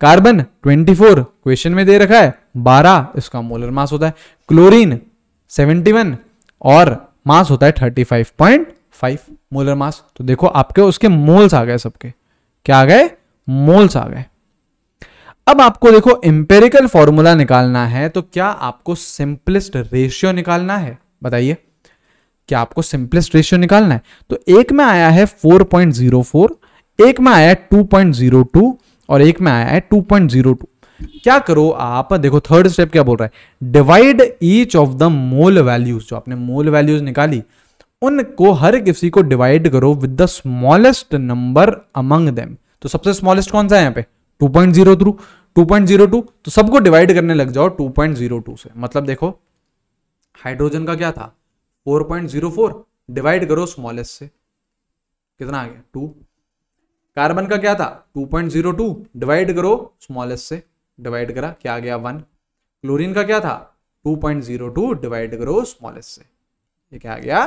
कार्बन 24 क्वेश्चन में दे रखा है 12 इसका मोलर मास होता है क्लोरीन 71 और मास होता है 35.5 मोलर मास तो देखो आपके उसके मोल्स आ गए सबके क्या आ गए मोल्स आ गए अब आपको देखो इंपेरिकल फॉर्मूला निकालना है तो क्या आपको सिंपलेस्ट रेशियो निकालना है बताइए कि आपको सिंपलेस्ट रेशियो निकालना है तो एक में आया है 4.04 एक में आया है 2.02 और एक में आया है 2.02 क्या करो आप देखो थर्ड स्टेप क्या बोल रहा है divide each of the mole values जो आपने मोल वैल्यूज निकाली उनको हर किसी को डिवाइड करो with the smallest number among them तो सबसे स्मॉलेस्ट कौन सा है यहाँ पे 2.0 2.02 तो सबको डिवाइड करने लग जाओ 2.02 से मतलब देखो हाइड्रोजन का क्या था 4.04 पॉइंट जीरो फोर डिवाइड करो स्मॉलेस्ट से कितना आ गया टू कार्बन का क्या था two point zero two divide करो स्मॉलेस्ट से डिवाइड करा क्या आ गया वन क्लोरीन का क्या था two point zero two divide करो स्मॉलेस्ट से ये क्या आ गया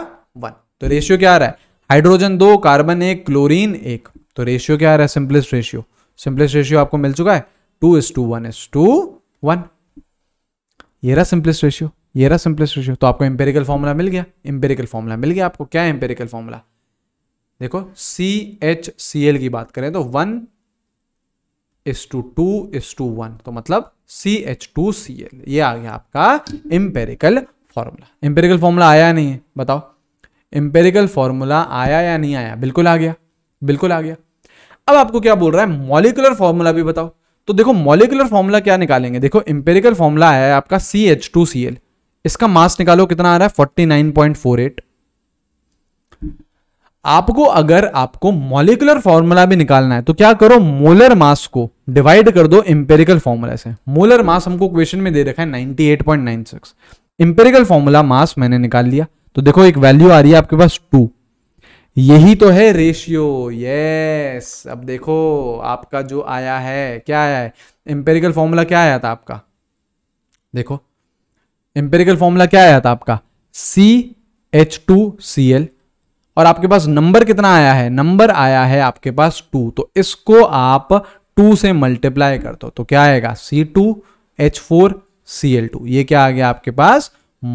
वन तो रेशियो क्या आ रहा है हाइड्रोजन दो कार्बन एक क्लोरीन एक तो रेशियो क्या आ रहा है सिंपलेस्ट रेशियो सिंपलेस्ट रेशियो आपको मिल चुका है two is to one is to one ये रहा सिंपलेस्ट रेशियो ये रहा सिंपलेस्ट रेशियो तो आपको एम्पेरिकल फॉर्मूला मिल गया एम्पेरिकल फॉर्मूला मिल गया आपको क्या है एम्पेरिकल फॉर्मूला देखो सी एच सी एल की बात करें तो one is to two is to one तो मतलब C H two C L ये आ गया आपका एम्पेरिकल फॉर्मूला एम्पेरिकल फॉर्मूला आया नहीं है बताओ एम्पेरिकल फॉर्मूला आया या नहीं आया बिल्कुल आ गया बिल्कुल आ गया अब आपको क्या बोल रहा है मॉलिकुलर फॉर्मूला भी बताओ तो देखो मॉलिकुलर फॉर्मूला क्या निकालेंगे देखो एम्पेरिकल फॉर्मूला है आपका C H two C L इसका मास निकालो कितना आ रहा है forty nine point four eight आपको अगर आपको मॉलिकुलर फॉर्मूला भी निकालना है तो क्या करो मोलर मास को डिवाइड कर दो इंपेरिकल फॉर्मूला से मोलर मास हमको क्वेश्चन में दे रखा है 98.96 इंपेरिकल फॉर्मूला मास मैंने निकाल लिया तो देखो एक वैल्यू आ रही है आपके पास टू यही तो है रेशियो यस अब देखो आपका जो आया है क्या आया है इंपेरिकल फॉर्मूला क्या आया था आपका देखो एम्पेरिकल फॉर्मूला क्या आया था आपका C H two C L और आपके पास नंबर कितना आया है नंबर आया है आपके पास टू तो इसको आप टू से मल्टीप्लाई कर दो तो क्या आएगा C two H four C L two ये क्या आ गया आपके पास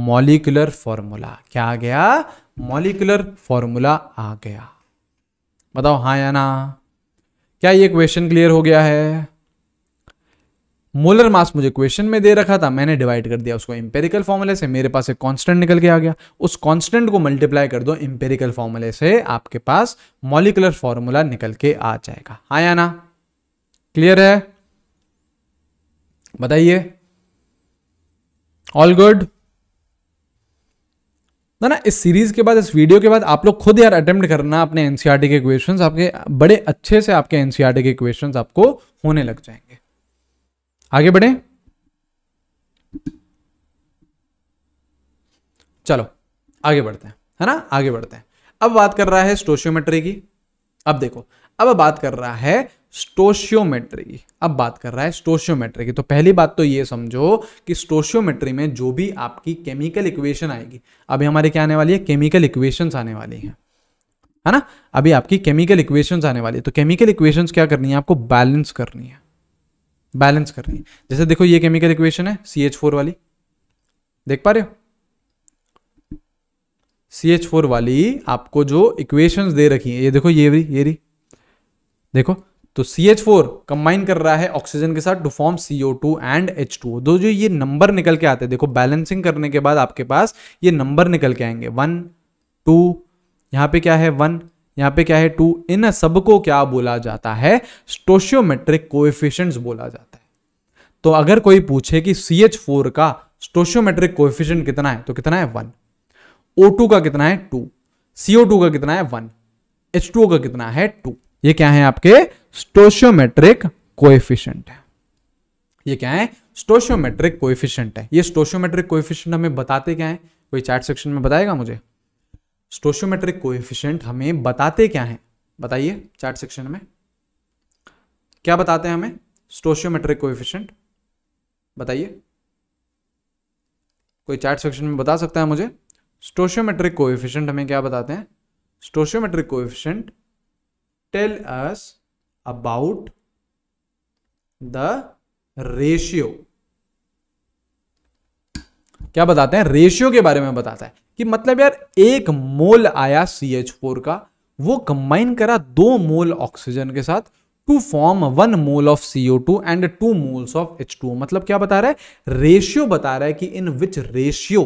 मॉलिकुलर फॉर्मूला क्या आ गया मॉलिकुलर फॉर्मूला आ गया बताओ हाँ या ना क्या ये क्वेश्चन क्लियर हो गया है मोलर मास मुझे क्वेश्चन में दे रखा था मैंने डिवाइड कर दिया उसको इंपेरिकल फॉर्मूले से मेरे पास एक कांस्टेंट निकल के आ गया उस कांस्टेंट को मल्टीप्लाई कर दो इंपेरिकल फॉर्मूले से आपके पास मॉलिकुलर फॉर्मूला निकल के आ जाएगा हा या ना क्लियर है बताइए ऑल गुड ना ना इस सीरीज के बाद इस वीडियो के बाद आप लोग खुद यार अटेम्प्ट करना अपने एनसीआरटी e के क्वेश्चन आपके बड़े अच्छे से आपके एनसीआरटी e के क्वेश्चन आपको होने लग जाएंगे आगे बढ़े चलो आगे बढ़ते हैं है ना आगे बढ़ते हैं अब बात कर रहा है स्टोशियोमेट्री की अब देखो अब बात कर रहा है स्टोशियोमेट्री की अब बात कर रहा है स्टोशियोमेट्री की तो पहली बात तो ये समझो कि स्टोशियोमेट्री में जो भी आपकी केमिकल इक्वेशन आएगी अभी हमारे क्या आने वाली है केमिकल इक्वेशन आने वाली है है ना अभी आपकी केमिकल इक्वेशन आने वाली है तो केमिकल इक्वेशन क्या करनी है आपको बैलेंस करनी है बैलेंस कर रही है जैसे देखो ये केमिकल इक्वेशन है सी एच फोर वाली देख पा रहे हो सी एच फोर वाली आपको जो इक्वेशंस दे रखी है ये देखो ये भी ये रही देखो तो सी एच फोर कंबाइन कर रहा है ऑक्सीजन के साथ to form CO two and H two दो जो ये नंबर निकल के आते हैं देखो बैलेंसिंग करने के बाद आपके पास ये नंबर निकल के आएंगे वन टू यहां पे क्या है वन यहाँ पे क्या है टू इन सबको क्या बोला जाता है स्टोशियोमेट्रिक कोएफिशिएंट्स बोला जाता है तो अगर कोई पूछे कि सी एच फोर का स्टोशियोमेट्रिक कोएफिशिएंट कितना है तो कितना है वन ओ टू का कितना है टू सीओ टू का कितना है वन एच टू का कितना है टू ये क्या है आपके स्टोशियोमेट्रिक कोएफिशिएंट है ये क्या है स्टोशियोमेट्रिक कोएफिशिएंट है ये स्टोशियोमेट्रिक कोएफिशिएंट हमें बताते क्या है कोई चैट सेक्शन में बताएगा मुझे स्टोशियोमेट्रिक कोएफिशिएंट हमें बताते क्या हैं बताइए चार्ट सेक्शन में क्या बताते हैं हमें स्टोशियोमेट्रिक कोएफिशिएंट बताइए कोई चार्ट सेक्शन में बता सकता है मुझे स्टोशियोमेट्रिक कोएफिशिएंट हमें क्या बताते हैं stoichiometric coefficient tell us about the ratio क्या बताते हैं रेशियो के बारे में बताता है कि मतलब यार एक मोल आया सी एच फोर का वो कंबाइन करा दो मोल ऑक्सीजन के साथ to form one mole of C O two and two moles of H two मतलब क्या बता रहा है रेशियो बता रहा है कि in which ratio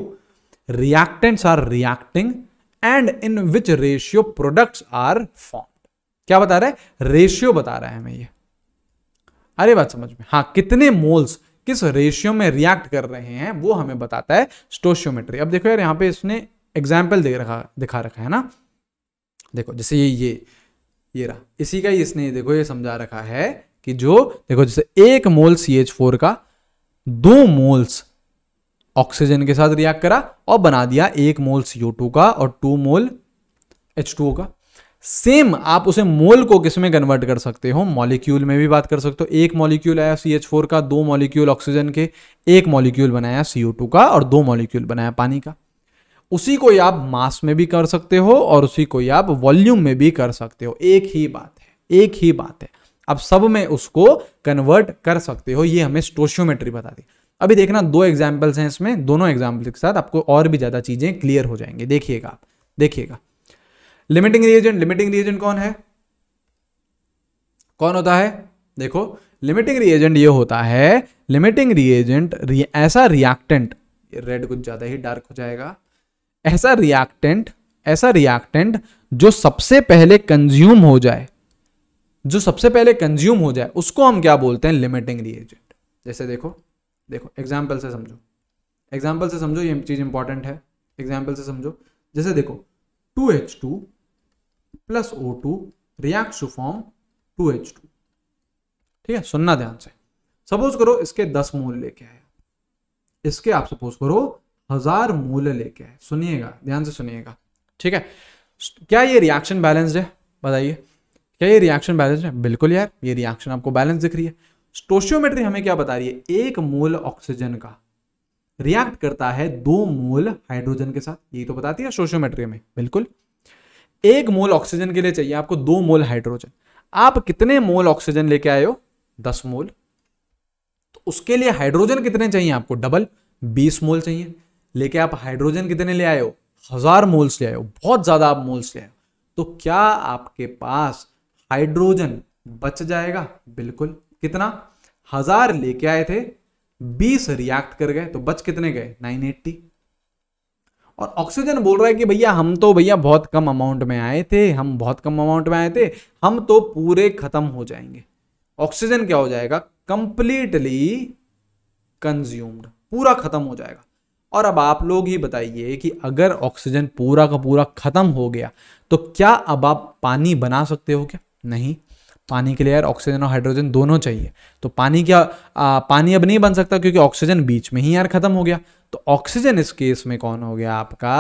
reactants are reacting and in which ratio products are form क्या बता रहा है रेशियो बता रहा है हमें ये अरे बात समझ में हाँ कितने मोल्स किस रेशियो में रिएक्ट कर रहे हैं वो हमें बताता है स्टोशियोमेट्री अब देखो यार यहाँ पे इसने एग्जाम्पल दे रखा दिखा रखा है ना देखो जैसे ये ये ये रहा इसी का ही इसने देखो ये समझा रखा है कि जो देखो जैसे एक मोल सी एच फोर का दो मोल्स ऑक्सीजन के साथ रिएक्ट करा और बना दिया एक मोल टू का और टू मोल H2O का सेम आप उसे मोल को किस में कन्वर्ट कर सकते हो मॉलिक्यूल में भी बात कर सकते हो एक मॉलिक्यूल आया सी एच फोर का दो मॉलिक्यूल ऑक्सीजन के एक मॉलिक्यूल बनाया सीओ टू का और दो मॉलिक्यूल बनाया पानी का उसी को आप मास में भी कर सकते हो और उसी को आप वॉल्यूम में भी कर सकते हो एक ही बात है एक ही बात है आप सब में उसको कन्वर्ट कर सकते हो ये हमें स्टोशियोमेट्री बता दी अभी देखना दो एग्जाम्पल्स हैं इसमें दोनों एग्जाम्पल के साथ आपको और भी ज़्यादा चीज़ें क्लियर हो जाएंगे देखिएगा आप देखिएगा लिमिटिंग रिएजेंट लिमिटिंग रिएजेंट कौन है कौन होता है देखो लिमिटिंग रिएजेंट ये होता है लिमिटिंग रिएजेंट ऐसा रिएक्टेंट रेड कुछ ज़्यादा ही डार्क हो जाएगा ऐसा रिएक्टेंट ऐसा रिएक्टेंट जो सबसे पहले कंज्यूम हो जाए जो सबसे पहले कंज्यूम हो जाए उसको हम क्या बोलते हैं लिमिटिंग रिएजेंट जैसे देखो देखो एग्जाम्पल से समझो एग्जाम्पल से समझो ये चीज़ इंपॉर्टेंट है एग्जाम्पल से समझो जैसे देखो two H two plus O two react to form two H two ठीक है सुनना ध्यान से सपोज करो इसके दस मूल लेके आए इसके आप सपोज करो हजार मूल लेके आए सुनिएगा ध्यान से सुनिएगा ठीक है क्या ये रिएक्शन बैलेंस्ड है बताइए क्या ये रिएक्शन बैलेंस है बिल्कुल यार ये रिएक्शन आपको बैलेंस दिख रही है स्टोशियोमेट्री हमें क्या बता रही है एक मूल ऑक्सीजन का रिएक्ट करता है दो मूल हाइड्रोजन के साथ यही तो बताती है स्टोशियोमेट्री हमें बिल्कुल एक मोल ऑक्सीजन के लिए चाहिए आपको दो मोल हाइड्रोजन आप कितने मोल ऑक्सीजन लेके आए हो दस मोल तो उसके लिए हाइड्रोजन कितने चाहिए आपको डबल बीस मोल चाहिए लेके आप हाइड्रोजन कितने ले आए हो हजार मोल्स ले आए हो बहुत ज्यादा आप मोल्स ले आए हो तो क्या आपके पास हाइड्रोजन बच जाएगा बिल्कुल कितना हजार लेके आए थे बीस रिएक्ट कर गए तो बच कितने गए नाइन एट्टी और ऑक्सीजन बोल रहा है कि भैया हम तो भैया बहुत कम अमाउंट में आए थे हम बहुत कम अमाउंट में आए थे हम तो पूरे खत्म हो जाएंगे ऑक्सीजन क्या हो जाएगा कंप्लीटली कंज्यूम्ड पूरा खत्म हो जाएगा और अब आप लोग ही बताइए कि अगर ऑक्सीजन पूरा का पूरा खत्म हो गया तो क्या अब आप पानी बना सकते हो क्या नहीं पानी के लिए यार ऑक्सीजन और हाइड्रोजन दोनों चाहिए तो पानी क्या आ, पानी अब नहीं बन सकता क्योंकि ऑक्सीजन बीच में ही यार खत्म हो गया तो ऑक्सीजन इस केस में कौन हो गया आपका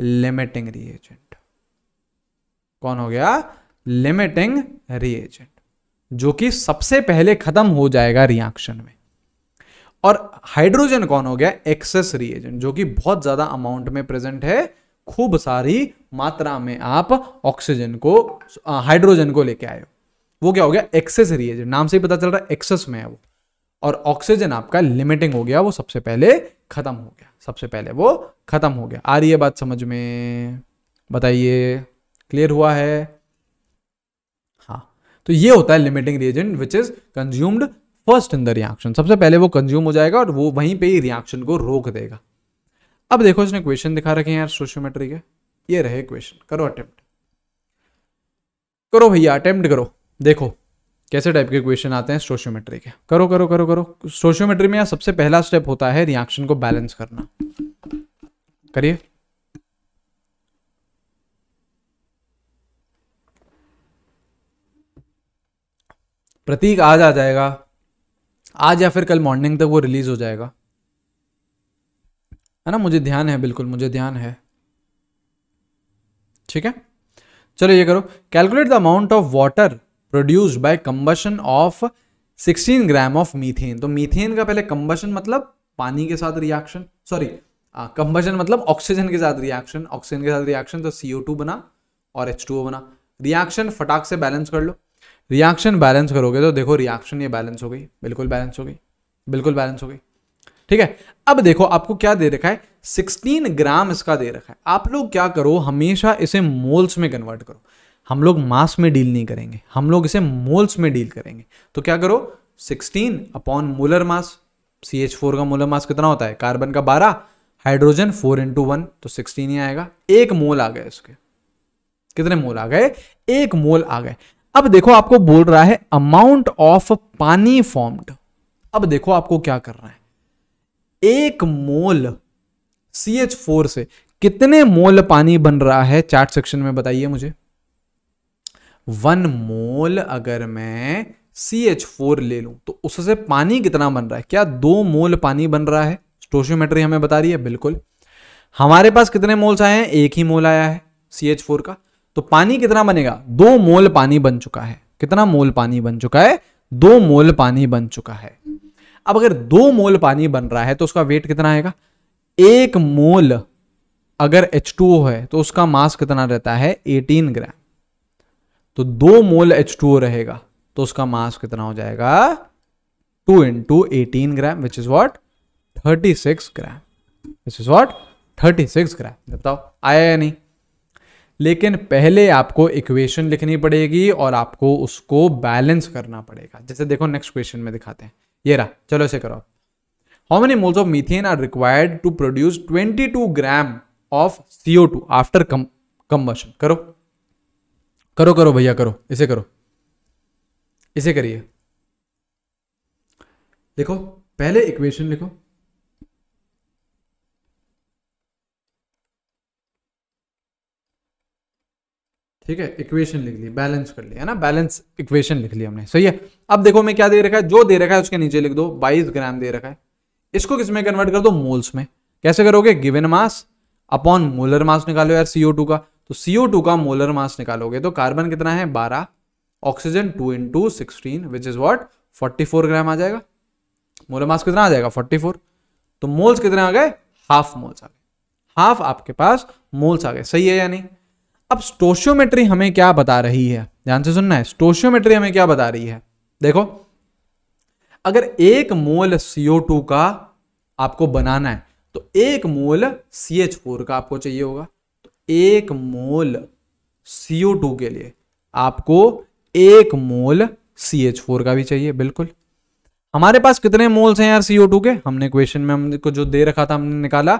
लिमिटिंग रिएजेंट कौन हो गया लिमिटिंग रिएजेंट जो कि सबसे पहले खत्म हो जाएगा रिएक्शन में और हाइड्रोजन कौन हो गया एक्सेस रिएजेंट जो कि बहुत ज्यादा अमाउंट में प्रेजेंट है खूब सारी मात्रा में आप ऑक्सीजन को हाइड्रोजन को लेके आए हो वो क्या हो गया एक्सेस रिएजेंट नाम से ही पता चल रहा है एक्सेस में है वो और ऑक्सीजन आपका लिमिटिंग हो गया वो सबसे पहले खत्म हो गया सबसे पहले वो खत्म हो गया आ रही है बात समझ में बताइए क्लियर हुआ है हाँ तो ये होता है limiting reagent which is consumed first in the reaction सबसे पहले वो कंज्यूम हो जाएगा और वो वहीं पे ही रिएक्शन को रोक देगा अब देखो इसने क्वेश्चन दिखा रखे हैं यार सोशियोमेट्री के ये रहे क्वेश्चन करो अटेम्प्ट करो भैया अटेम्प्ट करो देखो कैसे टाइप के क्वेश्चन आते हैं सोशियोमेट्री के करो करो करो करो सोशियोमेट्री में सबसे पहला स्टेप होता है रिएक्शन को बैलेंस करना करिए प्रतीक आज आ जाएगा आज या फिर कल मॉर्निंग तक वो रिलीज हो जाएगा है ना मुझे ध्यान है बिल्कुल मुझे ध्यान है ठीक है चलो ये करो calculate the amount of water produced by combustion of 16 gram of methane तो मीथेन का पहले कंबशन मतलब पानी के साथ रिएक्शन सॉरी कंबशन मतलब ऑक्सीजन के साथ रिएक्शन ऑक्सीजन के साथ रिएक्शन तो CO2 बना और H2O बना रिएक्शन फटाक से बैलेंस कर लो रिएक्शन बैलेंस करोगे तो देखो रिएक्शन ये बैलेंस हो गई बिल्कुल बैलेंस हो गई बिल्कुल बैलेंस हो गई ठीक है अब देखो आपको क्या दे रखा है 16 ग्राम इसका दे रखा है आप लोग क्या करो हमेशा इसे मोल्स में कन्वर्ट करो हम लोग मास में डील नहीं करेंगे हम लोग इसे मोल्स में डील करेंगे तो क्या करो 16 upon molar mass C H four का मोलर मास कितना होता है कार्बन का 12 हाइड्रोजन 4 इंटू वन तो 16 ही आएगा एक मोल आ गए उसके कितने मोल आ गए एक मोल आ गए अब देखो आपको बोल रहा है अमाउंट ऑफ पानी फॉर्म्ड अब देखो आपको क्या कर रहा है एक मोल सी एच फोर से कितने मोल पानी बन रहा है चार्ट सेक्शन में बताइए मुझे वन मोल अगर मैं सी एच फोर ले लूं तो उससे पानी कितना बन रहा है क्या दो मोल पानी बन रहा है स्टोशियोमेट्री हमें बता रही है बिल्कुल हमारे पास कितने मोल्स आए हैं एक ही मोल आया है सी एच फोर का तो पानी कितना बनेगा दो मोल पानी बन चुका है कितना मोल पानी बन चुका है दो मोल पानी बन चुका है अब अगर दो मोल पानी बन रहा है तो उसका वेट कितना आएगा एक मोल अगर H2O है तो उसका मास कितना रहता है 18 ग्राम तो दो मोल एच टू रहेगा तो उसका मास कितना हो जाएगा two in two eighteen gram which is what thirty six gram which is what thirty six gram बताओ आया या नहीं लेकिन पहले आपको इक्वेशन लिखनी पड़ेगी और आपको उसको बैलेंस करना पड़ेगा जैसे देखो नेक्स्ट क्वेश्चन में दिखाते हैं ये रहा चलो इसे करो how many moles of methane are required to produce twenty two gram of CO two after combustion करो करो करो भैया करो इसे करो इसे करिए देखो पहले इक्वेशन लिखो ठीक है इक्वेशन लिख ली बैलेंस कर लिया ना बैलेंस इक्वेशन लिख लिया हमने सही है अब देखो मैं क्या दे रखा है जो दे रखा है उसके नीचे लिख दो 22 ग्राम दे रखा है इसको किसमें कन्वर्ट कर दो मोल्स में कैसे करोगे given mass upon molar mass निकालो यार सीओ टू का तो CO2 का मोलर मास निकालोगे तो कार्बन कितना है 12 oxygen 2 into sixteen which is what 44 gram आ जाएगा मोलर मास कितना आ जाएगा 44 तो मोल्स कितने आ गए हाफ मोल्स आ गए हाफ आपके पास मोल्स आ गए सही है या नहीं अब स्टोशियोमेट्री हमें क्या बता रही है ध्यान से सुनना है स्टोशियोमेट्री हमें क्या बता रही है देखो अगर एक मोल CO2 का आपको बनाना है तो एक मोल CH4 का आपको चाहिए होगा एक मोल CO2 के लिए आपको एक मोल CH4 का भी चाहिए बिल्कुल हमारे पास कितने मोल्स हैं यार CO2 के हमने क्वेश्चन में हमको जो दे रखा था हमने निकाला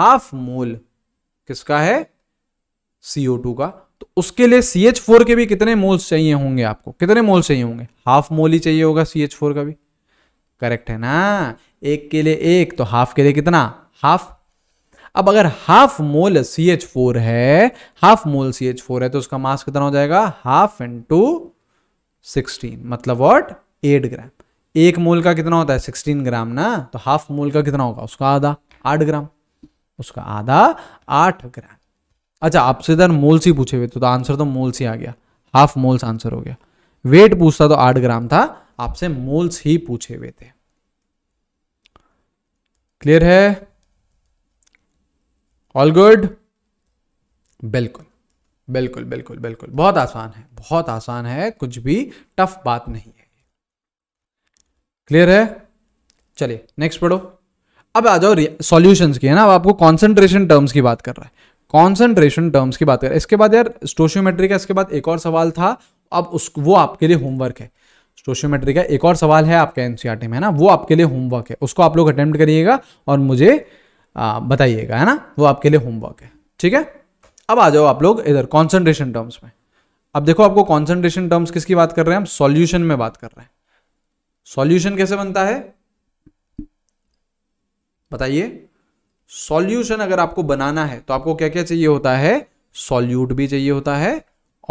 हाफ मोल किसका है CO2 का तो उसके लिए CH4 के भी कितने मोल्स चाहिए होंगे आपको कितने मोल चाहिए होंगे हाफ मोल ही चाहिए होगा CH4 का भी करेक्ट है ना एक के लिए एक तो हाफ के लिए कितना हाफ अब अगर half mole C H four है half mole C H four है तो उसका मास कितना हो जाएगा हाफ इंटू सिक्सटीन मतलब वॉट एट ग्राम एक मोल का कितना होता है सिक्सटीन ग्राम ना तो हाफ मोल का कितना होगा उसका आधा आठ ग्राम उसका आधा आठ ग्राम अच्छा आपसे इधर मोल्स ही पूछे हुए तो आंसर तो मोल्स ही आ गया हाफ मोल्स आंसर हो गया वेट पूछता तो आठ ग्राम था आपसे मोल्स ही पूछे हुए थे क्लियर तो तो तो है ऑल गुड बिल्कुल बिल्कुल बिल्कुल बिल्कुल बहुत आसान है बहुत आसान है कुछ भी टफ बात नहीं है क्लियर है चलिए नेक्स्ट पढ़ो अब आ जाओ सॉल्यूशंस की है ना अब आपको कॉन्सेंट्रेशन टर्म्स की बात कर रहा है कॉन्सेंट्रेशन टर्म्स की बात कर रहा है इसके बाद यार स्टोशियोमेट्री का इसके बाद एक और सवाल था अब उस वो आपके लिए होमवर्क है स्टोशियोमेट्री का एक और सवाल है आपके एनसीआरटी e में है ना वो आपके लिए होमवर्क है उसको आप लोग अटेम्प्ट करिएगा और मुझे बताइएगा है ना वो आपके लिए होमवर्क है ठीक है अब आ जाओ आप लोग इधर कॉन्सेंट्रेशन टर्म्स में अब देखो आपको कॉन्सेंट्रेशन टर्म्स किसकी बात कर रहे हैं हम सॉल्यूशन में बात कर रहे हैं सॉल्यूशन कैसे बनता है बताइए सॉल्यूशन अगर आपको बनाना है तो आपको क्या क्या चाहिए होता है सॉल्यूट भी चाहिए होता है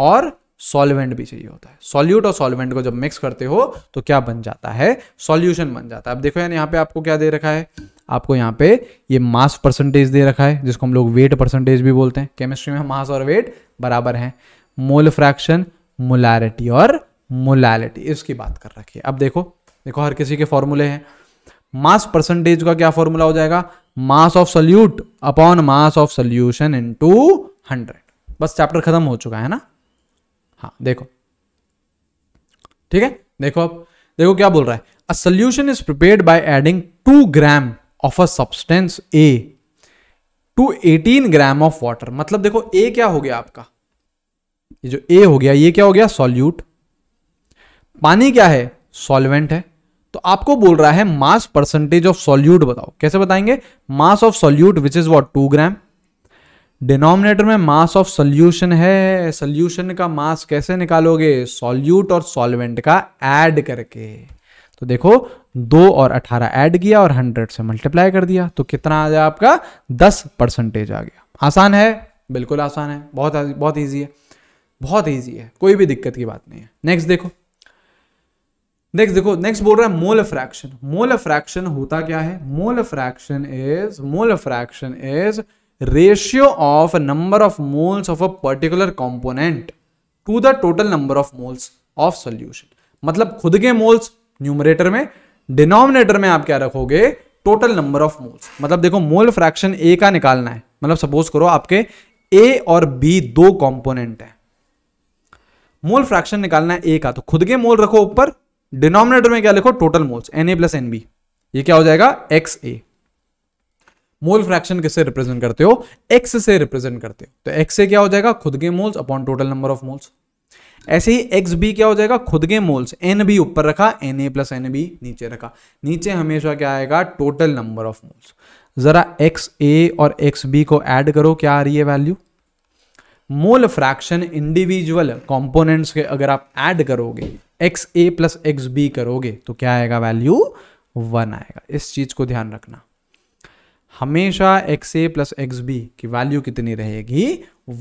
और सॉल्वेंट भी चाहिए होता है सॉल्यूट और सॉल्वेंट को जब मिक्स करते हो तो क्या बन जाता है सॉल्यूशन बन जाता है अब देखो यानी यहां पे आपको क्या दे रखा है आपको यहाँ पे ये मास परसेंटेज दे रखा है जिसको हम लोग वेट परसेंटेज भी बोलते हैं केमिस्ट्री में मास और वेट बराबर हैं मोल फ्रैक्शन मोलैरिटी और मोलैलिटी इसकी बात कर रखी है अब देखो देखो हर किसी के फॉर्मूले हैं मास परसेंटेज का क्या फॉर्मूला हो जाएगा mass of solute upon mass of solution two hundred बस चैप्टर खत्म हो चुका है ना हाँ देखो ठीक है देखो अब देखो क्या बोल रहा है solution is prepare by adding two gram of a substance A to 18 gram of water मतलब देखो ए क्या हो गया आपका ये जो ए हो गया ये क्या हो गया सॉल्यूट पानी क्या है सॉल्वेंट है तो आपको बोल रहा है मास परसेंटेज ऑफ सॉल्यूट बताओ कैसे बताएंगे mass of solute which is what two gram denominator में मास ऑफ सोल्यूशन है सोल्यूशन का मास कैसे निकालोगे सॉल्यूट और सॉल्वेंट का एड करके तो देखो दो और अठारह ऐड किया और हंड्रेड से मल्टीप्लाई कर दिया तो कितना आ गया आपका दस परसेंटेज आ गया आसान है बिल्कुल आसान है बहुत बहुत ईजी है बहुत ईजी है कोई भी दिक्कत की बात नहीं है नेक्स्ट देखो नेक्स्ट देखो नेक्स्ट बोल रहा है मोल फ्रैक्शन मोल फ्रैक्शन होता क्या है mole fraction is mole fraction is ratio of number of moles of a particular component to the total number of moles of solution मतलब खुद के मोल्स न्यूमरेटर में डिनोमिनेटर में आप क्या रखोगे टोटल नंबर ऑफ मोल्स मतलब देखो मोल फ्रैक्शन ए का निकालना है मतलब सपोज करो आपके ए और बी दो कंपोनेंट है मोल फ्रैक्शन निकालना है ए का तो खुद के मोल रखो ऊपर डिनोमिनेटर में क्या लिखो total moles N A plus N B ये क्या हो जाएगा एक्स ए मोल फ्रैक्शन किससे रिप्रेजेंट करते हो एक्स से रिप्रेजेंट करते हो तो एक्स से क्या हो जाएगा खुद के moles upon total number of moles ऐसे ही एक्स बी क्या हो जाएगा खुद के मोल्स एन बी ऊपर रखा N A plus N B नीचे रखा नीचे हमेशा क्या आएगा टोटल नंबर ऑफ मोल्स ज़रा एक्स ए और एक्स बी को ऐड करो क्या आ रही है value mole fraction individual components के अगर आप ऐड करोगे X A plus X B करोगे तो क्या आएगा वैल्यू वन आएगा इस चीज़ को ध्यान रखना हमेशा X A plus X B की वैल्यू कितनी रहेगी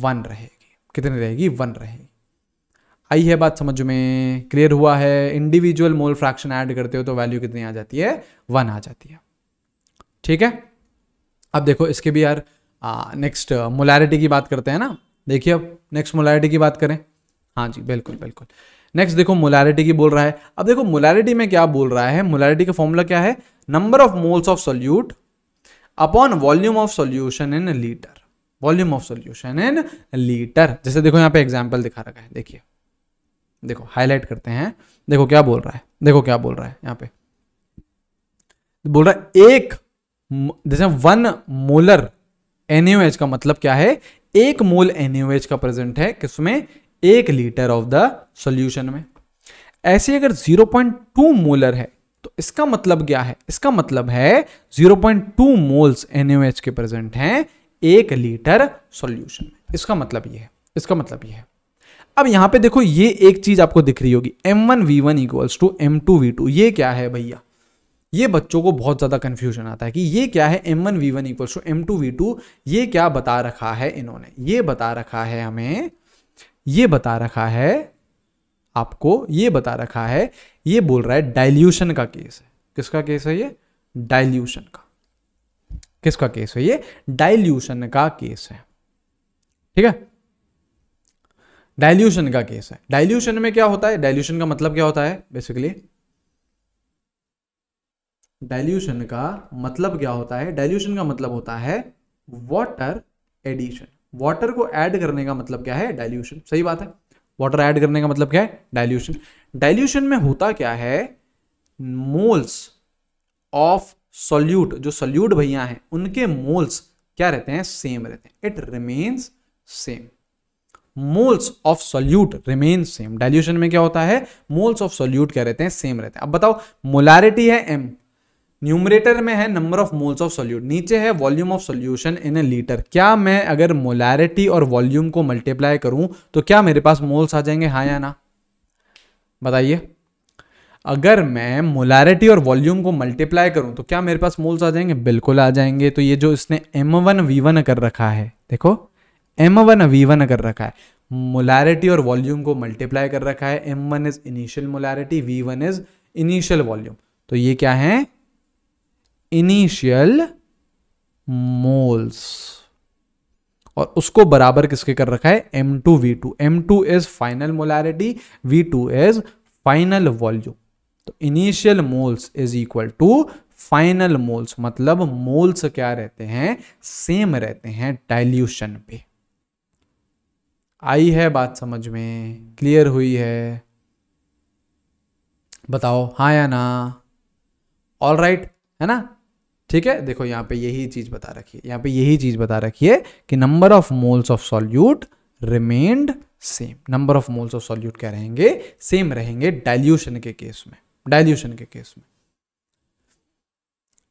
वन रहेगी कितनी रहेगी वन रहेगी आई है बात समझ में क्लियर हुआ है इंडिविजुअल मोल फ्रैक्शन ऐड करते हो तो वैल्यू कितनी आ जाती है वन आ जाती है ठीक है अब देखो इसके भी यार नेक्स्ट मोलैरिटी uh, की बात करते हैं ना देखिए अब नेक्स्ट मोलैरिटी की बात करें हाँ जी बिल्कुल बिल्कुल नेक्स्ट देखो मोलैरिटी की बोल रहा है अब देखो मोलैरिटी में क्या बोल रहा है मोलैरिटी का फॉर्मूला क्या है number of moles of solute upon volume of solution in litre volume of solution in litre जैसे देखो यहाँ पे एग्जाम्पल दिखा रखा है देखिए देखो हाईलाइट करते हैं देखो क्या बोल रहा है देखो क्या बोल रहा है यहां पे बोल रहा है एक जैसे वन मोलर एनएच का मतलब क्या है एक मोल एनएच का प्रेजेंट है किसमें एक लीटर ऑफ द सोल्यूशन में ऐसे अगर 0.2 मोलर है तो इसका मतलब क्या है इसका मतलब है 0.2 मोल्स एनएच के प्रेजेंट हैं एक लीटर सॉल्यूशन में इसका मतलब ये है इसका मतलब ये है अब यहां पे देखो ये एक चीज आपको दिख रही होगी M one V one equals to M two V two ये क्या है भैया ये बच्चों को बहुत ज़्यादा कंफ्यूजन आता है कि ये क्या है M one V one equals to M two V two ये क्या बता रखा है इन्होंने ये बता रखा है हमें ये बता रखा है आपको ये बता रखा है ये बोल रहा है डायल्यूशन का केस है किसका केस है ये डायल्यूशन का किसका केस है ये डायल्यूशन का केस है ठीक है डाइल्यूशन का केस है डाइल्यूशन में क्या होता है डाइल्यूशन का मतलब क्या होता है बेसिकली डाइल्यूशन का मतलब क्या होता है डाइल्यूशन का मतलब होता है वाटर एडिशन वाटर को ऐड करने का मतलब क्या है डाइल्यूशन सही बात है वाटर ऐड करने का मतलब क्या है डाइल्यूशन डाइल्यूशन में होता क्या है मोल्स ऑफ सोल्यूट जो सोल्यूट भैया हैं उनके मोल्स क्या रहते हैं सेम रहते हैं it remains same moles of solute remain same dilution में क्या होता है मोल्स ऑफ सोल्यूट क्या रहते हैं सेम रहते हैं अब बताओ मोलारिटी है एम न्यूमरेटर में है number of moles of solute नीचे है volume of solution in a litre क्या मैं अगर मोलारिटी और वॉल्यूम को मल्टीप्लाई करूं तो क्या मेरे पास मोल्स आ जाएंगे हाँ या ना बताइए अगर मैं मोलारिटी और वॉल्यूम को मल्टीप्लाई करूं तो क्या मेरे पास मोल्स आ जाएंगे बिल्कुल आ जाएंगे तो ये जो इसने एम वन वी वन कर रखा है देखो एम वन वी वन कर रखा है मोलैरिटी और वॉल्यूम को मल्टीप्लाई कर रखा है M one is initial molarity V one is initial volume तो ये क्या है इनिशियल मोल्स और उसको बराबर किसके कर रखा है M two V two M two is final molarity V two is final volume तो initial moles is equal to final moles मतलब मोल्स क्या रहते हैं सेम रहते हैं डाइल्यूशन पे आई है बात समझ में क्लियर हुई है बताओ हाँ या ना ऑल राइट right, है ना ठीक है देखो यहाँ पे यही चीज़ बता रखी है यहाँ पे यही चीज़ बता रखी है कि number of moles of solute remained same number of moles of solute क्या रहेंगे सेम रहेंगे डाइल्यूशन के केस में डाइल्यूशन के केस में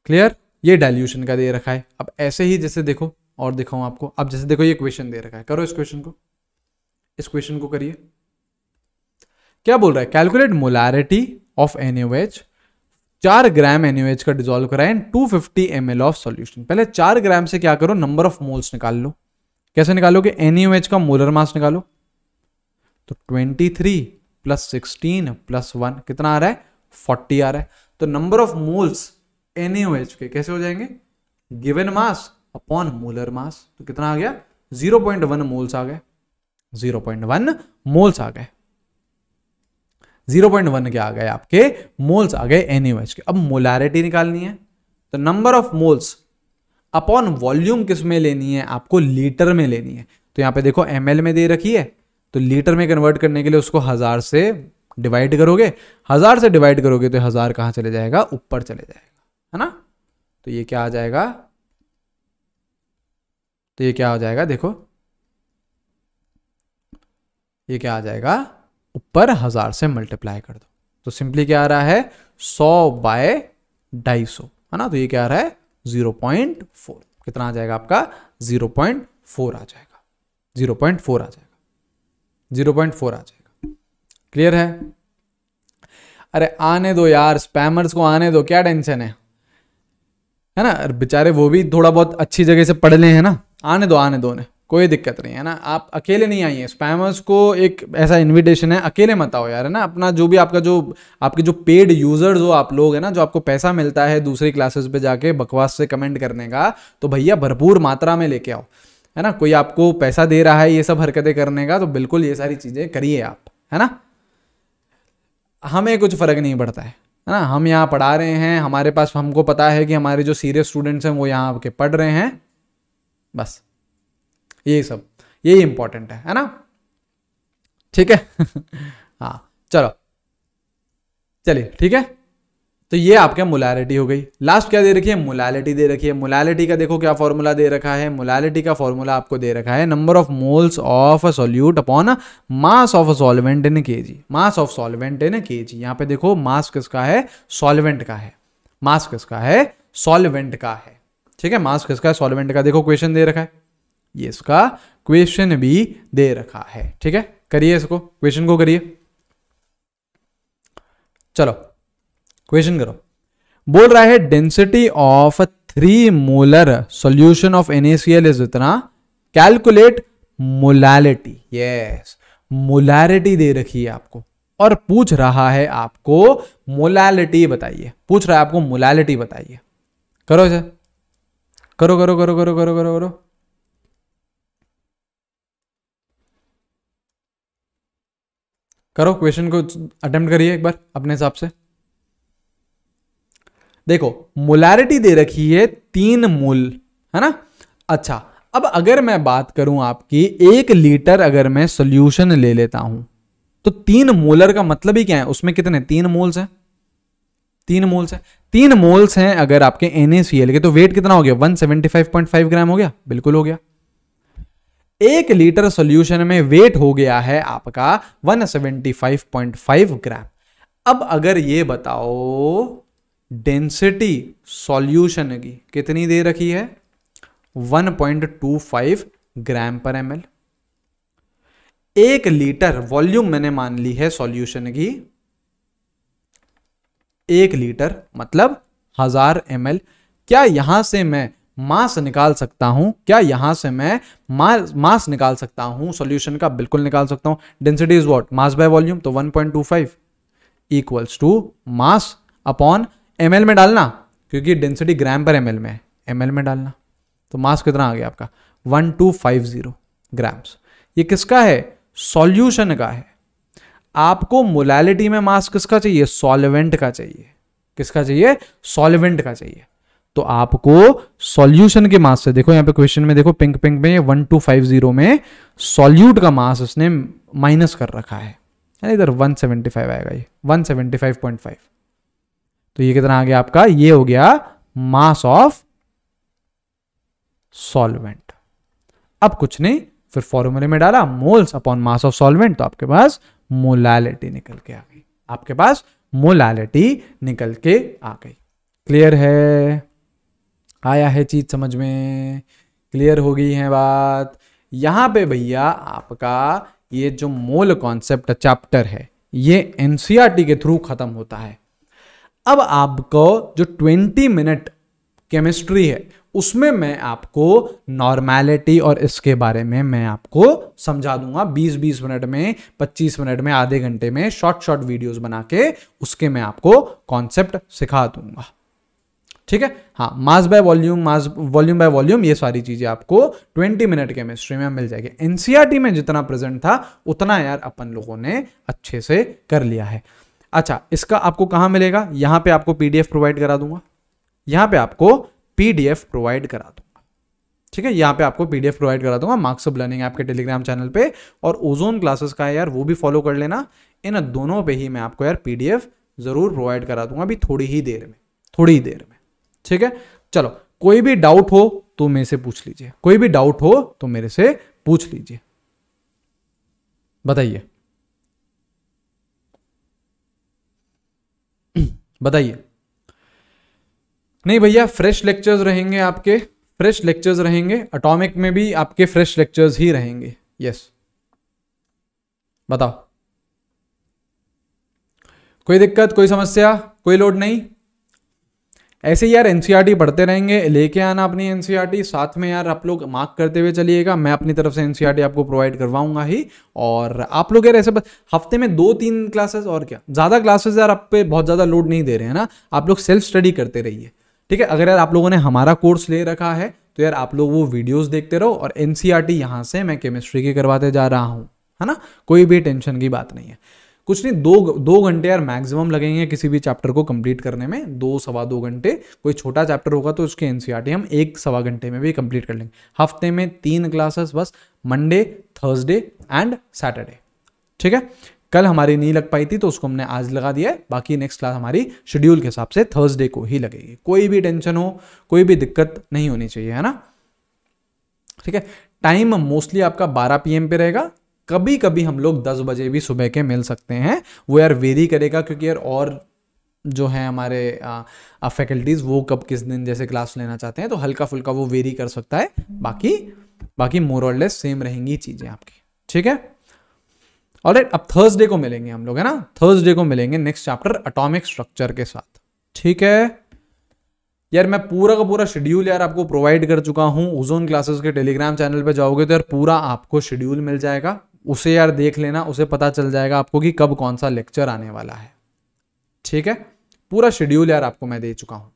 क्लियर ये डाइल्यूशन का दे रखा है अब ऐसे ही जैसे देखो और दिखाऊं आपको अब जैसे देखो ये क्वेश्चन दे रखा है करो इस क्वेश्चन को इस क्वेश्चन को करिए क्या बोल रहा है कैलकुलेट मोलारिटी ऑफ एन चार ग्राम एन का डिजोल्व कराएं two fifty M L of solution पहले चार ग्राम से क्या करो नंबर ऑफ मोल्स निकाल लो कैसे निकालोगे एन का मोलर मास निकालो तो twenty three plus sixteen plus one कितना आ रहा है फोर्टी आ रहा है तो नंबर ऑफ मोल्स एन के कैसे हो जाएंगे given mass upon molar mass तो कितना आ गया जीरो पॉइंट वन मोल्स आ गए जीरो पॉइंट वन मोल्स आ गए जीरो पॉइंट वन के आ गए आपके मोल्स आ गए एन के अब मोलारिटी निकालनी है तो number of moles upon volume किस में लेनी है आपको लीटर में लेनी है तो यहां पे देखो एम में दे रखी है तो लीटर में कन्वर्ट करने के लिए उसको हज़ार से डिवाइड करोगे हज़ार से डिवाइड करोगे तो हज़ार कहां चले जाएगा ऊपर चले जाएगा है ना तो ये क्या आ जाएगा तो ये क्या हो जाएगा देखो ये क्या आ जाएगा ऊपर हज़ार से मल्टीप्लाई कर दो तो सिंपली क्या आ रहा है सौ बाय ढाई सौ है ना तो ये क्या आ रहा है जीरो पॉइंट फोर कितना आ जाएगा आपका जीरो पॉइंट फोर आ जाएगा जीरो पॉइंट फोर आ जाएगा जीरो पॉइंट फोर आ जाएगा क्लियर है अरे आने दो यार स्पैमर्स को आने दो क्या टेंशन है है ना बेचारे वो भी थोड़ा बहुत अच्छी जगह से पढ़ ले हैं ना आने दो आने दो उन्हें कोई दिक्कत नहीं है ना आप अकेले नहीं आइए स्पैमर्स को एक ऐसा इनविटेशन है अकेले मत आओ यार है ना अपना जो भी आपका जो आपके जो पेड यूजर्स हो आप लोग है ना जो आपको पैसा मिलता है दूसरी क्लासेस पे जाके बकवास से कमेंट करने का तो भैया भरपूर मात्रा में लेके आओ है ना कोई आपको पैसा दे रहा है ये सब हरकतें करने का तो बिल्कुल ये सारी चीज़ें करिए आप है ना हमें कुछ फ़र्क नहीं पड़ता है है ना हम यहाँ पढ़ा रहे हैं हमारे पास हमको पता है कि हमारे जो सीरियस स्टूडेंट्स हैं वो यहाँ आपके पढ़ रहे हैं बस ये सब यही इंपॉर्टेंट है है ना ठीक है हाँ चलो चलिए ठीक है तो ये आपके मोलैलिटी हो गई लास्ट क्या दे रखी है मोलैलिटी दे रखी है मोलैलिटी का देखो क्या फॉर्मूला दे रखा है मोलैलिटी का फॉर्मूला आपको दे रखा है number of moles of a solute upon mass of a solvent in KG mass of solvent in KG यहां पे देखो मास किसका है सॉल्वेंट का है मास किसका है सॉल्वेंट का है ठीक है मास किसका है सॉल्वेंट का देखो क्वेश्चन दे रखा है ये इसका क्वेश्चन भी दे रखा है ठीक है करिए इसको क्वेश्चन को करिए चलो क्वेश्चन करो बोल रहा है density of three molar solution of N A C L is इतना कैलकुलेट मोलैलिटी यस मोलैरिटी दे रखी है आपको और पूछ रहा है आपको मोलैलिटी बताइए पूछ रहा है आपको मोलैलिटी बताइए करो इसे करो करो करो करो करो करो करो करो क्वेश्चन को अटेम्प्ट करिए एक बार अपने हिसाब से देखो मोलैरिटी दे रखी है तीन मूल है ना अच्छा अब अगर मैं बात करूं आपकी एक लीटर अगर मैं सोल्यूशन ले लेता हूं तो तीन मोलर का मतलब ही क्या है उसमें कितने तीन मोल्स हैं तीन मोल्स हैं तीन मोल्स हैं अगर आपके एनएसीएल के तो वेट कितना हो गया 175.5 ग्राम हो गया बिल्कुल हो गया एक लीटर सोल्यूशन में वेट हो गया है आपका 175.5 ग्राम अब अगर ये बताओ डेंसिटी सॉल्यूशन की कितनी दे रखी है 1.25 ग्राम पर एम एक लीटर वॉल्यूम मैंने मान ली है सॉल्यूशन की एक लीटर मतलब हजार एम क्या यहां से मैं मास निकाल सकता हूं क्या यहां से मैं मास मास निकाल सकता हूं सॉल्यूशन का बिल्कुल निकाल सकता हूं density is what mass by volume तो 1.25 equals to mass upon M में डालना क्योंकि डेंसिटी ग्राम पर एम में है एम में डालना तो मास कितना आ गया आपका 1250 ग्राम्स ये किसका है सॉल्यूशन का है आपको मोलैलिटी में मास किसका चाहिए सॉल्वेंट का चाहिए किसका चाहिए सॉल्वेंट का चाहिए तो आपको सॉल्यूशन के मास से देखो यहां पे क्वेश्चन में देखो पिंक पिंक में वन टू फाइव जीरो में सॉल्यूट का मास उसने माइनस कर रखा है इधर 175 आएगा ये 175.5 तो ये कितना आ गया आपका ये हो गया मास ऑफ सॉल्वेंट अब कुछ नहीं फिर फॉर्मूले में डाला moles upon mass of solvent तो आपके पास मोलालिटी निकल के आ गई आपके पास मोलालिटी निकल के आ गई क्लियर है आया है चीज़ समझ में क्लियर हो गई है बात यहाँ पे भैया आपका ये जो मोल कॉन्सेप्ट चैप्टर है ये एन e के थ्रू ख़त्म होता है अब आपको जो 20 मिनट केमिस्ट्री है उसमें मैं आपको नॉर्मैलिटी और इसके बारे में मैं आपको समझा दूंगा 20-20 मिनट में 25 मिनट में आधे घंटे में शॉर्ट शॉर्ट वीडियोस बना के उसके मैं आपको कॉन्सेप्ट सिखा दूंगा ठीक है हाँ mass by volume mass volume by volume ये सारी चीज़ें आपको 20 मिनट केमिस्ट्री में मिल जाएगी एनसीईआरटी e में जितना प्रेजेंट था उतना यार अपन लोगों ने अच्छे से कर लिया है अच्छा इसका आपको कहाँ मिलेगा यहाँ पे आपको पीडीएफ प्रोवाइड करा दूंगा यहाँ पे आपको पीडीएफ प्रोवाइड करा दूंगा ठीक है यहाँ पे आपको पीडीएफ प्रोवाइड करा दूंगा मार्क्स ऑफ लर्निंग आपके टेलीग्राम चैनल पे और ओजोन क्लासेस का यार वो भी फॉलो कर लेना इन दोनों पे ही मैं आपको यार पीडीएफ जरूर प्रोवाइड करा दूंगा अभी थोड़ी ही देर में थोड़ी ही देर में ठीक है चलो कोई भी डाउट हो तो मेरे से पूछ लीजिए कोई भी डाउट हो तो मेरे से पूछ लीजिए बताइए बताइए नहीं भैया फ्रेश लेक्चर्स रहेंगे आपके फ्रेश लेक्चर्स रहेंगे अटोमिक में भी आपके फ्रेश लेक्चर्स ही रहेंगे यस बताओ कोई दिक्कत कोई समस्या कोई लोड नहीं ऐसे यार एनसीईआरटी पढ़ते e रहेंगे लेके आना अपनी एनसीईआरटी e साथ में यार आप लोग मार्क करते हुए चलिएगा मैं अपनी तरफ से एनसीईआरटी e आपको प्रोवाइड करवाऊंगा ही और आप लोग यार ऐसे हफ्ते में दो तीन क्लासेस और क्या ज़्यादा क्लासेस यार आप पे बहुत ज़्यादा लोड नहीं दे रहे हैं ना आप लोग सेल्फ स्टडी करते रहिए ठीक है अगर यार आप लोगों ने हमारा कोर्स ले रखा है तो यार आप लोग वो वीडियोज देखते रहो और एनसीईआरटी यहाँ से मैं केमिस्ट्री की करवाते जा रहा हूँ है ना कोई भी टेंशन की बात नहीं है कुछ नहीं दो दो घंटे यार मैक्सिमम लगेंगे किसी भी चैप्टर को कंप्लीट करने में दो सवा दो घंटे कोई छोटा चैप्टर होगा तो उसके एन हम एक सवा घंटे में भी कंप्लीट कर लेंगे हफ्ते में तीन क्लासेस बस मंडे थर्सडे एंड सैटरडे ठीक है कल हमारी नहीं लग पाई थी तो उसको हमने आज लगा दिया है बाकी नेक्स्ट क्लास हमारी शेड्यूल के हिसाब से थर्सडे को ही लगेगी कोई भी टेंशन हो कोई भी दिक्कत नहीं होनी चाहिए है ना ठीक है टाइम मोस्टली आपका 12 पीएम पे रहेगा कभी कभी हम लोग दस बजे भी सुबह के मिल सकते हैं वो यार वेरी करेगा क्योंकि यार और जो है हमारे फैकल्टीज़ वो कब किस दिन जैसे क्लास लेना चाहते हैं तो हल्का फुल्का वो वेरी कर सकता है बाकी बाकी लेस सेम रहेंगी चीज़ें आपकी ठीक है और अब थर्सडे को मिलेंगे हम लोग है ना थर्सडे को मिलेंगे नेक्स्ट चैप्टर अटोमिक स्ट्रक्चर के साथ ठीक है यार मैं पूरा का पूरा शेड्यूल यार आपको प्रोवाइड कर चुका हूँ ओजोन क्लासेस के टेलीग्राम चैनल पे जाओगे तो यार पूरा आपको शेड्यूल मिल जाएगा उसे यार देख लेना उसे पता चल जाएगा आपको कि कब कौन सा लेक्चर आने वाला है ठीक है पूरा शेड्यूल यार आपको मैं दे चुका हूँ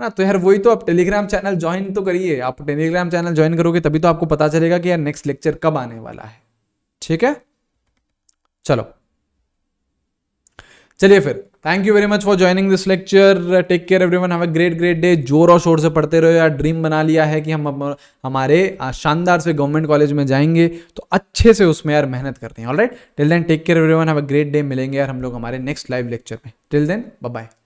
ना तो यार वही तो आप टेलीग्राम चैनल ज्वाइन तो करिए आप टेलीग्राम चैनल ज्वाइन करोगे तभी तो आपको पता चलेगा कि यार नेक्स्ट लेक्चर कब आने वाला है ठीक है चलो चलिए फिर thank you very much for joining this lecture take care everyone have a great great day जोर और शोर से पढ़ते रहो या ड्रीम बना लिया है कि हम हमारे शानदार से गवर्नमेंट कॉलेज में जाएंगे तो अच्छे से उसमें यार मेहनत करते हैं alright till then take care one have a great day मिलेंगे यार हम लोग हमारे नेक्स्ट लाइव लेक्चर में टिल देन बाय